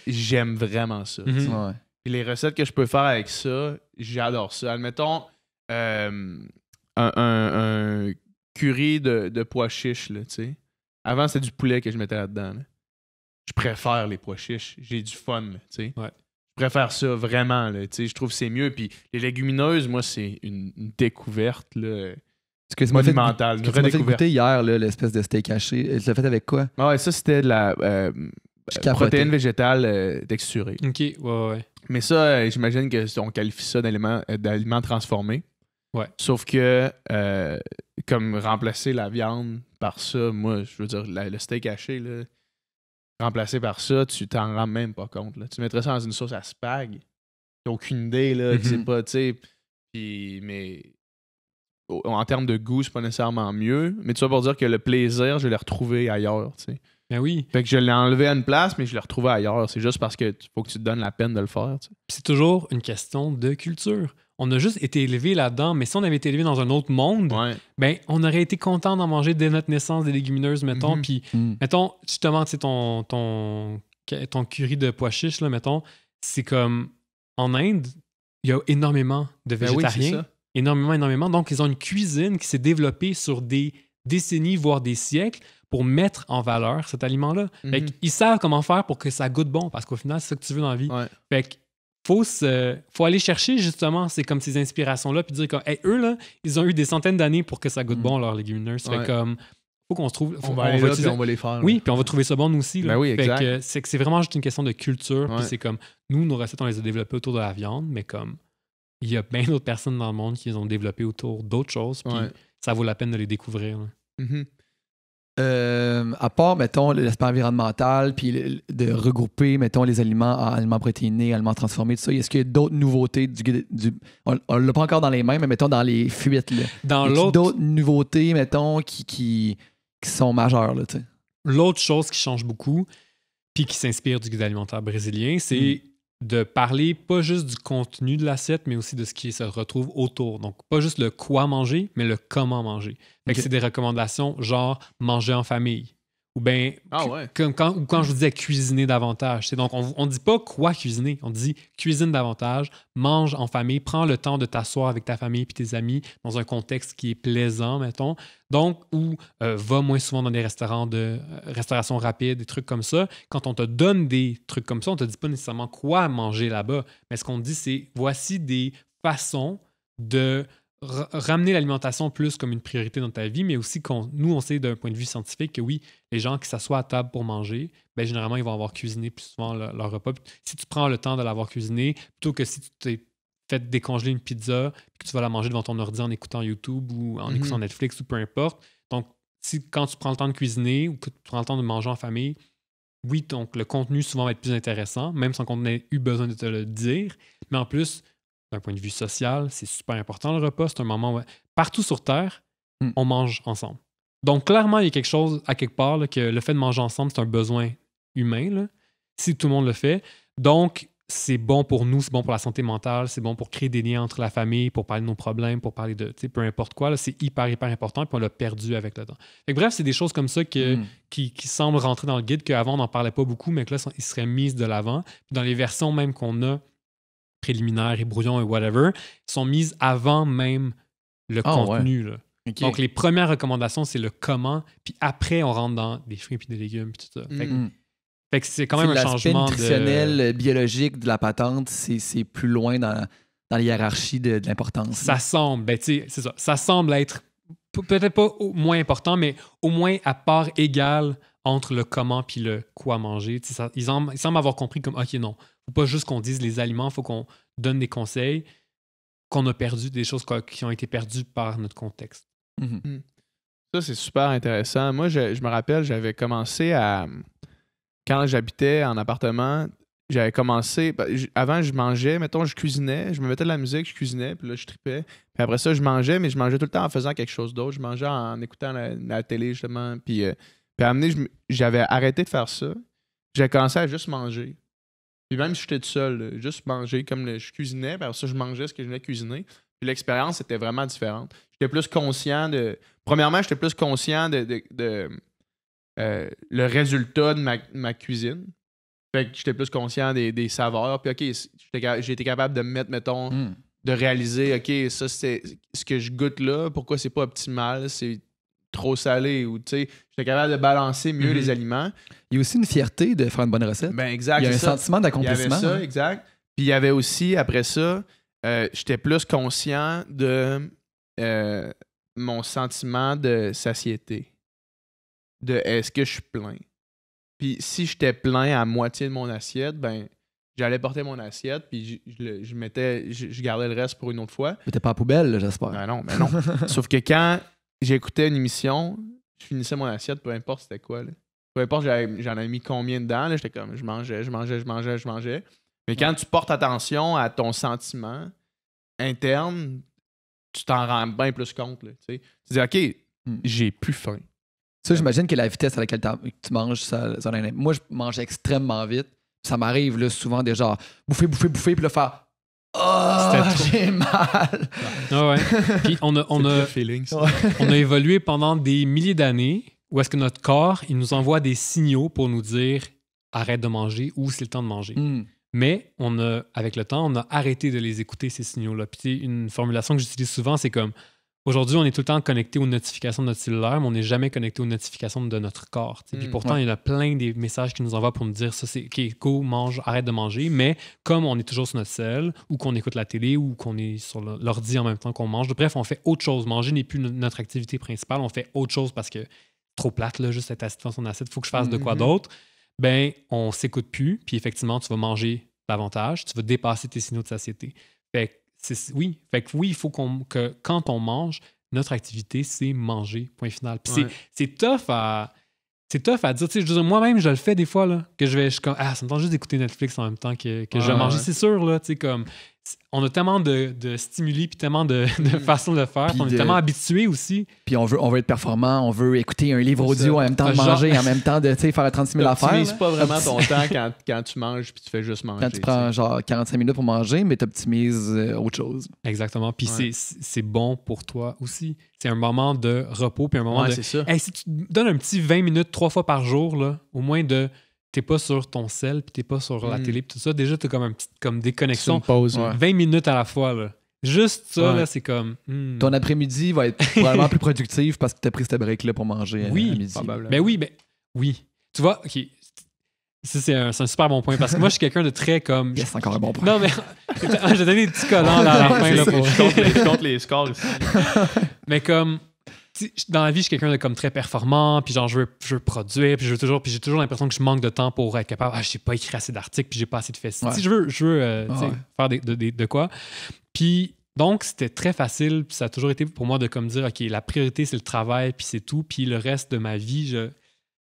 A: j'aime vraiment ça. Mm-hmm. les recettes que je peux faire avec ça, j'adore ça. Admettons, euh, un, un, curry de, de pois chiches, là, Avant, c'était du poulet que je mettais là-dedans. Je préfère les pois chiches. J'ai du fun, sais. ouais je préfère ça vraiment. Là, je trouve que c'est mieux. Puis les légumineuses, moi, c'est une, découverte. Là. que tu m'as fait,
B: hier, l'espèce de steak haché, tu l'as fait avec quoi? Ah ça, c'était de la euh, euh, protéine
A: végétale euh, texturée. OK, ouais, Mais ça, j'imagine qu'on qualifie ça d'aliment transformé. Ouais. Sauf que, comme remplacer la viande par ça, moi, je veux dire, le steak haché, là, remplacé par ça, tu t'en rends même pas compte. Tu mettrais ça dans une sauce à spag. T'as aucune idée, là, mm-hmm. pas, tu sais. mais en termes de goût, c'est pas nécessairement mieux. Mais tu vas pour dire que le plaisir, je l'ai retrouvé ailleurs, Ben oui. Fait que je l'ai enlevé à une place, mais je l'ai retrouvé ailleurs. C'est juste parce
C: que faut que tu te donnes la peine de le faire. C'est toujours une question de culture on a juste été élevé là-dedans. Mais si on avait été élevé dans un autre monde, ben, on aurait été content d'en manger dès notre naissance des légumineuses, mettons. Mhm. Puis, mhm. mettons, justement, tu ton, ton, ton curry de pois chiche, là, mettons, c'est comme en Inde, il y a énormément de ben végétariens. énormément, énormément. Donc, ils ont une cuisine qui s'est développée sur des décennies, voire des siècles, pour mettre en valeur cet aliment-là. Mhm. Ils savent comment faire pour que ça goûte bon, parce qu'au final, c'est ça que tu veux dans la vie. Fait que, faut, faut aller chercher justement c'est comme ces inspirations-là, puis dire qu'eux, eux, là, ils ont eu des centaines d'années pour que ça goûte mm. bon, leur légumineuse. Ouais. comme, faut qu'on se trouve. on va, les faire. Oui, puis on va trouver ça bon nous aussi. Ben oui, c'est que c'est vraiment juste une question de culture. c'est comme, nous, nos recettes, on les a développées autour de la viande, mais comme, il y a plein d'autres personnes dans le monde qui les ont développées autour d'autres choses, puis ça vaut la peine de les découvrir.
B: Euh, à part, mettons, l'aspect environnemental, puis de regrouper, mettons, les aliments en aliments protéinés, aliments transformés, tout ça, est-ce qu'il y a d'autres nouveautés du, du On, l'a pas encore dans les mains, mais mettons dans les fuites. Dans l'autre. D'autres nouveautés, mettons, qui, qui, sont majeures, là, tu sais.
C: L'autre chose qui change beaucoup, puis qui s'inspire du guide alimentaire brésilien, c'est hmm de parler pas juste du contenu de l'assiette, mais aussi de ce qui se retrouve autour. Donc, pas juste le quoi manger, mais le comment manger. c'est des recommandations genre manger en famille, ou bien ah quand, je vous disais cuisiner davantage. C'est donc, on ne dit pas quoi cuisiner, on dit cuisine davantage, mange en famille, prends le temps de t'asseoir avec ta famille et tes amis dans un contexte qui est plaisant, mettons. Donc, ou euh, va moins souvent dans des restaurants de euh, restauration rapide, des trucs comme ça. Quand on te donne des trucs comme ça, on ne te dit pas nécessairement quoi manger là-bas, mais ce qu'on dit, c'est voici des façons de ramener l'alimentation plus comme une priorité dans ta vie, mais aussi qu'on, nous, on sait d'un point de vue scientifique que oui, les gens qui s'assoient à table pour manger, ben généralement, ils vont avoir cuisiné plus souvent leur repas. Si tu prends le temps de l'avoir cuisiné, plutôt que si tu t'es fait décongeler une pizza que tu vas la manger devant ton ordi en écoutant YouTube ou en mm-hmm. écoutant Netflix ou peu importe. Donc, si, quand tu prends le temps de cuisiner ou que tu prends le temps de manger en famille, oui, donc le contenu souvent va être plus intéressant, même sans qu'on ait eu besoin de te le dire. Mais en plus, d'un point de vue social, c'est super important le repas. C'est un moment où partout sur Terre, hmm. on mange ensemble. Donc clairement, il y a quelque chose à quelque part que le fait de manger ensemble, c'est un besoin humain. si tout le monde le fait. Donc, c'est bon pour nous, c'est bon pour la santé mentale, c'est bon pour créer des liens entre la famille, pour parler de nos problèmes, pour parler de peu importe quoi. C'est hyper, hyper important, puis on l'a perdu avec le temps. Fait bref, c'est des choses comme ça que, hmm. qui, qui, semblent rentrer dans le guide, qu'avant, on n'en parlait pas beaucoup, mais que là, ils seraient mis de l'avant. Dans les versions même qu'on a préliminaires et brouillons et whatever, sont mises avant même le ah, contenu. Donc, les premières recommandations, c'est le comment, puis après, on rentre dans des fruits puis des légumes, puis tout ça. Mm. c'est quand même un changement. nutritionnel,
B: euh, biologique de la patente, c'est plus loin dans, dans la hiérarchie de, l'importance. Ça
C: semble, ben, ça, semble être peut-être pas au moins important, mais au moins à part égale entre le comment puis le quoi manger. Ça, ils, ils semblent avoir compris comme, OK, non, faut pas juste qu'on dise les aliments, faut qu'on donne des conseils, qu'on a perdu des choses qui ont été perdues par notre contexte. Mhm. Mm. Ça, c'est super intéressant. Moi,
A: je, me rappelle, j'avais commencé à. Quand j'habitais en appartement, j'avais commencé. Ben, avant, je mangeais, mettons, je cuisinais, je me mettais de la musique, je cuisinais, puis là, je tripais. Puis après ça, je mangeais, mais je mangeais tout le temps en faisant quelque chose d'autre. Je mangeais en écoutant la, télé, justement. Puis, à euh, puis à un j'avais arrêté de faire ça. J'ai commencé à juste manger. Puis même si j'étais tout seul, juste manger comme je cuisinais, ça, je mangeais ce que je venais cuisiner. Puis l'expérience était vraiment différente. J'étais plus conscient de. Premièrement, j'étais plus conscient de, euh, le résultat de ma, cuisine. Fait que j'étais plus conscient des, saveurs. Puis, OK, j'ai capable de mettre, mettons, hmm. de réaliser, OK, ça, c'est ce que je goûte là. Pourquoi c'est pas optimal? trop salé ou tu sais, j'étais capable de balancer mieux les mhm. aliments. Il y a aussi une fierté de faire une bonne recette. Ben, exact. Il y a un sentiment d'accomplissement. Il y avait ça, exact. Puis il y avait aussi, après ça, euh, j'étais plus conscient de euh, mon sentiment de satiété. De est-ce que je suis plein? Puis si j'étais plein à moitié de mon assiette, ben j'allais porter mon assiette, puis je, mettais, je, gardais le reste pour une autre fois. Mais pas à poubelle, j'espère. Ben non, mais ben non. Sauf que quand j'écoutais une émission, je finissais mon assiette, peu importe c'était quoi. Peu importe j'en avais mis combien dedans, j'étais comme je mangeais, je mangeais, je mangeais, je mangeais. Mais quand tu portes attention à ton sentiment interne, tu t'en rends bien plus compte. tu dis OK, hmm. j'ai plus faim. Ça, euh,
B: j'imagine que la vitesse à laquelle tu manges, ça, ça Moi, je mange extrêmement vite. Ça m'arrive là,
C: souvent déjà bouffer, bouffer, bouffer, puis le faire
B: Oh, j'ai mal. Ah Puis on a, on a
C: évolué pendant des milliers d'années où est-ce que notre corps, il nous envoie des signaux pour nous dire arrête de manger ou c'est le temps de manger. Hmm. Mais on a, avec le temps, on a arrêté de les écouter, ces signaux-là. Puis une formulation que j'utilise souvent, c'est comme Aujourd'hui, on est tout le temps connecté aux notifications de notre cellulaire, mais on n'est jamais connecté aux notifications de notre corps. Puis mm. pourtant, il y a plein des messages qui nous envoient pour nous dire ça, c'est OK, go, mange, arrête de manger. Mais comme on est toujours sur notre selle, ou qu'on écoute la télé, ou qu'on est sur l'ordi en même temps qu'on mange, bref, on fait autre chose. Manger n'est plus notre activité principale, on fait autre chose parce que trop plate, là, juste cette acide, dans son il faut que je fasse de quoi mm-hmm. d'autre. Ben, on s'écoute plus. Puis effectivement, tu vas manger davantage, tu vas dépasser tes signaux de satiété. Fait oui, fait oui, il faut qu'on que quand on mange, notre activité, c'est manger, point final. c'est tough à c'est tough à dire. Tu moi-même, je le fais des fois, que je vais, ah, ça me tente juste d'écouter Netflix en même temps que, je vais manger, c'est sûr, là, tu sais, comme, on a tellement de, stimuli puis tellement de, mm. façons de faire. on est tellement
B: habitué aussi. Puis on veut, on veut être performant, on veut écouter un livre audio en même temps de manger, en même temps de faire 36 000 affaires. Tu n'optimises pas
A: vraiment ton temps quand, quand tu manges puis tu fais juste manger.
C: Quand tu prends
B: genre 45 minutes pour manger, mais tu optimises euh, autre chose. Exactement. Puis
C: c'est bon pour toi aussi. C'est un moment de repos puis un moment ouais, de. Ça. si tu donnes un petit 20 minutes trois fois par jour, là, au moins de t'es pas sur ton sel, puis t'es pas sur la hmm. télé, puis tout ça, déjà, t'as comme un petit comme déconnexion. Pause, 20 minutes à la fois, là. Juste ça, là, c'est comme. Hmm. Ton après-midi va être probablement plus
B: productif parce que t'as pris cette break-là pour manger oui, à midi. Mais ben
C: oui, mais ben, oui. Tu vois, OK. Ça, c'est un, un, super bon point parce que moi, je suis quelqu'un de très comme. c'est encore un bon point. Non, mais j'ai donné des petits collants là, à la fin. Là, pour... je, les, je compte les scores ici. mais comme dans la vie, je suis quelqu'un de comme très performant, puis genre, je veux, je produire, puis je veux toujours, j'ai toujours l'impression que je manque de temps pour être capable. Je ah, j'ai pas écrit assez d'articles, puis j'ai pas assez de fesses. je veux, je veux euh, faire de, quoi. Puis donc, c'était très facile, puis ça a toujours été pour moi de comme dire, OK, la priorité, c'est le travail, puis c'est tout, puis le reste de ma vie, je,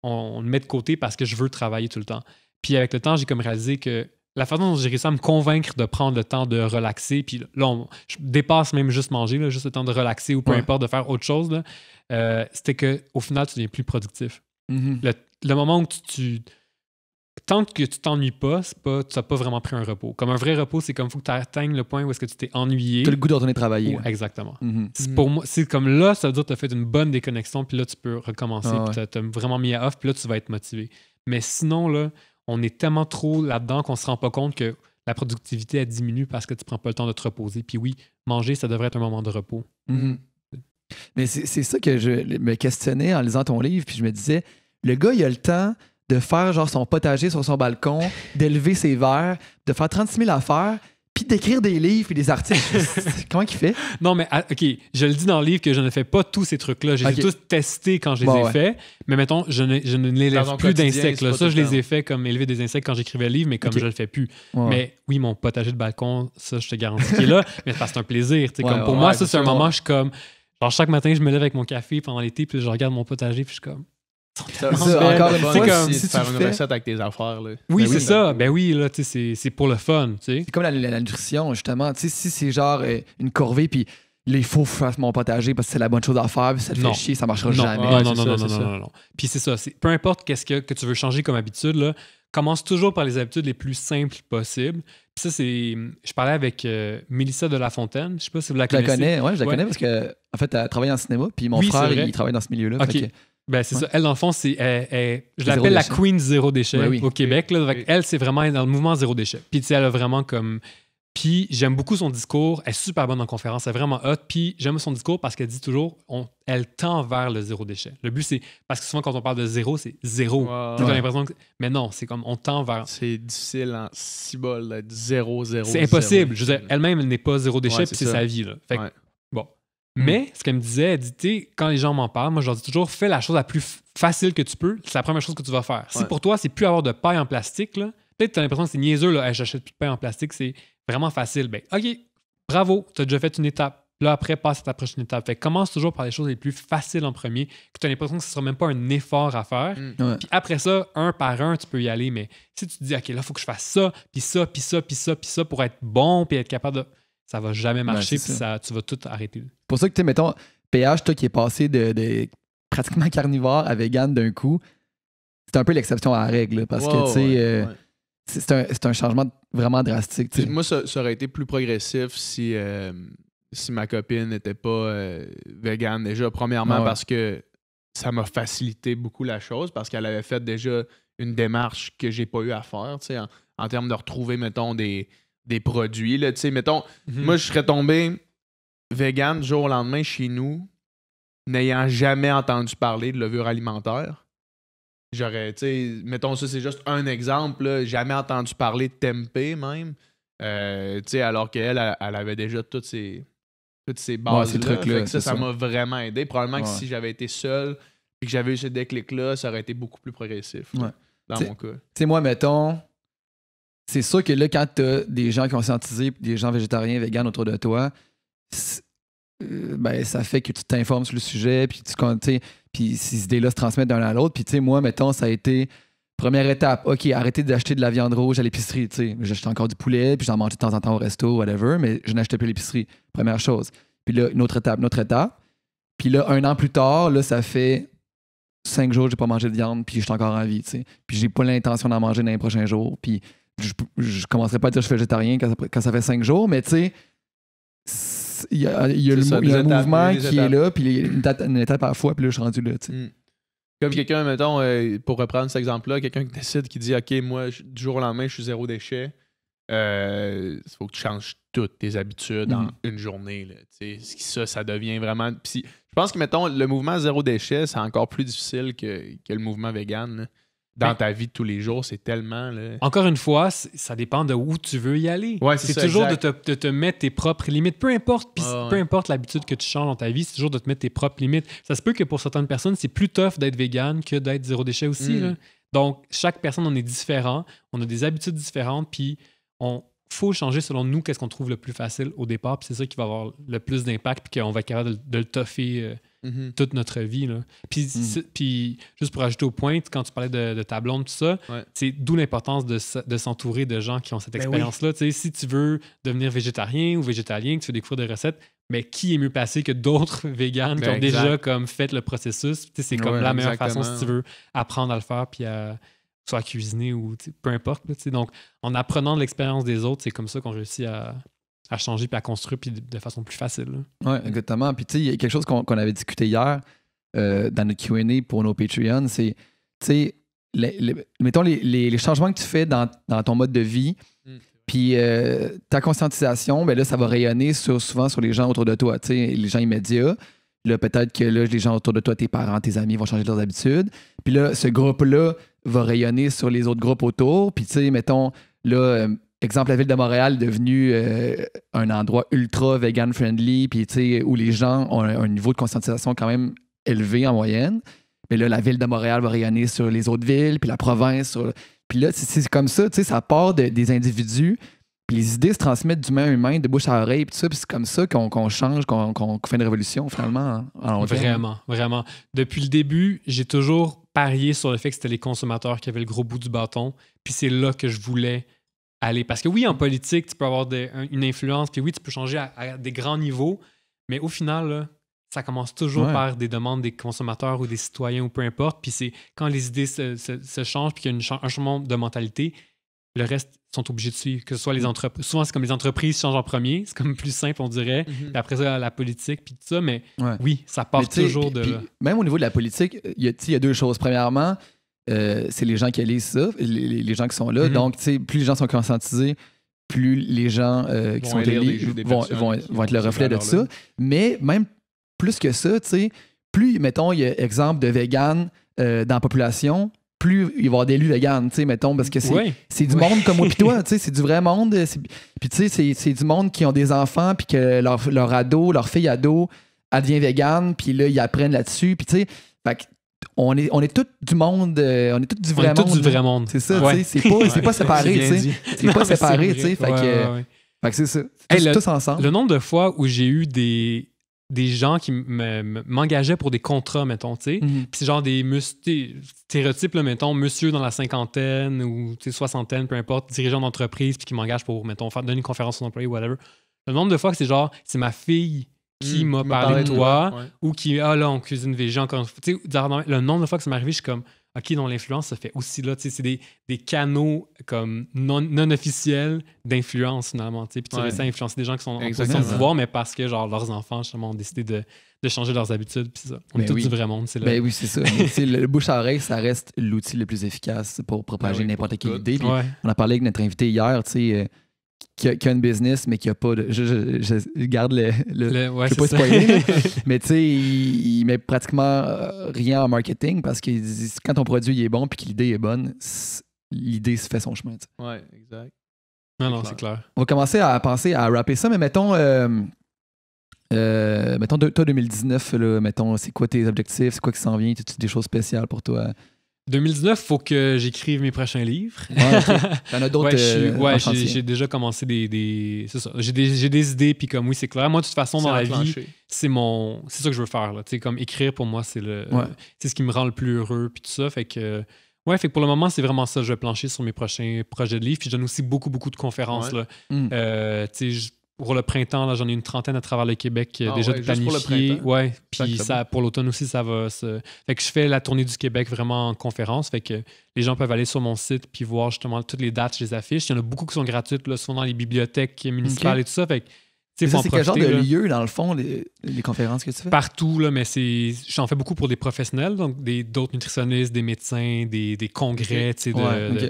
C: on, on, le met de côté parce que je veux travailler tout le temps. Puis avec le temps, j'ai comme réalisé que la façon dont j'ai réussi à me convaincre de prendre le temps de relaxer, puis là, je dépasse même juste manger, juste le temps de relaxer ou peu importe, de faire autre chose, euh, c'était qu'au final, tu deviens plus productif. Mm-hmm. le, moment où tu, tant que tu t'ennuies pas, pas tu n'as pas vraiment pris un repos. Comme un vrai repos, c'est comme il faut que tu atteignes le point où est-ce que tu t'es ennuyé. Tu as le goût de retourner travailler. exactement. Mm-hmm. Pour moi, c'est comme là, ça veut dire que tu as fait une bonne déconnexion, puis là, tu peux recommencer, ah puis tu as, vraiment mis à off, puis là, tu vas être motivé. Mais sinon, là, on est tellement trop là-dedans qu'on ne se rend pas compte que la productivité, a diminue parce que tu ne prends pas le temps de te reposer. Puis oui, manger, ça devrait être un moment de repos.
D: Mm-hmm. Mm-hmm.
B: Mais c'est ça que je me questionnais en lisant ton livre, puis je me disais, le gars, il a le temps de faire genre son potager sur son balcon, d'élever ses verres, de faire 36 000 affaires, puis d'écrire des livres et des articles. Comment
C: il fait? Non, mais ah, OK, je le dis dans le livre que je ne fais pas tous ces trucs-là. Je les ai tous testés quand je les ai faits. Mais mettons, je ne, je l'élève plus d'insectes. Ça, je les ai faits comme élever des insectes quand j'écrivais le livre, mais comme je ne le fais plus. Mais oui, mon potager de balcon, ça, je te garantis qu'il est là. mais c'est un plaisir. comme pour moi, ça, c'est un moment, je suis comme. Genre, chaque matin, je me lève avec mon café pendant l'été, puis je regarde mon potager, puis je suis comme. C'est comme faire une recette avec tes affaires. Oui, ben c'est ça. Ben, oui, là,
B: c'est pour le fun. C'est comme la, nutrition, justement. si c'est genre euh, une corvée, puis les faux faire mon potager parce que c'est la bonne chose à faire, puis ça te fait chier, ça marchera jamais. Ah, non, non, non, non, non,
C: Puis c'est ça. Peu importe qu'est-ce que, tu veux changer comme habitude, commence toujours par les habitudes les plus simples possibles. ça, c'est. Je parlais avec Melissa euh, Mélissa de La Fontaine. Je sais pas si vous la connaissez. Je la connais, je la connais parce
B: que, en fait, elle travaille en cinéma, puis mon frère, il travaille dans ce milieu-là. Ben, c'est ça. Elle,
C: dans le fond, c'est, je l'appelle la Queen Zéro Déchet au Québec. Là. Elle, c'est vraiment dans le mouvement Zéro Déchet. Puis, tu sais, elle a vraiment comme. Puis, j'aime beaucoup son discours. Elle est super bonne en conférence. Elle est vraiment hot. Puis, j'aime son discours parce qu'elle dit toujours on, elle tend vers le zéro déchet. Le but, c'est. Parce que souvent, quand on parle de zéro, c'est zéro. Tu as l'impression que. Mais non, c'est comme on tend vers. C'est difficile en cibole d'être zéro, zéro. C'est impossible. Je veux dire, elle-même, elle n'est pas zéro déchet, puis c'est sa vie. Là. Fait Hmm. Mais ce qu'elle me disait, elle quand les gens m'en parlent, moi, je leur dis toujours, fais la chose la plus facile que tu peux. C'est la première chose que tu vas faire. Si pour toi, c'est plus avoir de paille en plastique, peut-être que tu as l'impression que c'est niaiseux, là, j'achète plus de paille en plastique, c'est vraiment facile. Ben, OK, bravo, tu as déjà fait une étape. Là, après, passe à ta prochaine étape. Fait commence toujours par les choses les plus faciles en premier, que tu as l'impression que ce ne sera même pas un effort à faire. Hmm. Puis après ça, un par un, tu peux y aller. Mais si tu te dis, OK, là, il faut que je fasse ça, puis ça, puis ça, puis ça, puis ça pour être bon, puis être capable de ça va jamais ben, marcher, puis ça. tu vas tout arrêter.
B: Pour ça que, tu mettons, PH, toi qui est passé de, pratiquement carnivore à vegan d'un coup, c'est un peu l'exception à la règle, parce que, tu sais, euh, c'est un, changement vraiment drastique.
A: Moi, ça, aurait été plus progressif si, euh, si ma copine n'était pas euh, vegan déjà, premièrement, ah parce que ça m'a facilité beaucoup la chose, parce qu'elle avait fait déjà une démarche que j'ai pas eu à faire, tu sais, en, en termes de retrouver, mettons, des des produits. Là, mettons, mhm. moi, je serais tombé vegan du jour au lendemain chez nous, n'ayant jamais entendu parler de levure alimentaire. J'aurais, tu sais... mettons ça, c'est juste un exemple, jamais entendu parler de tempeh même. Euh, tu sais, alors qu'elle, elle, avait déjà toutes ses, toutes ces bases là, ça, ça m'a vraiment aidé. Probablement que si j'avais été seul et que j'avais eu ce déclic-là, ça aurait été beaucoup plus progressif. Dans mon cas. Tu
B: sais, moi, mettons, c'est sûr que là, quand t'as des gens conscientisés, des gens végétariens, véganes autour de toi, euh, ben, ça fait que tu t'informes sur le sujet, puis tu comptes puis ces idées-là se transmettent d'un à l'autre. Puis, tu sais, moi, mettons, ça a été première étape. OK, arrêter d'acheter de la viande rouge à l'épicerie, tu J'achetais encore du poulet, puis j'en mangeais de temps en temps au resto, whatever, mais je n'achetais plus l'épicerie. Première chose. Puis là, une autre étape, une autre étape. Puis là, un an plus tard, là, ça fait cinq jours que j'ai pas mangé de viande, puis je encore en vie, tu sais. Puis j'ai pas l'intention d'en manger dans les prochains jours. Puis je, ne commencerai pas à dire que je suis végétarien quand ça, fait cinq jours, mais tu sais, il y a, le, mouvement qui est là, puis une étape, une étape à la fois, puis là, je suis rendu là. tu sais. Mm.
A: Comme quelqu'un, mettons, euh, pour reprendre cet exemple-là, quelqu'un qui décide, qui dit Ok, moi, du jour au lendemain, je suis zéro déchet. Il euh, faut que tu changes toutes tes habitudes en mm. une journée. ça, ça devient vraiment. je pense que, mettons, le mouvement zéro déchet, c'est encore plus difficile que, que le mouvement vegan. Ben, dans ta vie de tous les jours, c'est tellement. Là... Encore
C: une fois, ça dépend de où tu veux y aller. c'est toujours de te, mettre tes propres limites. Peu importe, peu importe l'habitude que tu changes dans ta vie, c'est toujours de te mettre tes propres limites. Ça se peut que pour certaines personnes, c'est plus tough d'être vegan que d'être zéro déchet aussi. Mm. Donc, chaque personne, on est différent, on a des habitudes différentes, puis on faut changer selon nous qu'est-ce qu'on trouve le plus facile au départ, puis c'est ça qui va avoir le plus d'impact, puis qu'on va être capable de, le toffer. Euh, Mmh toute notre vie. Mmh. Puis, juste pour ajouter au point, quand tu parlais de, de tout ça, c'est d'où l'importance de, s'entourer de gens qui ont cette ben expérience-là. Si tu veux devenir végétarien ou végétalien, que tu veux découvrir des recettes, mais qui est mieux passé que d'autres véganes qui ben ont déjà comme fait le processus? C'est comme la meilleure façon si tu veux apprendre à le faire puis soit à cuisiner ou peu importe. Donc, en apprenant de l'expérience des autres, c'est comme ça qu'on réussit à, à changer puis à construire puis de façon plus facile. Oui,
B: exactement. Puis tu sais, il y a quelque chose qu'on avait discuté hier euh, dans notre QA pour nos Patreons, c'est, tu sais, mettons les, changements que tu fais dans, ton mode de vie, mm, puis euh, ta conscientisation, ben là, ça va rayonner sur, souvent sur les gens autour de toi, tu sais, les gens immédiats. Là, peut-être que là, les gens autour de toi, tes parents, tes amis vont changer leurs habitudes. Puis là, ce groupe-là va rayonner sur les autres groupes autour. Puis tu sais, mettons, là, euh, exemple, la ville de Montréal est devenue euh, un endroit ultra vegan friendly, puis où les gens ont un, niveau de conscientisation quand même élevé en moyenne. Mais là, la ville de Montréal va rayonner sur les autres villes, puis la province. Sur... Puis là, c'est comme ça, tu sais, ça part des individus. Puis les idées se transmettent d'humain à humain, de bouche à oreille, puis c'est comme ça qu'on change, qu'on fait une révolution, finalement. vraiment,
C: vraiment. Depuis le début, j'ai toujours parié sur le fait que c'était les consommateurs qui avaient le gros bout du bâton. Puis c'est là que je voulais aller. Parce que oui, en politique, tu peux avoir une influence, puis oui, tu peux changer à, des grands niveaux, mais au final, ça commence toujours par des demandes des consommateurs ou des citoyens ou peu importe. Puis c'est quand les idées se, changent, puis qu'il y a un changement de mentalité, le reste sont obligés de suivre, que ce soit les mm. entreprises. Souvent, c'est comme les entreprises changent en premier, c'est comme plus simple, on dirait. Mm-hmm. Puis après ça, la politique, puis tout ça. Mais oui, ça part toujours de.
B: même au niveau de la politique, il y, a deux choses. Premièrement, euh, c'est les gens qui lisent ça, les, gens qui sont là. Mm-hmm. Donc, tu plus les gens sont conscientisés, plus les gens euh, qui sont élus vont, vont, être le reflet de ça. Mais même plus que ça, tu plus, mettons, il y a exemple de vegan euh, dans la population, plus il va y avoir d'élus vegan, tu mettons, parce que c'est du monde comme moi toi, c'est du vrai monde. Puis c'est du monde qui ont des enfants, puis que leur, ado, leur fille ado, elle devient vegan, puis là, ils apprennent là-dessus, puis tu sais, on est, on tout du monde, on est tout du vrai monde. C'est ça, C'est pas, pas séparé, tu C'est pas séparé, Fait que, c'est ça. le, ensemble.
C: Le nombre de fois où j'ai eu des, gens qui m'engageaient pour des contrats, mettons, tu sais. Mhm. Puis c'est genre des stéréotypes, mettons, monsieur dans la cinquantaine ou soixantaine, peu importe, dirigeant d'entreprise, puis qui m'engage pour, mettons, faire, donner une conférence aux employés, whatever. Le nombre de fois que c'est genre, c'est ma fille Mm, qui m'a parlé de toi, ou qui, ah là, on cuisine végé encore une Tu sais, le nombre de fois que ça m'est arrivé, je suis comme, OK, dans l'influence, ça fait aussi là, tu sais, c'est des, des, canaux comme non, officiels d'influence, finalement, tu sais, puis tu influencer des gens qui sont en position de pouvoir, mais parce que, genre, leurs enfants, justement, ont décidé de, de changer leurs habitudes, puis ça. On ben est tout du vrai monde, c'est là. Ben oui, c'est ça. le bouche-à-oreille,
B: ça reste l'outil le plus efficace pour ben propager n'importe quelle idée. On a parlé avec notre invité hier, tu sais, euh, qui a, une business, mais qui a pas de. Je, garde le. je ne pas spoiler, mais tu sais, il, met pratiquement euh, rien en marketing parce que quand ton produit est bon puis que l'idée est bonne, l'idée se fait son chemin.
A: Ouais, exact.
C: Non, non, c'est clair.
B: On va commencer à penser à rapper ça, mais mettons. Euh, euh, mettons, toi 2019, mettons, c'est quoi tes objectifs, c'est quoi qui s'en vient, as des choses spéciales pour toi?
C: 2019, faut que j'écrive mes prochains livres. as d'autres. ouais, euh, j'ai déjà commencé des. des c'est ça. J'ai des, des, idées, puis comme oui, c'est clair. Moi, de toute façon, dans la vie, c'est mon. C'est ça que je veux faire. Là. sais, comme écrire pour moi, c'est le. C'est ce qui me rend le plus heureux, puis tout ça. Fait que. Ouais, fait que pour le moment, c'est vraiment ça. Je vais plancher sur mes prochains projets de livres. Puis je donne aussi beaucoup, beaucoup de conférences. Là. Hmm. Euh, tu sais, pour le printemps, j'en ai une trentaine à travers le Québec euh, ah déjà ouais, de ça pour l'automne aussi, ça va. Fait que je fais la tournée du Québec vraiment en conférence. Fait que les gens peuvent aller sur mon site puis voir justement toutes les dates, je les affiche. Il y en a beaucoup qui sont gratuites, là, souvent dans les bibliothèques municipales et tout ça. Fait c'est quel genre de
B: lieu, dans le fond, les,
C: conférences que tu fais? Partout, là, mais c'est, j'en fais beaucoup pour des professionnels, donc des, d'autres nutritionnistes, des médecins, des, congrès,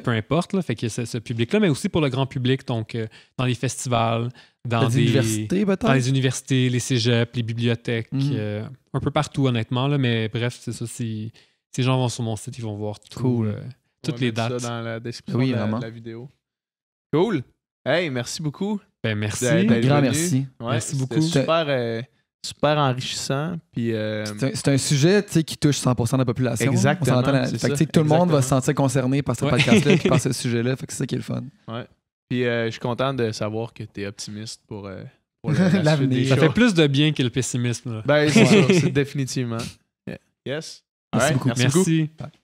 C: peu importe. Là, fait que ce, public-là, mais aussi pour le grand public, donc euh, dans les festivals, dans des universités, Dans les universités, les cégeps, les bibliothèques, mhm. euh, un peu partout, honnêtement. Là, mais bref, c'est ça. Si ces gens vont sur mon site, ils vont voir tout, euh, toutes les dates. Ça dans la description de, la, vidéo. Cool.
A: Hey, merci beaucoup. Ben, merci. Un grand merci. merci beaucoup. super. Euh, super enrichissant. C'est
B: un, sujet qui touche 100% de la population. Exactement. tout le monde va se sentir concerné par ce podcast-là et par ce
A: sujet-là. c'est ça qui est le fun. Euh, je suis content de savoir que tu es optimiste pour, euh, l'avenir. ça fait plus
C: de bien que le pessimisme.
A: Ben, c'est définitivement. Yes. Merci
C: Merci.